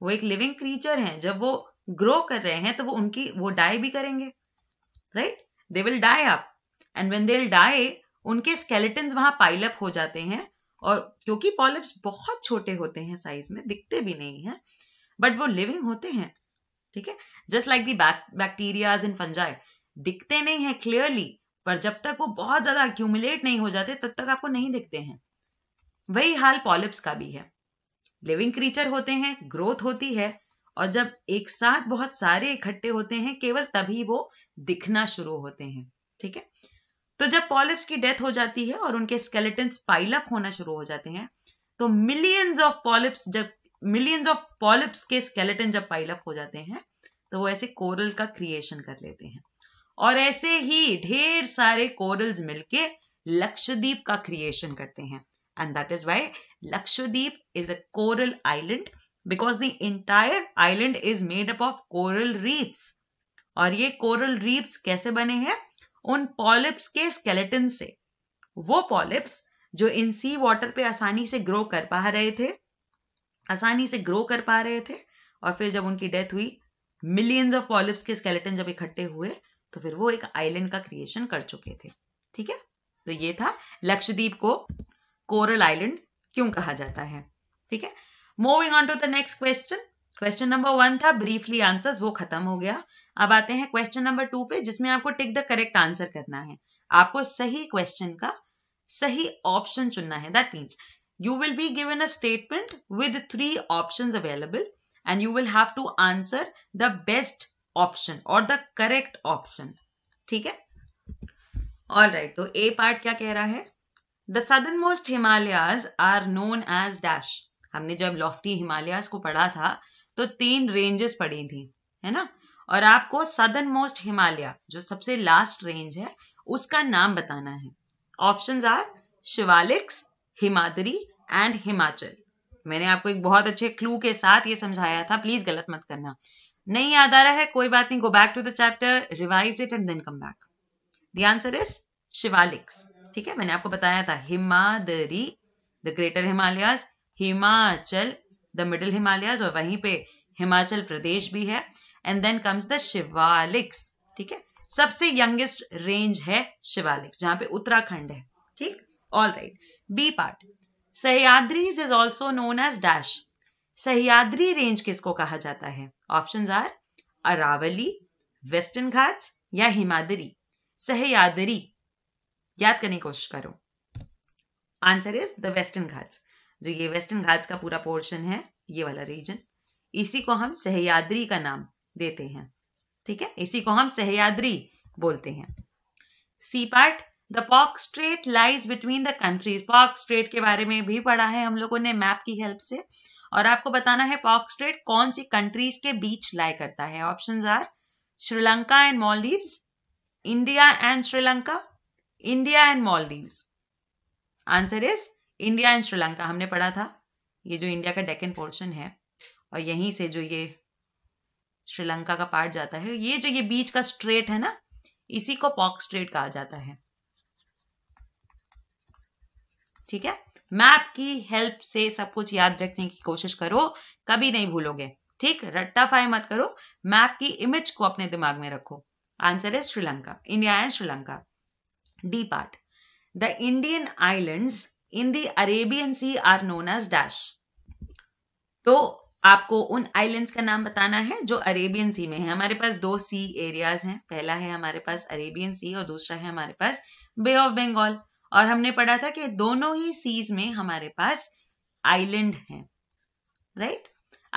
वो एक लिविंग क्रीचर हैं जब वो ग्रो कर रहे हैं तो वो उनकी वो डाई भी करेंगे right they will die up and when they die उनके स्केलेटन्स वहां पाइलअप हो जाते हैं और क्योंकि पॉलिप्स बहुत छोटे होते हैं साइज में दिखते भी नहीं है बट वो लिविंग होते हैं ठीक है just like the bacteria in fungi दिखते नहीं है क्लियरली पर जब तक वो बहुत ज्यादा अक्यूमुलेट नहीं हो जाते तब तक आपको नहीं दिखते हैं वही हाल पॉलिप्स का भी है लिविंग क्रीचर होते हैं ग्रोथ होती है और जब एक साथ बहुत सारे इकट्ठे होते हैं केवल तभी वो दिखना शुरू होते हैं ठीक है तो जब पॉलिप्स की डेथ हो जाती है और उनके स्केलेटन पाइलअप होना शुरू हो जाते हैं तो मिलियंस ऑफ पॉलिप्स जब मिलियंस ऑफ पॉलिप्स के स्केलेटन जब पाइलअप हो जाते हैं तो वो ऐसे कोरल का क्रिएशन कर लेते हैं और ऐसे ही ढेर सारे कोरल्स मिलके लक्षद्वीप का क्रिएशन करते हैं and that is why Lakshadweep is a coral island because the entire island is made up of coral reefs और ये कोरल रीफ्स कैसे बने हैं उन पॉलिप्स के स्केलेटन से वो पॉलिप्स जो इन सी वाटर पे आसानी से ग्रो कर पा रहे थे आसानी से ग्रो कर पा रहे थे और फिर जब उनकी डेथ हुई मिलियंस ऑफ पॉलिप्स के स्केलेटन जब इकट्ठे हुए तो फिर वो एक आइलैंड का क्रिएशन कर चुके थे ठीक है तो ये था लक्षद्वीप को कोरल आइलैंड क्यों कहा जाता है ठीक है moving on to the next question question number one था ब्रीफली आंसर्स वो खत्म हो गया अब आते हैं क्वेश्चन नंबर टू पे जिसमें आपको टिक द करेक्ट आंसर करना है आपको सही क्वेश्चन का सही ऑप्शन चुनना है that means you will be given a statement with three option available and you will have to answer the best option और द करेक्ट ऑप्शन ठीक है ऑल राइट तो ए पार्ट क्या कह रहा है the southernmost Himalayas are known as dash हमने जब लॉफ्टी हिमालयाज को पढ़ा था तो तीन रेंजेस पड़ी थी है ना और आपको सदर्न मोस्ट हिमालय जो सबसे लास्ट रेंज है उसका नाम बताना है options are Shivaliks Himadri and Himachal मैंने आपको एक बहुत अच्छे क्लू के साथ ये समझाया था प्लीज गलत मत करना नहीं याद आ रहा है कोई बात नहीं go back to the chapter revise it and then come back the answer is Shivaliks ठीक है मैंने आपको बताया था Himadri the greater Himalayas Himachal the middle Himalayas और वहीं पे हिमाचल प्रदेश भी है and then comes the Shivaliks ठीक है सबसे यंगेस्ट रेंज है शिवालिक्स जहां पे उत्तराखंड है ठीक all right B part Sahyadris is also known as dash Sahyadri range किसको कहा जाता है option are Aravali Western Ghats या हिमादरी सहयादरी याद करने की कोशिश करो answer is the Western Ghats जो ये वेस्टर्न घाट्स का पूरा पोर्शन है ये वाला रीजन इसी को हम सहयाद्री का नाम देते हैं ठीक है इसी को हम सहयाद्री बोलते हैं C part the Palk Strait lies between the countries Palk Strait के बारे में भी पढ़ा है हम लोगों ने मैप की हेल्प से और आपको बताना है पॉक स्ट्रेट कौन सी कंट्रीज के बीच लाई करता है option are Sri Lanka and Maldive India and Sri Lanka India and Maldive answer is India and Sri Lanka हमने पढ़ा था ये जो इंडिया का डेकन पोर्शन है और यहीं से जो ये श्रीलंका का पार्ट जाता है ये जो ये बीच का स्ट्रेट है ना इसी को पॉक स्ट्रेट कहा जाता है ठीक है मैप की हेल्प से सब कुछ याद रखने की कोशिश करो कभी नहीं भूलोगे ठीक रट्टाफाई मत करो मैप की इमेज को अपने दिमाग में रखो आंसर है Sri Lanka India and Sri Lanka D part the Indian islands in the Arabian Sea are known as dash तो आपको उन आइलैंड्स का नाम बताना है जो अरेबियन सी में है हमारे पास दो सी एरियाज हैं पहला है हमारे पास अरेबियन सी और दूसरा है हमारे पास बे ऑफ बंगाल और हमने पढ़ा था कि दोनों ही सीज में हमारे पास आइलैंड हैं राइट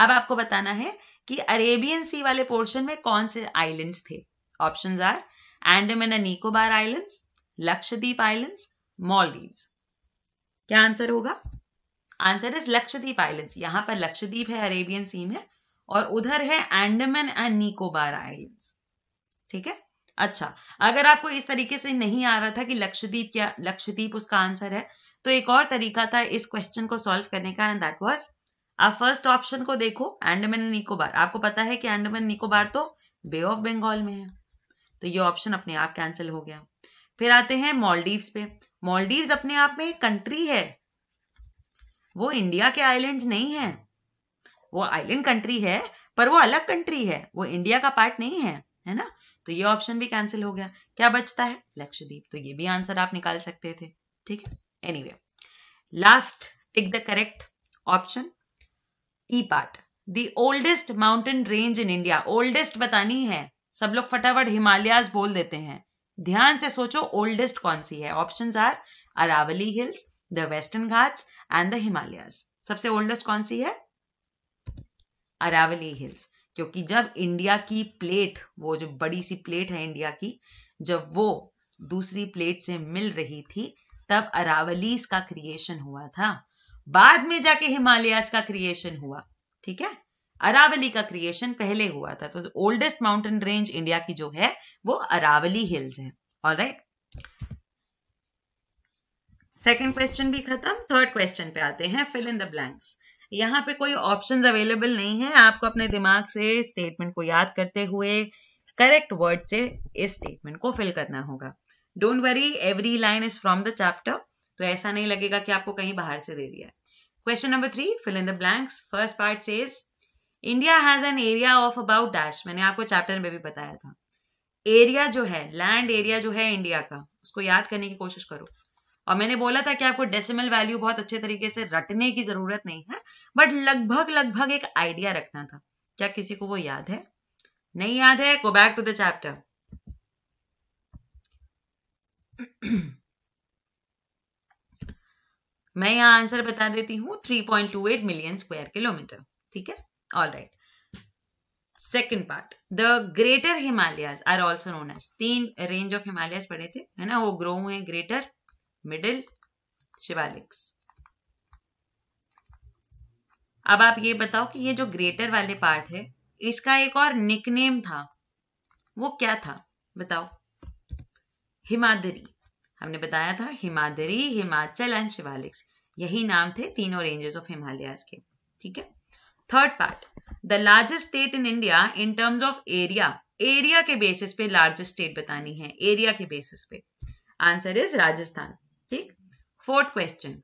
अब आपको बताना है कि अरेबियन सी वाले पोर्शन में कौन से आइलैंड्स थे options are Andaman Nicobar islands Lakshadweep islands Maldives क्या आंसर होगा आंसर इज लक्षद्वीप आइलैंड यहां पर लक्षद्वीप है अरेबियन सी में और उधर है एंडमन एंड निकोबार आइलैंड्स ठीक है अच्छा अगर आपको इस तरीके से नहीं आ रहा था कि लक्षद्वीप क्या लक्षद्वीप उसका आंसर है तो एक और तरीका था इस क्वेश्चन को सॉल्व करने का एंड दैट वाज आप फर्स्ट ऑप्शन को देखो एंडमन निकोबार आपको पता है कि एंडमन निकोबार तो बे ऑफ बंगाल में है तो ये ऑप्शन अपने आप कैंसिल हो गया फिर आते हैं मॉलडीव्स पे मॉलडीव अपने आप में एक कंट्री है वो इंडिया के आइलैंड नहीं है वो आइलैंड कंट्री है पर वो अलग कंट्री है वो इंडिया का पार्ट नहीं है है ना तो ये ऑप्शन भी कैंसिल हो गया क्या बचता है लक्षद्वीप तो ये भी आंसर आप निकाल सकते थे ठीक है any last tick the correct option E part the oldest mountain range in India oldest बतानी है सब लोग फटाफट हिमालयाज बोल देते हैं ध्यान से सोचो ओल्डेस्ट कौन सी है option are Aravali hills the Western Ghats and the Himalayas सबसे ओल्डेस्ट कौन सी है अरावली हिल्स क्योंकि जब इंडिया की प्लेट वो जो बड़ी सी प्लेट है इंडिया की जब वो दूसरी प्लेट से मिल रही थी तब अरावलीस का क्रिएशन हुआ था बाद में जाके हिमालयस का क्रिएशन हुआ ठीक है अरावली का क्रिएशन पहले हुआ था तो ओल्डेस्ट माउंटेन रेंज इंडिया की जो है वो अरावली हिल्स है ऑल राइट सेकेंड क्वेश्चन भी खत्म थर्ड क्वेश्चन पे आते हैं फिल इन द ब्लैंक्स यहाँ पे कोई ऑप्शन अवेलेबल नहीं है आपको अपने दिमाग से स्टेटमेंट को याद करते हुए करेक्ट वर्ड से इस स्टेटमेंट को फिल करना होगा don't worry every line is from the chapter तो ऐसा नहीं लगेगा कि आपको कहीं बाहर से दे दिया है question number three fill in the blanks first part से India has an area of about dash मैंने आपको चैप्टर में भी बताया था एरिया जो है लैंड एरिया जो है इंडिया का उसको याद करने की कोशिश करो और मैंने बोला था कि आपको डेसिमल वैल्यू बहुत अच्छे तरीके से रटने की जरूरत नहीं है बट लगभग लगभग एक आइडिया रखना था क्या किसी को वो याद है नहीं याद है go back to the chapter मैं यहां आंसर बता देती हूं 3.28 मिलियन स्क्वायर किलोमीटर ठीक है All right. Second part. The greater Himalayas are also known as. तीन range of Himalayas पढ़े थे है ना वो grow हुए ग्रेटर greater, middle, शिवालिक्स अब आप ये बताओ कि ये जो ग्रेटर वाले पार्ट है इसका एक और निकनेम था वो क्या था बताओ हिमादरी हमने बताया था हिमादरी हिमाचल एंड शिवालिक्स यही नाम थे तीनों रेंजेस ऑफ हिमालयाज के ठीक है third part the largest state in India in terms of area area के बेसिस पे लार्जेस्ट स्टेट बतानी है एरिया के बेसिस पे आंसर इज राजस्थान ठीक fourth question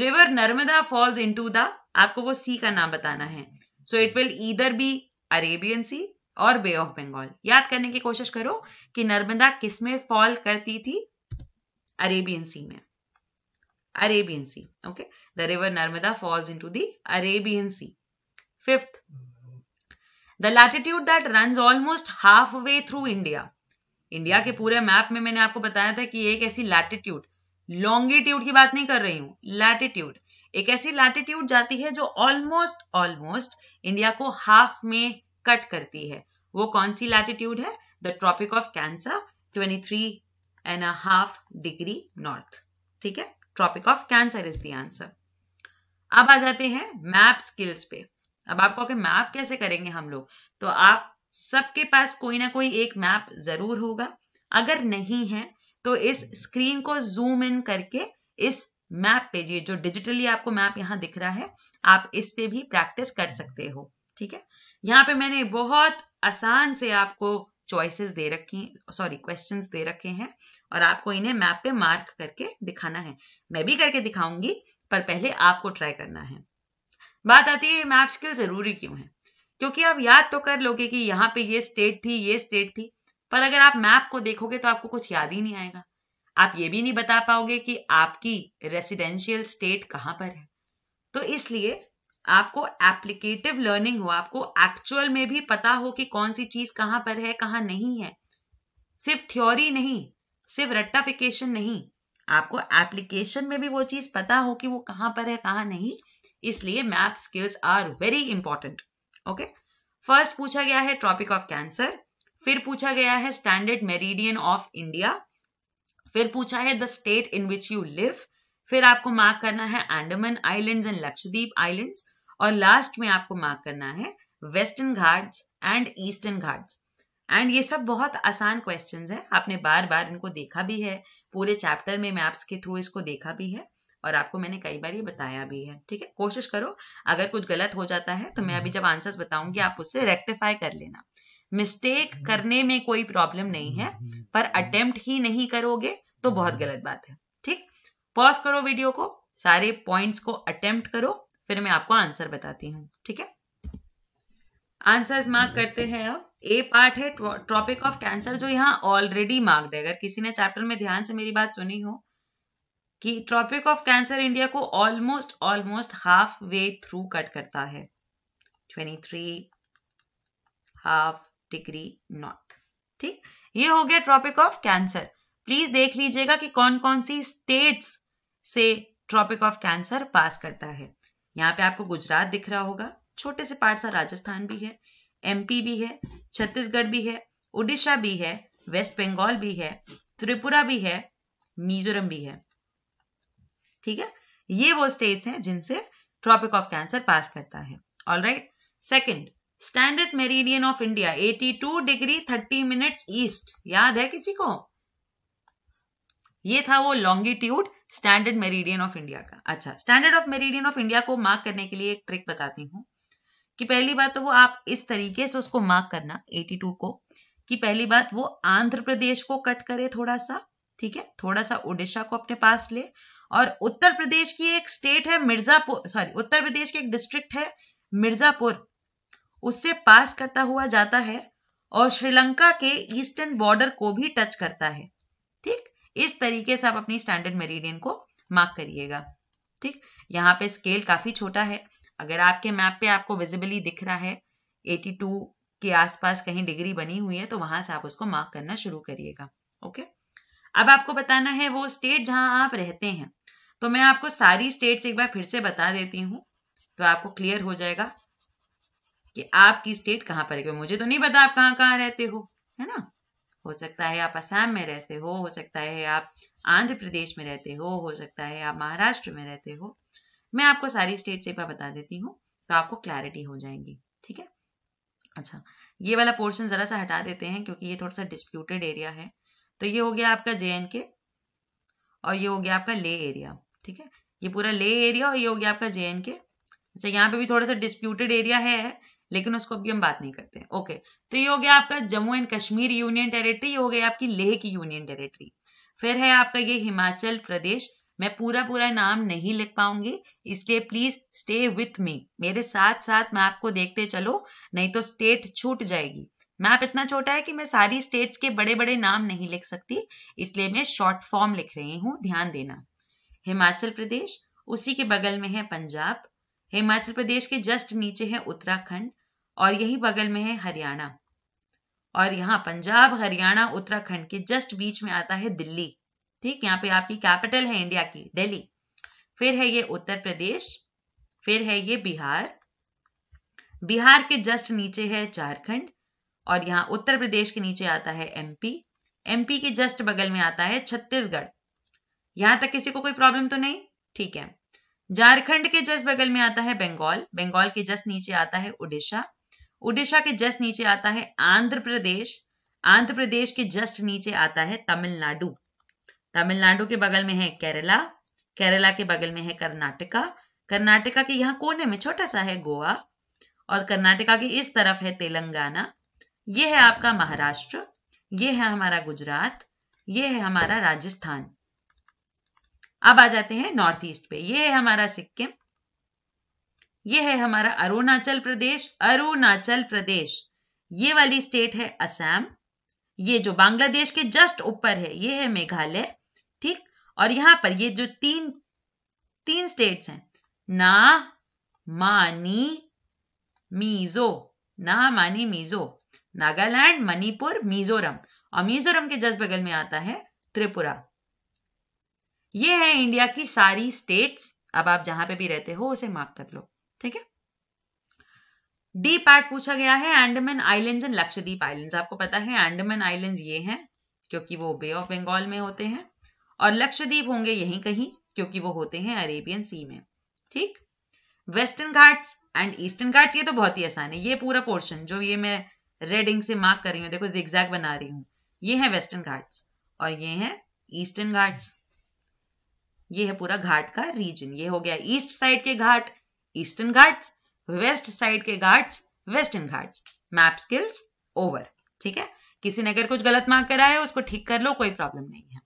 river Narmada falls into the आपको वो सी का नाम बताना है so it will either be Arabian sea और बे ऑफ बंगाल याद करने की कोशिश करो कि नर्मदा किसमें फॉल करती थी अरेबियन सी में Arabian C okay the river Narmada falls into the Arabian sea Fifth, the latitude that run almost half way through India India के पूरे मैप में मैंने आपको बताया था कि एक ऐसी लैटिट्यूड लॉन्गिट्यूड की बात नहीं कर रही हूं लैटिट्यूड एक ऐसी लैटिट्यूड जाती है जो ऑलमोस्ट ऑलमोस्ट इंडिया को हाफ में कट करती है वो कौन सी लैटिट्यूड है the tropic of cancer twenty three and half degree north ठीक है tropic of cancer is the answer अब आ जाते हैं मैप स्किल्स पे अब आप कहो मैप कैसे करेंगे हम लोग तो आप सबके पास कोई ना कोई एक मैप जरूर होगा अगर नहीं है तो इस स्क्रीन को जूम इन करके इस मैप पे जी जो डिजिटली आपको मैप यहाँ दिख रहा है आप इस पे भी प्रैक्टिस कर सकते हो ठीक है यहाँ पे मैंने बहुत आसान से आपको चॉइसेस दे रखी सॉरी क्वेश्चंस दे रखे हैं और आपको इन्हें मैप पे मार्क करके दिखाना है मैं भी करके दिखाऊंगी पर पहले आपको ट्राई करना है बात आती है मैप स्किल जरूरी क्यों है क्योंकि आप याद तो कर लोगे कि यहाँ पे ये स्टेट थी ये स्टेट थी पर अगर आप मैप को देखोगे तो आपको कुछ याद ही नहीं आएगा आप ये भी नहीं बता पाओगे कि आपकी रेसिडेंशियल स्टेट कहां पर है तो इसलिए आपको एप्लीकेटिव लर्निंग हो आपको एक्चुअल में भी पता हो कि कौन सी चीज कहाँ पर है कहां नहीं है सिर्फ थ्योरी नहीं सिर्फ रट्टाफिकेशन नहीं आपको एप्लीकेशन में भी वो चीज पता हो कि वो कहाँ पर है कहाँ नहीं इसलिए math skills are very important okay first पूछा गया है ट्रॉपिक ऑफ कैंसर फिर पूछा गया है स्टैंडर्ड मेरिडियन ऑफ इंडिया फिर पूछा है the state in which you live फिर आपको मार्क करना है Andaman islands and Lakshadweep islands और लास्ट में आपको मार्क करना है western Ghats and eastern Ghats and ये सब बहुत आसान क्वेश्चंस हैं आपने बार बार इनको देखा भी है पूरे चैप्टर में मैप्स के थ्रू इसको देखा भी है और आपको मैंने कई बार ये बताया भी है ठीक है कोशिश करो अगर कुछ गलत हो जाता है तो मैं अभी हम्म। जब आंसर्स बताऊंगी आप उससे रेक्टिफाई कर लेना मिस्टेक हम्म। करने में कोई प्रॉब्लम नहीं है हम्म, पर अटेम्प्ट ही नहीं करोगे तो बहुत गलत बात है ठीक पॉज करो वीडियो को सारे पॉइंट्स को अटेम्प्ट करो फिर मैं आपको आंसर बताती हूँ ठीक है आंसर्स मार्क करते हैं अब ए पार्ट है टॉपिक ऑफ कैंसर जो यहाँ ऑलरेडी मार्क्ड है अगर किसी ने चैप्टर में ध्यान से मेरी बात सुनी हो कि ट्रॉपिक ऑफ कैंसर इंडिया को almost almost half way through cut करता है 23 हाफ डिग्री नॉर्थ ठीक ये हो गया ट्रॉपिक ऑफ कैंसर प्लीज देख लीजिएगा कि कौन कौन सी स्टेट्स से ट्रॉपिक ऑफ कैंसर पास करता है यहाँ पे आपको गुजरात दिख रहा होगा छोटे से पार्ट सा राजस्थान भी है एमपी भी है छत्तीसगढ़ भी है उड़ीसा भी है वेस्ट बंगाल भी है त्रिपुरा भी है मिजोरम भी है ठीक है ये वो स्टेट्स हैं जिनसे ट्रॉपिक ऑफ कैंसर पास करता है all right second standard meridian of India 82 degree 30 minutes east याद है किसी को ये था वो longitude standard meridian of India का अच्छा standard of meridian of India को मार्क करने के लिए एक ट्रिक बताती हूँ कि पहली बात तो वो आप इस तरीके से उसको मार्क करना 82 को कि पहली बात वो आंध्र प्रदेश को कट करे थोड़ा सा ठीक है थोड़ा सा उड़ीसा को अपने पास ले और उत्तर प्रदेश की एक स्टेट है मिर्जापुर सॉरी उत्तर प्रदेश की एक डिस्ट्रिक्ट है मिर्जापुर उससे पास करता हुआ जाता है और श्रीलंका के ईस्टर्न बॉर्डर को भी टच करता है ठीक इस तरीके से आप अपनी स्टैंडर्ड मेरिडियन को मार्क करिएगा ठीक यहाँ पे स्केल काफी छोटा है अगर आपके मैप पे आपको विजिबली दिख रहा है 82 के आसपास कहीं डिग्री बनी हुई है तो वहां से आप उसको मार्क करना शुरू करिएगा ओके अब आपको बताना है वो स्टेट जहां आप रहते हैं तो मैं आपको सारी स्टेट्स एक बार फिर से बता देती हूँ तो आपको क्लियर हो जाएगा कि आपकी स्टेट कहाँ पर है मुझे तो नहीं पता आप कहाँ कहाँ रहते हो है ना हो सकता है आप असम में रहते हो हो सकता है आप आंध्र प्रदेश में रहते हो हो सकता है आप महाराष्ट्र में रहते हो मैं आपको सारी स्टेट्स एक बार बता देती हूँ तो आपको क्लैरिटी हो जाएंगी ठीक है अच्छा ये वाला पोर्शन जरा सा हटा देते हैं क्योंकि ये थोड़ा सा डिस्प्यूटेड एरिया है तो ये हो गया आपका जे के और ये हो गया आपका ले एरिया ठीक है ये पूरा ले एरिया और ये हो गया आपका जे एंड के अच्छा यहाँ पे भी थोड़ा सा डिस्प्यूटेड एरिया है लेकिन उसको अभी हम बात नहीं करते हैं ओके तो ये हो गया आपका Jammu and Kashmir union territory ये हो गया आपकी लेह की यूनियन टेरिटरी फिर है आपका ये हिमाचल प्रदेश मैं पूरा पूरा नाम नहीं लिख पाऊंगी इसलिए प्लीज स्टे विथ मी मेरे साथ साथ मैप को देखते चलो नहीं तो स्टेट छूट जाएगी मैप इतना छोटा है कि मैं सारी स्टेट्स के बड़े बड़े नाम नहीं लिख सकती इसलिए मैं शॉर्ट फॉर्म लिख रही हूँ ध्यान देना हिमाचल प्रदेश उसी के बगल में है पंजाब हिमाचल प्रदेश के जस्ट नीचे है उत्तराखंड और यही बगल में है हरियाणा और यहाँ पंजाब हरियाणा उत्तराखंड के जस्ट बीच में आता है दिल्ली ठीक यहाँ पे आपकी कैपिटल है इंडिया की दिल्ली फिर है ये उत्तर प्रदेश फिर है ये बिहार बिहार के जस्ट नीचे है झारखंड और यहाँ उत्तर प्रदेश के नीचे आता है एमपी एमपी के जस्ट बगल में आता है छत्तीसगढ़ यहां तक किसी को कोई प्रॉब्लम तो नहीं ठीक है झारखंड के जस्ट बगल में आता है बंगाल बंगाल के जस्ट नीचे आता है उड़ीसा उड़ीसा के जस्ट नीचे आता है आंध्र प्रदेश आंध्र प्रदेश के जस्ट नीचे आता है तमिलनाडु तमिलनाडु के बगल में है केरला केरला के बगल में है कर्नाटका कर्नाटका के यहाँ कोने में छोटा सा है गोवा और कर्नाटका के इस तरफ है तेलंगाना ये है आपका महाराष्ट्र ये है हमारा गुजरात ये है हमारा राजस्थान अब आ जाते हैं नॉर्थ ईस्ट पे ये है हमारा सिक्किम ये है हमारा अरुणाचल प्रदेश अरुणाचल प्रदेश ये वाली स्टेट है असम ये जो बांग्लादेश के जस्ट ऊपर है ये है मेघालय ठीक और यहां पर ये जो तीन तीन स्टेट्स हैं ना मानी मीजो ना मानी मीजो नागालैंड मणिपुर मिजोरम और मिजोरम के जस्ट बगल में आता है त्रिपुरा ये है इंडिया की सारी स्टेट्स अब आप जहां पे भी रहते हो उसे मार्क कर लो ठीक है डी पार्ट पूछा गया है Andaman islands and Lakshadweep islands आपको पता है एंडमैन आइलैंड्स ये हैं क्योंकि वो बे ऑफ बंगाल में होते हैं और लक्षद्वीप होंगे यहीं कहीं क्योंकि वो होते हैं अरेबियन सी में ठीक western Ghats and eastern Ghats ये तो बहुत ही आसान है ये पूरा पोर्शन जो ये मैं रेड इंक से मार्क कर रही हूँ देखो जिग्जैग बना रही हूँ ये है वेस्टर्न घाट्स और ये है ईस्टर्न घाट्स ये है पूरा घाट का रीजन ये हो गया ईस्ट साइड के ghat eastern Ghats west side के Ghats western Ghats map skills over ठीक है किसी ने अगर कुछ गलत मार्क करा है उसको ठीक कर लो कोई प्रॉब्लम नहीं है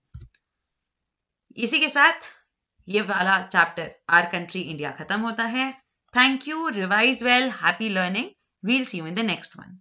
इसी के साथ ये वाला चैप्टर आर कंट्री इंडिया खत्म होता है thank you revise well happy learning we'll see you in the next one